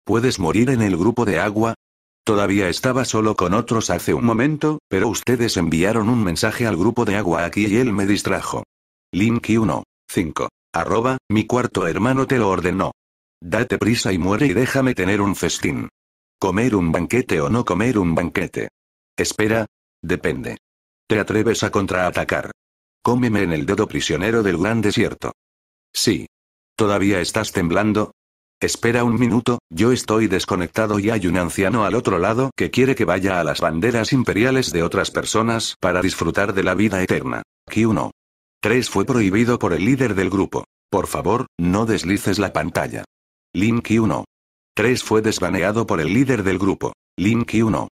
Puedes morir en el grupo de agua, Todavía estaba solo con otros hace un momento, pero ustedes enviaron un mensaje al grupo de agua aquí y él me distrajo. Link 1. Arroba, mi cuarto hermano te lo ordenó. Date prisa y muere y déjame tener un festín. ¿Comer un banquete o no comer un banquete? Espera. Depende. ¿Te atreves a contraatacar? Cómeme en el dedo prisionero del gran desierto. Sí. ¿Todavía estás temblando? Espera un minuto, yo estoy desconectado y hay un anciano al otro lado que quiere que vaya a las banderas imperiales de otras personas para disfrutar de la vida eterna. Q1. 3 fue prohibido por el líder del grupo. Por favor, no deslices la pantalla. Link 1. 3 fue desbaneado por el líder del grupo. Link 1.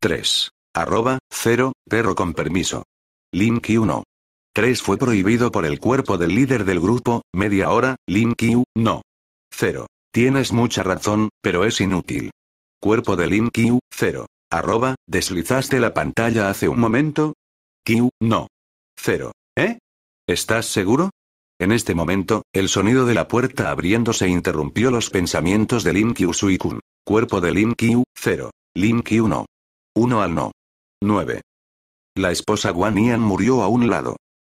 3. Arroba, 0, perro con permiso. Link 1. 3 fue prohibido por el cuerpo del líder del grupo, media hora, Link Q, no. 0. Tienes mucha razón, pero es inútil. Cuerpo de Lin Q, 0. Arroba, deslizaste la pantalla hace un momento. Q, no. 0. ¿Eh? ¿Estás seguro? En este momento, el sonido de la puerta abriéndose interrumpió los pensamientos de Lin Q Suikun. Cuerpo de Lin Q, 0. Lin Q no. 1 al no. 9. La esposa Guan Yan murió a un lado.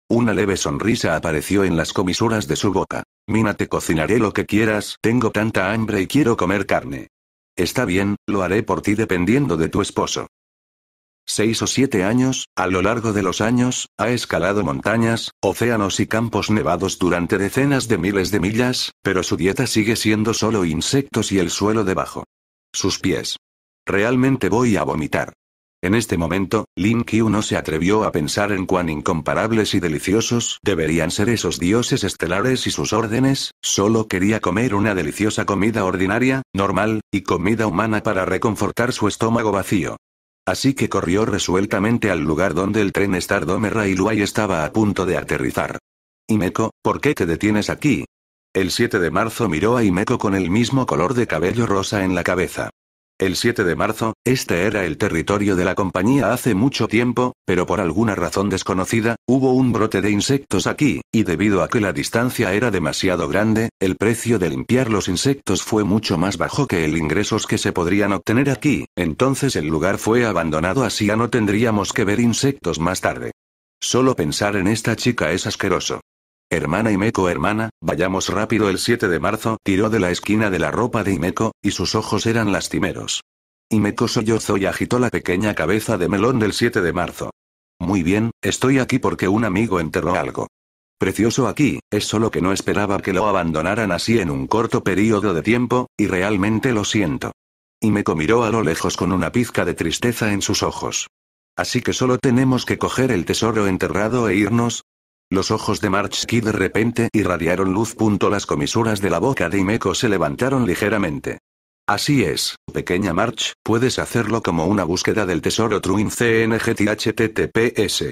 Una leve sonrisa apareció en las comisuras de su boca. Mina, te cocinaré lo que quieras, tengo tanta hambre y quiero comer carne. Está bien, lo haré por ti dependiendo de tu esposo. Seis o siete años, a lo largo de los años, ha escalado montañas, océanos y campos nevados durante decenas de miles de millas, pero su dieta sigue siendo solo insectos y el suelo debajo. Sus pies. Realmente voy a vomitar. En este momento, Lin Qiu no se atrevió a pensar en cuán incomparables y deliciosos deberían ser esos dioses estelares y sus órdenes, solo quería comer una deliciosa comida ordinaria, normal, y comida humana para reconfortar su estómago vacío. Así que corrió resueltamente al lugar donde el tren Stardome Railway estaba a punto de aterrizar. Imeko, ¿por qué te detienes aquí? El 7 de marzo miró a Imeko con el mismo color de cabello rosa en la cabeza. El 7 de marzo, este era el territorio de la compañía hace mucho tiempo, pero por alguna razón desconocida, hubo un brote de insectos aquí, y debido a que la distancia era demasiado grande, el precio de limpiar los insectos fue mucho más bajo que el ingresos que se podrían obtener aquí, entonces el lugar fue abandonado así ya no tendríamos que ver insectos más tarde. Solo pensar en esta chica es asqueroso. Hermana Imeco, hermana, vayamos rápido el 7 de marzo, tiró de la esquina de la ropa de Imeco, y sus ojos eran lastimeros. Imeco sollozó y agitó la pequeña cabeza de melón del 7 de marzo. Muy bien, estoy aquí porque un amigo enterró algo. Precioso aquí, es solo que no esperaba que lo abandonaran así en un corto periodo de tiempo, y realmente lo siento. Imeco miró a lo lejos con una pizca de tristeza en sus ojos. Así que solo tenemos que coger el tesoro enterrado e irnos, los ojos de March de repente irradiaron luz. Las comisuras de la boca de Imeko se levantaron ligeramente. Así es, pequeña March, puedes hacerlo como una búsqueda del tesoro Truin CNGTHTTPS.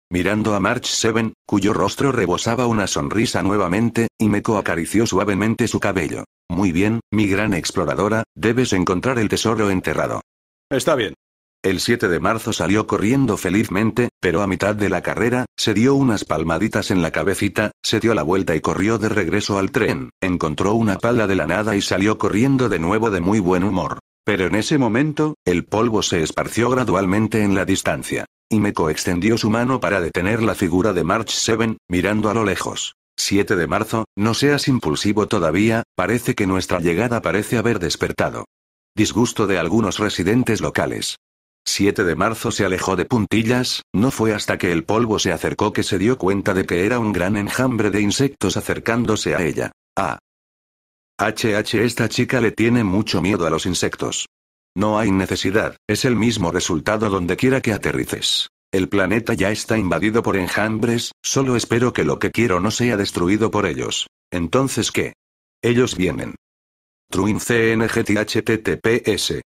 Mirando a March 7, cuyo rostro rebosaba una sonrisa nuevamente, y Meco acarició suavemente su cabello. Muy bien, mi gran exploradora, debes encontrar el tesoro enterrado. Está bien. El 7 de marzo salió corriendo felizmente, pero a mitad de la carrera, se dio unas palmaditas en la cabecita, se dio la vuelta y corrió de regreso al tren, encontró una pala de la nada y salió corriendo de nuevo de muy buen humor. Pero en ese momento, el polvo se esparció gradualmente en la distancia y Meco extendió su mano para detener la figura de March 7, mirando a lo lejos. 7 de marzo, no seas impulsivo todavía, parece que nuestra llegada parece haber despertado. Disgusto de algunos residentes locales. 7 de marzo se alejó de puntillas, no fue hasta que el polvo se acercó que se dio cuenta de que era un gran enjambre de insectos acercándose a ella. Ah. HH esta chica le tiene mucho miedo a los insectos. No hay necesidad, es el mismo resultado donde quiera que aterrices. El planeta ya está invadido por enjambres, solo espero que lo que quiero no sea destruido por ellos. Entonces, ¿qué? Ellos vienen. Truin CNGTHTTPS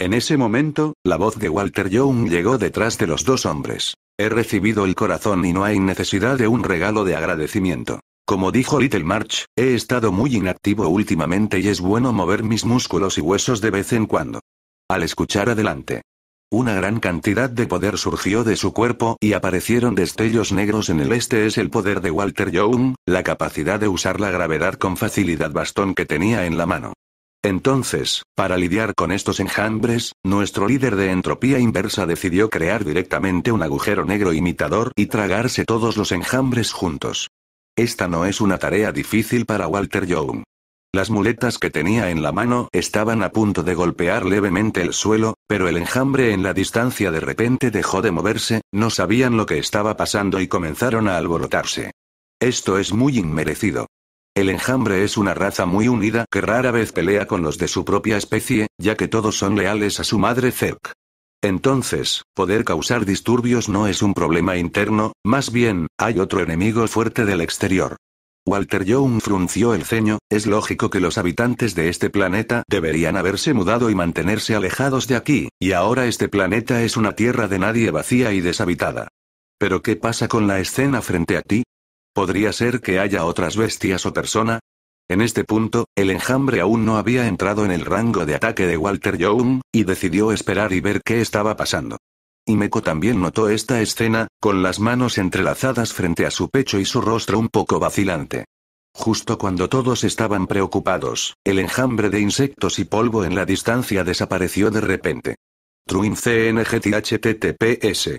En ese momento, la voz de Walter Young llegó detrás de los dos hombres. He recibido el corazón y no hay necesidad de un regalo de agradecimiento. Como dijo Little March, he estado muy inactivo últimamente y es bueno mover mis músculos y huesos de vez en cuando. Al escuchar adelante. Una gran cantidad de poder surgió de su cuerpo y aparecieron destellos negros en el este es el poder de Walter Young, la capacidad de usar la gravedad con facilidad bastón que tenía en la mano. Entonces, para lidiar con estos enjambres, nuestro líder de entropía inversa decidió crear directamente un agujero negro imitador y tragarse todos los enjambres juntos. Esta no es una tarea difícil para Walter Young. Las muletas que tenía en la mano estaban a punto de golpear levemente el suelo, pero el enjambre en la distancia de repente dejó de moverse, no sabían lo que estaba pasando y comenzaron a alborotarse. Esto es muy inmerecido. El enjambre es una raza muy unida que rara vez pelea con los de su propia especie, ya que todos son leales a su madre Zerk. Entonces, poder causar disturbios no es un problema interno, más bien, hay otro enemigo fuerte del exterior. Walter Young frunció el ceño, es lógico que los habitantes de este planeta deberían haberse mudado y mantenerse alejados de aquí, y ahora este planeta es una tierra de nadie vacía y deshabitada. Pero ¿qué pasa con la escena frente a ti? Podría ser que haya otras bestias o persona. En este punto, el enjambre aún no había entrado en el rango de ataque de Walter Young, y decidió esperar y ver qué estaba pasando. Meko también notó esta escena, con las manos entrelazadas frente a su pecho y su rostro un poco vacilante. Justo cuando todos estaban preocupados, el enjambre de insectos y polvo en la distancia desapareció de repente. Truin CNGTHTTPS.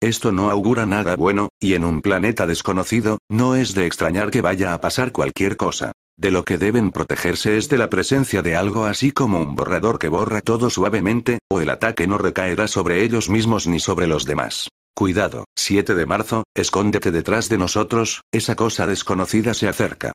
Esto no augura nada bueno, y en un planeta desconocido, no es de extrañar que vaya a pasar cualquier cosa. De lo que deben protegerse es de la presencia de algo así como un borrador que borra todo suavemente, o el ataque no recaerá sobre ellos mismos ni sobre los demás. Cuidado, 7 de marzo, escóndete detrás de nosotros, esa cosa desconocida se acerca.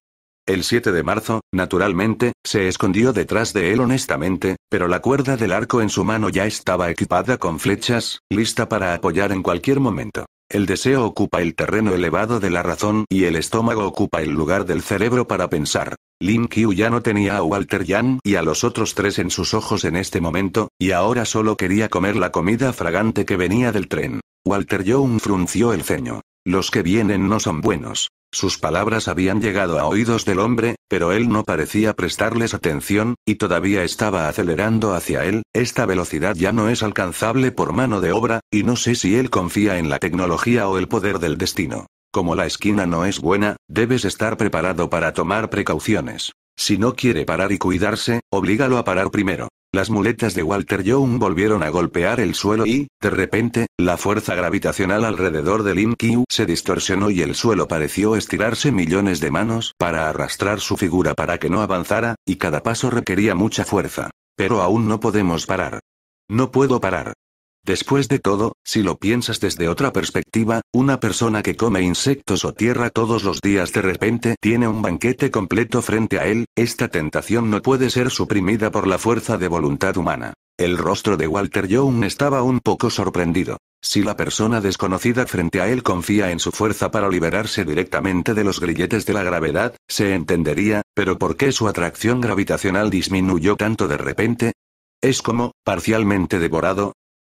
El 7 de marzo, naturalmente, se escondió detrás de él honestamente, pero la cuerda del arco en su mano ya estaba equipada con flechas, lista para apoyar en cualquier momento. El deseo ocupa el terreno elevado de la razón y el estómago ocupa el lugar del cerebro para pensar. Lin Yu ya no tenía a Walter Yan y a los otros tres en sus ojos en este momento, y ahora solo quería comer la comida fragante que venía del tren. Walter Young frunció el ceño. Los que vienen no son buenos. Sus palabras habían llegado a oídos del hombre, pero él no parecía prestarles atención, y todavía estaba acelerando hacia él, esta velocidad ya no es alcanzable por mano de obra, y no sé si él confía en la tecnología o el poder del destino. Como la esquina no es buena, debes estar preparado para tomar precauciones. Si no quiere parar y cuidarse, oblígalo a parar primero. Las muletas de Walter Young volvieron a golpear el suelo y, de repente, la fuerza gravitacional alrededor de Lin se distorsionó y el suelo pareció estirarse millones de manos para arrastrar su figura para que no avanzara, y cada paso requería mucha fuerza. Pero aún no podemos parar. No puedo parar. Después de todo, si lo piensas desde otra perspectiva, una persona que come insectos o tierra todos los días de repente tiene un banquete completo frente a él, esta tentación no puede ser suprimida por la fuerza de voluntad humana. El rostro de Walter Young estaba un poco sorprendido. Si la persona desconocida frente a él confía en su fuerza para liberarse directamente de los grilletes de la gravedad, se entendería, pero ¿por qué su atracción gravitacional disminuyó tanto de repente? Es como, parcialmente devorado,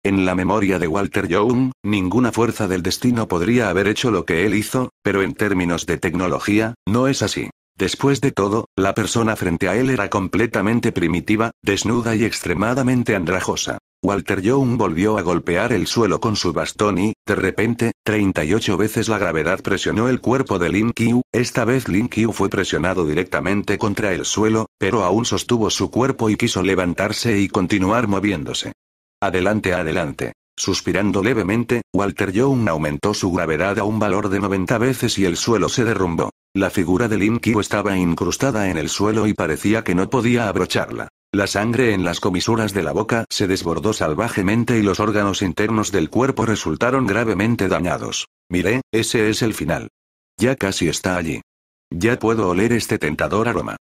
en la memoria de Walter Young, ninguna fuerza del destino podría haber hecho lo que él hizo, pero en términos de tecnología, no es así. Después de todo, la persona frente a él era completamente primitiva, desnuda y extremadamente andrajosa. Walter Young volvió a golpear el suelo con su bastón y, de repente, 38 veces la gravedad presionó el cuerpo de Lin Qiu, esta vez Lin Qiu fue presionado directamente contra el suelo, pero aún sostuvo su cuerpo y quiso levantarse y continuar moviéndose. Adelante, adelante. Suspirando levemente, Walter Young aumentó su gravedad a un valor de 90 veces y el suelo se derrumbó. La figura de Lin estaba incrustada en el suelo y parecía que no podía abrocharla. La sangre en las comisuras de la boca se desbordó salvajemente y los órganos internos del cuerpo resultaron gravemente dañados. Miré, ese es el final. Ya casi está allí. Ya puedo oler este tentador aroma.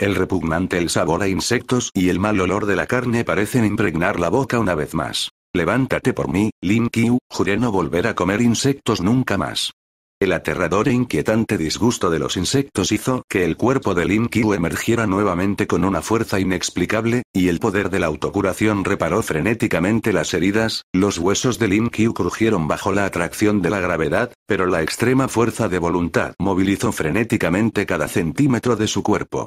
El repugnante el sabor a insectos y el mal olor de la carne parecen impregnar la boca una vez más. Levántate por mí, Lin Qiu, juré no volver a comer insectos nunca más. El aterrador e inquietante disgusto de los insectos hizo que el cuerpo de Lin Qiu emergiera nuevamente con una fuerza inexplicable, y el poder de la autocuración reparó frenéticamente las heridas, los huesos de Lin Qiu crujieron bajo la atracción de la gravedad, pero la extrema fuerza de voluntad movilizó frenéticamente cada centímetro de su cuerpo.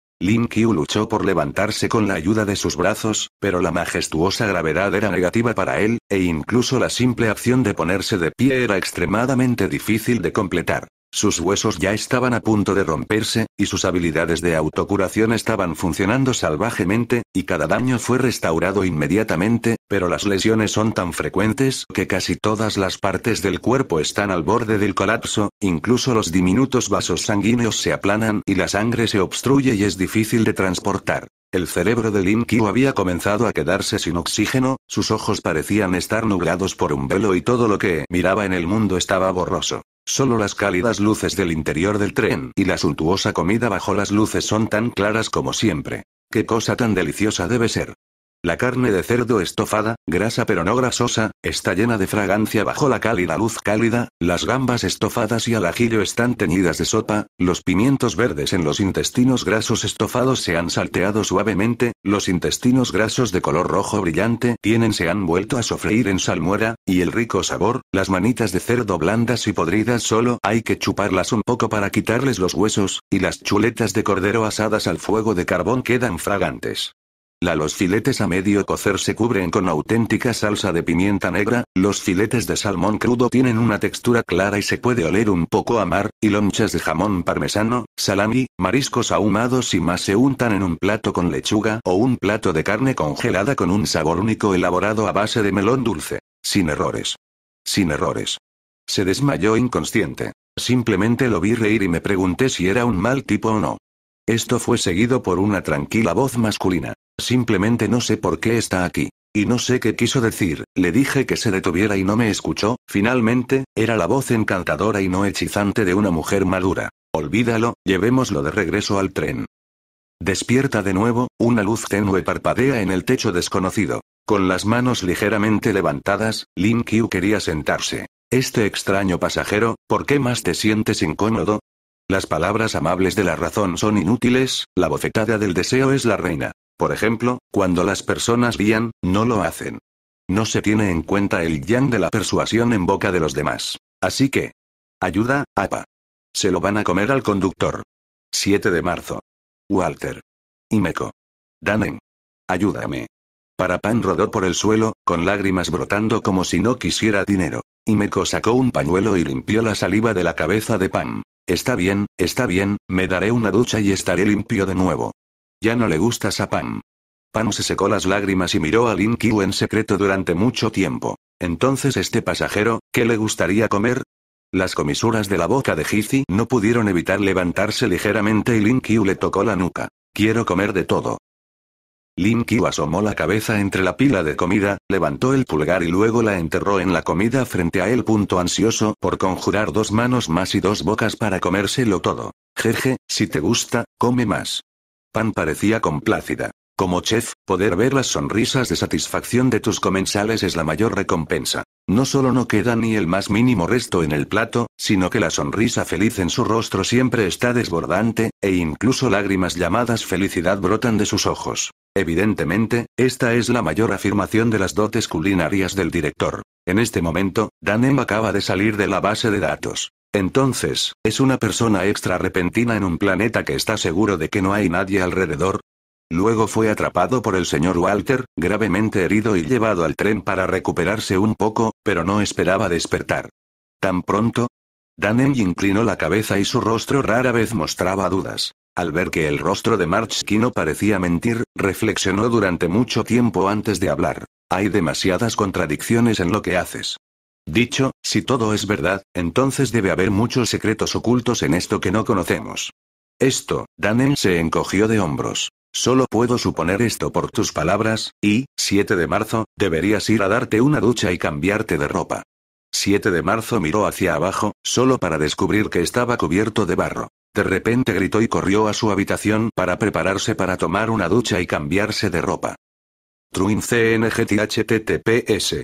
Lin Qiu luchó por levantarse con la ayuda de sus brazos, pero la majestuosa gravedad era negativa para él, e incluso la simple acción de ponerse de pie era extremadamente difícil de completar. Sus huesos ya estaban a punto de romperse, y sus habilidades de autocuración estaban funcionando salvajemente, y cada daño fue restaurado inmediatamente, pero las lesiones son tan frecuentes que casi todas las partes del cuerpo están al borde del colapso, incluso los diminutos vasos sanguíneos se aplanan y la sangre se obstruye y es difícil de transportar. El cerebro de Lin había comenzado a quedarse sin oxígeno, sus ojos parecían estar nublados por un velo y todo lo que miraba en el mundo estaba borroso. Solo las cálidas luces del interior del tren y la suntuosa comida bajo las luces son tan claras como siempre. Qué cosa tan deliciosa debe ser. La carne de cerdo estofada, grasa pero no grasosa, está llena de fragancia bajo la cálida luz cálida, las gambas estofadas y al ajillo están teñidas de sopa, los pimientos verdes en los intestinos grasos estofados se han salteado suavemente, los intestinos grasos de color rojo brillante tienen se han vuelto a sofreír en salmuera, y el rico sabor, las manitas de cerdo blandas y podridas solo hay que chuparlas un poco para quitarles los huesos, y las chuletas de cordero asadas al fuego de carbón quedan fragantes. La los filetes a medio cocer se cubren con auténtica salsa de pimienta negra, los filetes de salmón crudo tienen una textura clara y se puede oler un poco a mar, y lonchas de jamón parmesano, salami, mariscos ahumados y más se untan en un plato con lechuga o un plato de carne congelada con un sabor único elaborado a base de melón dulce. Sin errores. Sin errores. Se desmayó inconsciente. Simplemente lo vi reír y me pregunté si era un mal tipo o no. Esto fue seguido por una tranquila voz masculina. Simplemente no sé por qué está aquí. Y no sé qué quiso decir, le dije que se detuviera y no me escuchó, finalmente, era la voz encantadora y no hechizante de una mujer madura. Olvídalo, llevémoslo de regreso al tren. Despierta de nuevo, una luz tenue parpadea en el techo desconocido. Con las manos ligeramente levantadas, Lin Qiu quería sentarse. Este extraño pasajero, ¿por qué más te sientes incómodo? Las palabras amables de la razón son inútiles, la bofetada del deseo es la reina. Por ejemplo, cuando las personas guían, no lo hacen. No se tiene en cuenta el yang de la persuasión en boca de los demás. Así que. Ayuda, APA. Se lo van a comer al conductor. 7 de marzo. Walter. Imeco. Danen. Ayúdame. Para Pan rodó por el suelo, con lágrimas brotando como si no quisiera dinero. Imeco sacó un pañuelo y limpió la saliva de la cabeza de Pan. Está bien, está bien, me daré una ducha y estaré limpio de nuevo. Ya no le gustas a Pam. Pan se secó las lágrimas y miró a Lin en secreto durante mucho tiempo. Entonces este pasajero, ¿qué le gustaría comer? Las comisuras de la boca de Hizi no pudieron evitar levantarse ligeramente y Lin le tocó la nuca. Quiero comer de todo. Lin asomó la cabeza entre la pila de comida, levantó el pulgar y luego la enterró en la comida frente a él. Punto ansioso por conjurar dos manos más y dos bocas para comérselo todo. Jeje, si te gusta, come más. Pan parecía complácida. Como chef, poder ver las sonrisas de satisfacción de tus comensales es la mayor recompensa. No solo no queda ni el más mínimo resto en el plato, sino que la sonrisa feliz en su rostro siempre está desbordante, e incluso lágrimas llamadas felicidad brotan de sus ojos. Evidentemente, esta es la mayor afirmación de las dotes culinarias del director. En este momento, Danem acaba de salir de la base de datos. Entonces, ¿es una persona extra repentina en un planeta que está seguro de que no hay nadie alrededor? Luego fue atrapado por el señor Walter, gravemente herido y llevado al tren para recuperarse un poco, pero no esperaba despertar. ¿Tan pronto? Danem inclinó la cabeza y su rostro rara vez mostraba dudas. Al ver que el rostro de Marchki no parecía mentir, reflexionó durante mucho tiempo antes de hablar. Hay demasiadas contradicciones en lo que haces. Dicho, si todo es verdad, entonces debe haber muchos secretos ocultos en esto que no conocemos. Esto, Danen se encogió de hombros. Solo puedo suponer esto por tus palabras, y, 7 de marzo, deberías ir a darte una ducha y cambiarte de ropa. 7 de marzo miró hacia abajo, solo para descubrir que estaba cubierto de barro. De repente gritó y corrió a su habitación para prepararse para tomar una ducha y cambiarse de ropa. Truin CNGTHTTPS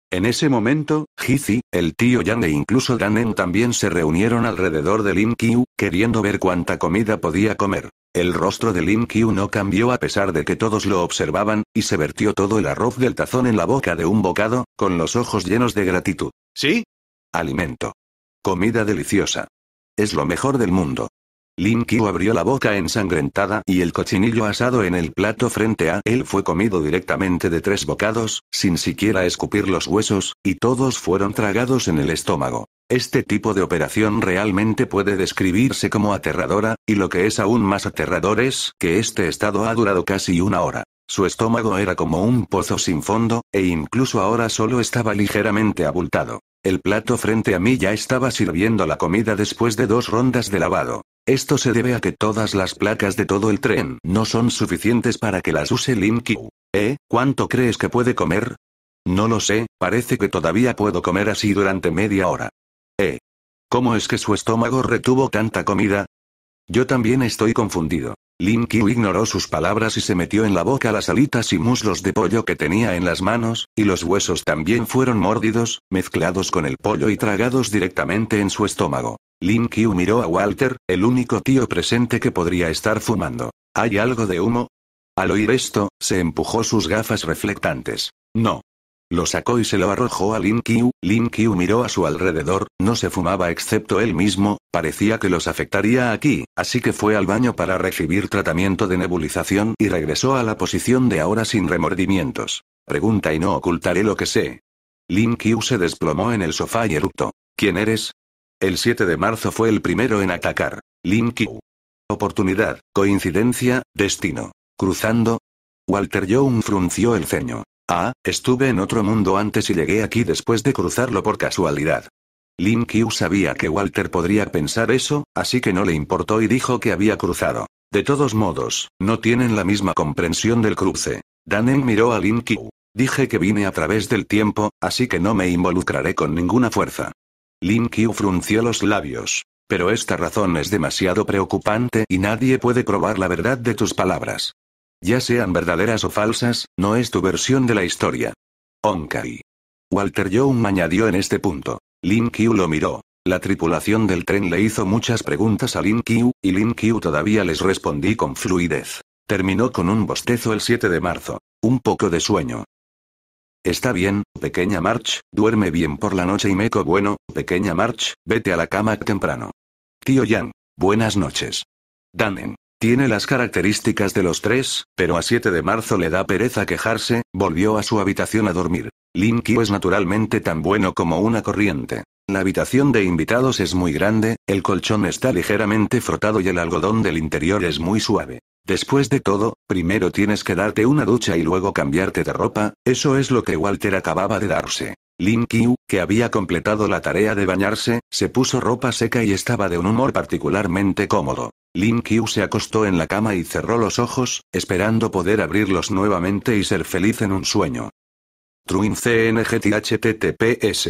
En ese momento, Jizi, el tío Yang e incluso Danen también se reunieron alrededor de Lin Qiu, queriendo ver cuánta comida podía comer. El rostro de Lin Qiu no cambió a pesar de que todos lo observaban, y se vertió todo el arroz del tazón en la boca de un bocado, con los ojos llenos de gratitud. ¿Sí? Alimento. Comida deliciosa. Es lo mejor del mundo. Lin abrió la boca ensangrentada y el cochinillo asado en el plato frente a él fue comido directamente de tres bocados, sin siquiera escupir los huesos, y todos fueron tragados en el estómago. Este tipo de operación realmente puede describirse como aterradora, y lo que es aún más aterrador es que este estado ha durado casi una hora. Su estómago era como un pozo sin fondo, e incluso ahora solo estaba ligeramente abultado. El plato frente a mí ya estaba sirviendo la comida después de dos rondas de lavado. Esto se debe a que todas las placas de todo el tren no son suficientes para que las use Lin ¿Eh? ¿Cuánto crees que puede comer? No lo sé, parece que todavía puedo comer así durante media hora. ¿Eh? ¿Cómo es que su estómago retuvo tanta comida? Yo también estoy confundido. Lin ignoró sus palabras y se metió en la boca las alitas y muslos de pollo que tenía en las manos, y los huesos también fueron mordidos, mezclados con el pollo y tragados directamente en su estómago. Lin miró a Walter, el único tío presente que podría estar fumando. ¿Hay algo de humo? Al oír esto, se empujó sus gafas reflectantes. No. Lo sacó y se lo arrojó a Lin Q Lin miró a su alrededor, no se fumaba excepto él mismo, parecía que los afectaría aquí, así que fue al baño para recibir tratamiento de nebulización y regresó a la posición de ahora sin remordimientos. Pregunta y no ocultaré lo que sé. Lin Q se desplomó en el sofá y eructó. ¿Quién eres? El 7 de marzo fue el primero en atacar. Lin Oportunidad, coincidencia, destino. Cruzando. Walter Young frunció el ceño. Ah, estuve en otro mundo antes y llegué aquí después de cruzarlo por casualidad. Lin sabía que Walter podría pensar eso, así que no le importó y dijo que había cruzado. De todos modos, no tienen la misma comprensión del cruce. Danen miró a Lin Dije que vine a través del tiempo, así que no me involucraré con ninguna fuerza. Lin Qiu frunció los labios. Pero esta razón es demasiado preocupante y nadie puede probar la verdad de tus palabras. Ya sean verdaderas o falsas, no es tu versión de la historia. Onkai. Walter Young añadió en este punto. Lin Qiu lo miró. La tripulación del tren le hizo muchas preguntas a Lin Qiu, y Lin Qiu todavía les respondí con fluidez. Terminó con un bostezo el 7 de marzo. Un poco de sueño. Está bien, pequeña March, duerme bien por la noche y meco bueno, pequeña March, vete a la cama temprano. Tío Yang, buenas noches. Danen. Tiene las características de los tres, pero a 7 de marzo le da pereza quejarse, volvió a su habitación a dormir. Lin es naturalmente tan bueno como una corriente. La habitación de invitados es muy grande, el colchón está ligeramente frotado y el algodón del interior es muy suave. Después de todo, primero tienes que darte una ducha y luego cambiarte de ropa, eso es lo que Walter acababa de darse. Lin Qiu, que había completado la tarea de bañarse, se puso ropa seca y estaba de un humor particularmente cómodo. Lin Qiu se acostó en la cama y cerró los ojos, esperando poder abrirlos nuevamente y ser feliz en un sueño. Truin CNGTHTTPS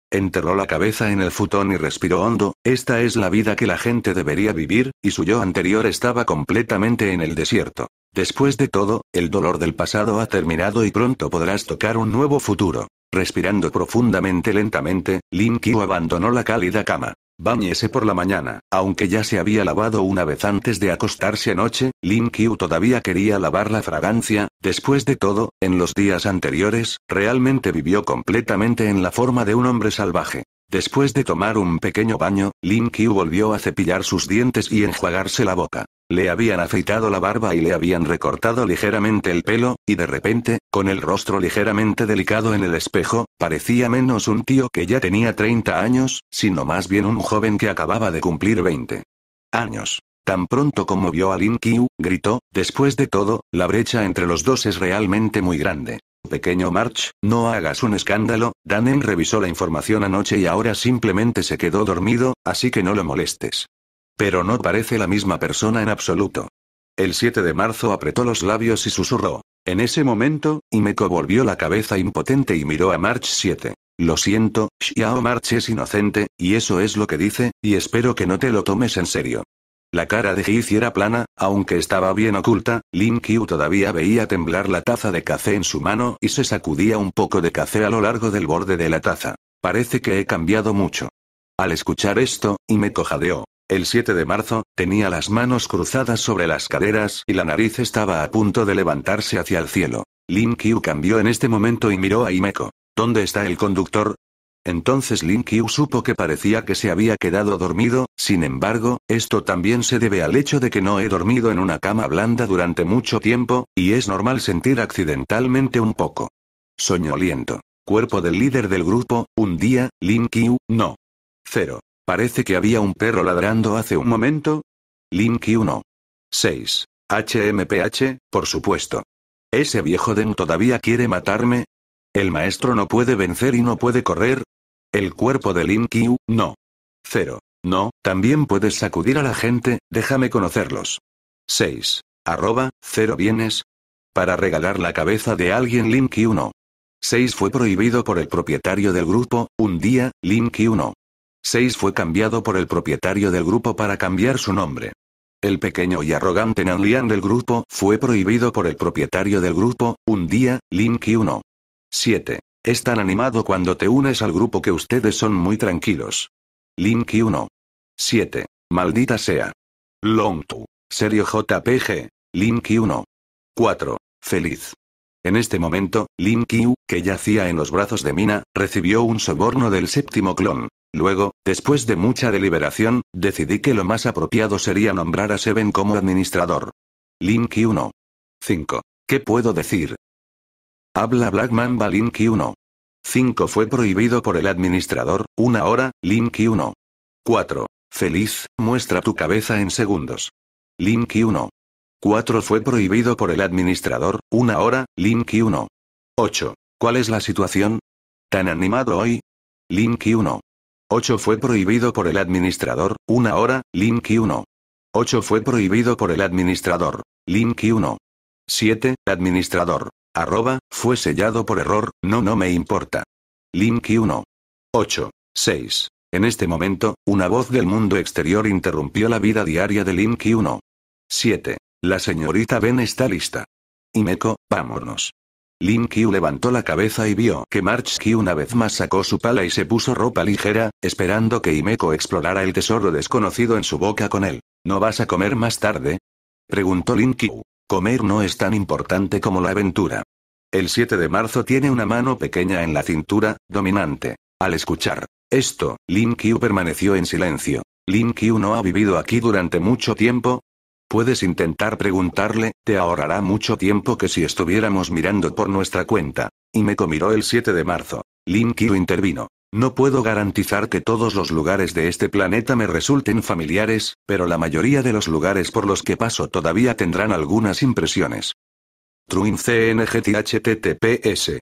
Enterró la cabeza en el futón y respiró hondo, esta es la vida que la gente debería vivir, y su yo anterior estaba completamente en el desierto. Después de todo, el dolor del pasado ha terminado y pronto podrás tocar un nuevo futuro. Respirando profundamente lentamente, Lin abandonó la cálida cama. Bañese por la mañana. Aunque ya se había lavado una vez antes de acostarse anoche, Lin Qiu todavía quería lavar la fragancia. Después de todo, en los días anteriores, realmente vivió completamente en la forma de un hombre salvaje. Después de tomar un pequeño baño, Lin Q volvió a cepillar sus dientes y enjuagarse la boca. Le habían afeitado la barba y le habían recortado ligeramente el pelo, y de repente, con el rostro ligeramente delicado en el espejo, parecía menos un tío que ya tenía 30 años, sino más bien un joven que acababa de cumplir 20 años. Tan pronto como vio a Lin Q gritó, después de todo, la brecha entre los dos es realmente muy grande pequeño March, no hagas un escándalo, Danen revisó la información anoche y ahora simplemente se quedó dormido, así que no lo molestes. Pero no parece la misma persona en absoluto. El 7 de marzo apretó los labios y susurró. En ese momento, me volvió la cabeza impotente y miró a March 7. Lo siento, Xiao March es inocente, y eso es lo que dice, y espero que no te lo tomes en serio. La cara de Heath era plana, aunque estaba bien oculta, Lin Kyu todavía veía temblar la taza de café en su mano y se sacudía un poco de café a lo largo del borde de la taza. Parece que he cambiado mucho. Al escuchar esto, y jadeó. El 7 de marzo, tenía las manos cruzadas sobre las caderas y la nariz estaba a punto de levantarse hacia el cielo. Lin Kyu cambió en este momento y miró a Imeko. ¿Dónde está el conductor? Entonces Lin Qiu supo que parecía que se había quedado dormido, sin embargo, esto también se debe al hecho de que no he dormido en una cama blanda durante mucho tiempo, y es normal sentir accidentalmente un poco. Soñoliento. Cuerpo del líder del grupo, un día, Lin Qiu, no. Cero. Parece que había un perro ladrando hace un momento. Lin Qiu no. 6. HMPH, por supuesto. ¿Ese viejo Den todavía quiere matarme? El maestro no puede vencer y no puede correr. El cuerpo de Lin Qiu, no. Cero. No, también puedes sacudir a la gente, déjame conocerlos. 6. Arroba, cero bienes. Para regalar la cabeza de alguien Lin Qiu no. 6 fue prohibido por el propietario del grupo, un día, Lin Qiu no. 6 fue cambiado por el propietario del grupo para cambiar su nombre. El pequeño y arrogante Nanlian del grupo fue prohibido por el propietario del grupo, un día, Lin Qiu no. 7. Es tan animado cuando te unes al grupo que ustedes son muy tranquilos. Link 1. 7. Maldita sea. Long Serio JPG. Linky 1. 4. Feliz. En este momento, Lin que yacía en los brazos de Mina, recibió un soborno del séptimo clon. Luego, después de mucha deliberación, decidí que lo más apropiado sería nombrar a Seven como administrador. Linky 1. 5. ¿Qué puedo decir? Habla Black Mamba Link 1. 5 fue prohibido por el administrador, una hora, Link 1. 4. Feliz, muestra tu cabeza en segundos. Link 1. 4 fue prohibido por el administrador, una hora, Link 1. 8. ¿Cuál es la situación? ¿Tan animado hoy? Link 1. 8 fue prohibido por el administrador, una hora, Link 1. 8 fue prohibido por el administrador. Link 1. 7. Administrador. Arroba, fue sellado por error, no no me importa. Link 1. 8. 6. En este momento, una voz del mundo exterior interrumpió la vida diaria de Link 1. 7. La señorita Ben está lista. Imeko, vámonos. Lin levantó la cabeza y vio que March una vez más sacó su pala y se puso ropa ligera, esperando que Imeko explorara el tesoro desconocido en su boca con él. ¿No vas a comer más tarde? Preguntó Lin Comer no es tan importante como la aventura. El 7 de marzo tiene una mano pequeña en la cintura, dominante. Al escuchar esto, Lin Qiu permaneció en silencio. Lin Qiu no ha vivido aquí durante mucho tiempo. Puedes intentar preguntarle, te ahorrará mucho tiempo que si estuviéramos mirando por nuestra cuenta. Y me comiró el 7 de marzo. Lin Qiu intervino. No puedo garantizar que todos los lugares de este planeta me resulten familiares, pero la mayoría de los lugares por los que paso todavía tendrán algunas impresiones. Truin CNGTHTTPS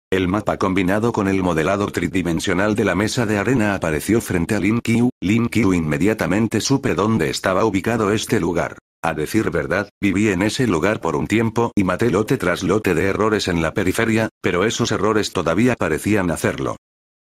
El mapa combinado con el modelado tridimensional de la mesa de arena apareció frente a Lin Qiu. Lin Qiu inmediatamente supe dónde estaba ubicado este lugar. A decir verdad, viví en ese lugar por un tiempo y maté lote tras lote de errores en la periferia, pero esos errores todavía parecían hacerlo.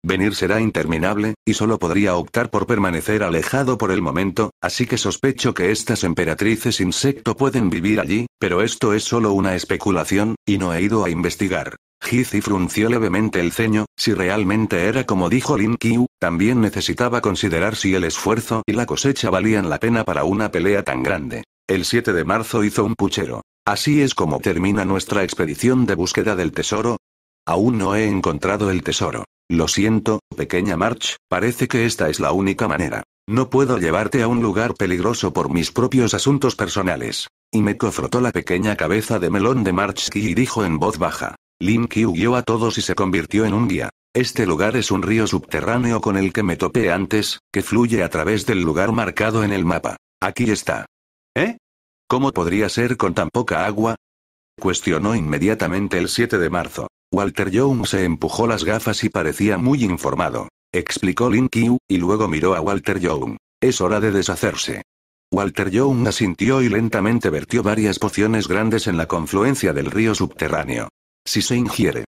Venir será interminable, y solo podría optar por permanecer alejado por el momento, así que sospecho que estas emperatrices insecto pueden vivir allí, pero esto es solo una especulación, y no he ido a investigar y frunció levemente el ceño, si realmente era como dijo Lin Qiu, también necesitaba considerar si el esfuerzo y la cosecha valían la pena para una pelea tan grande. El 7 de marzo hizo un puchero. Así es como termina nuestra expedición de búsqueda del tesoro. Aún no he encontrado el tesoro. Lo siento, pequeña March, parece que esta es la única manera. No puedo llevarte a un lugar peligroso por mis propios asuntos personales. Y me frotó la pequeña cabeza de melón de March y dijo en voz baja. Lin Kyu huyó a todos y se convirtió en un guía. Este lugar es un río subterráneo con el que me topé antes, que fluye a través del lugar marcado en el mapa. Aquí está. ¿Eh? ¿Cómo podría ser con tan poca agua? Cuestionó inmediatamente el 7 de marzo. Walter Young se empujó las gafas y parecía muy informado. Explicó Lin Kyu, y luego miró a Walter Young. Es hora de deshacerse. Walter Young asintió y lentamente vertió varias pociones grandes en la confluencia del río subterráneo si se ingiere.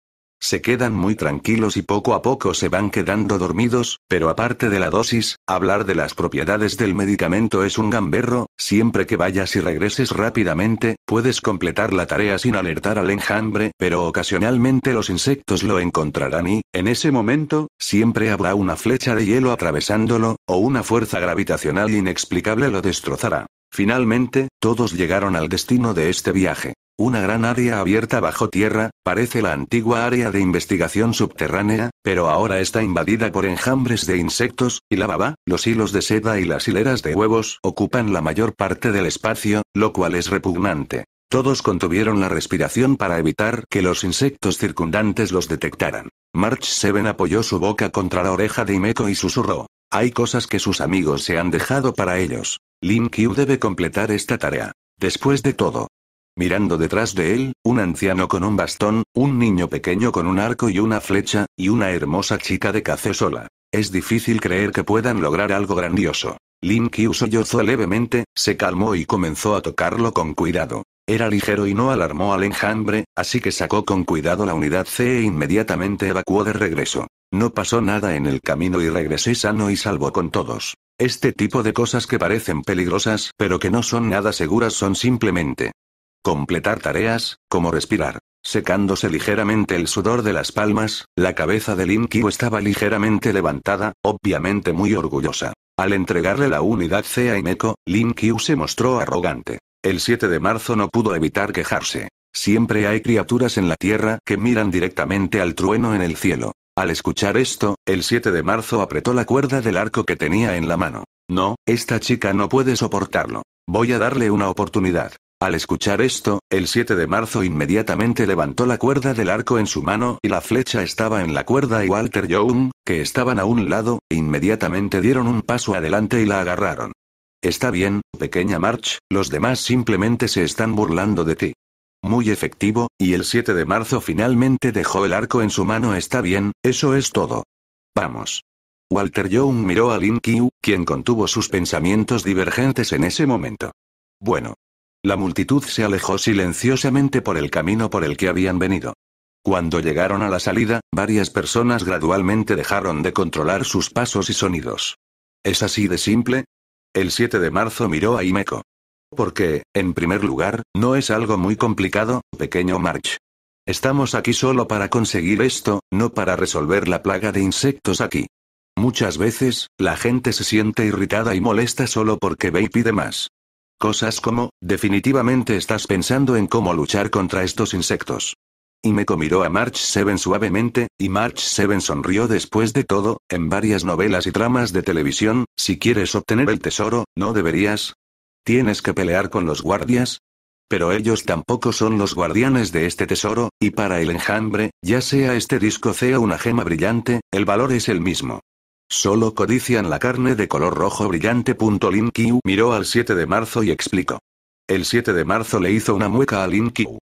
Se quedan muy tranquilos y poco a poco se van quedando dormidos, pero aparte de la dosis, hablar de las propiedades del medicamento es un gamberro, siempre que vayas y regreses rápidamente, puedes completar la tarea sin alertar al enjambre, pero ocasionalmente los insectos lo encontrarán y, en ese momento, siempre habrá una flecha de hielo atravesándolo, o una fuerza gravitacional inexplicable lo destrozará. Finalmente, todos llegaron al destino de este viaje. Una gran área abierta bajo tierra, parece la antigua área de investigación subterránea, pero ahora está invadida por enjambres de insectos, y la baba, los hilos de seda y las hileras de huevos ocupan la mayor parte del espacio, lo cual es repugnante. Todos contuvieron la respiración para evitar que los insectos circundantes los detectaran. March Seven apoyó su boca contra la oreja de Imeko y susurró. Hay cosas que sus amigos se han dejado para ellos. Lin Q debe completar esta tarea. Después de todo, Mirando detrás de él, un anciano con un bastón, un niño pequeño con un arco y una flecha, y una hermosa chica de café sola. Es difícil creer que puedan lograr algo grandioso. Lin usó sollozó levemente, se calmó y comenzó a tocarlo con cuidado. Era ligero y no alarmó al enjambre, así que sacó con cuidado la unidad C e inmediatamente evacuó de regreso. No pasó nada en el camino y regresé sano y salvo con todos. Este tipo de cosas que parecen peligrosas pero que no son nada seguras son simplemente Completar tareas, como respirar. Secándose ligeramente el sudor de las palmas, la cabeza de Lin estaba ligeramente levantada, obviamente muy orgullosa. Al entregarle la unidad C a Meko, Lin Kyu se mostró arrogante. El 7 de marzo no pudo evitar quejarse. Siempre hay criaturas en la tierra que miran directamente al trueno en el cielo. Al escuchar esto, el 7 de marzo apretó la cuerda del arco que tenía en la mano. No, esta chica no puede soportarlo. Voy a darle una oportunidad. Al escuchar esto, el 7 de marzo inmediatamente levantó la cuerda del arco en su mano y la flecha estaba en la cuerda y Walter Young, que estaban a un lado, inmediatamente dieron un paso adelante y la agarraron. Está bien, pequeña March, los demás simplemente se están burlando de ti. Muy efectivo, y el 7 de marzo finalmente dejó el arco en su mano. Está bien, eso es todo. Vamos. Walter Young miró a Lin Q quien contuvo sus pensamientos divergentes en ese momento. Bueno, la multitud se alejó silenciosamente por el camino por el que habían venido. Cuando llegaron a la salida, varias personas gradualmente dejaron de controlar sus pasos y sonidos. ¿Es así de simple? El 7 de marzo miró a Imeco. Porque, en primer lugar, no es algo muy complicado, pequeño March. Estamos aquí solo para conseguir esto, no para resolver la plaga de insectos aquí. Muchas veces, la gente se siente irritada y molesta solo porque ve y pide más cosas como, definitivamente estás pensando en cómo luchar contra estos insectos. Y me comiró a March Seven suavemente, y March Seven sonrió después de todo, en varias novelas y tramas de televisión, si quieres obtener el tesoro, ¿no deberías? Tienes que pelear con los guardias. Pero ellos tampoco son los guardianes de este tesoro, y para el enjambre, ya sea este disco sea una gema brillante, el valor es el mismo. Solo codician la carne de color rojo brillante. Lin Kiu miró al 7 de marzo y explicó. El 7 de marzo le hizo una mueca a Lin Kiu.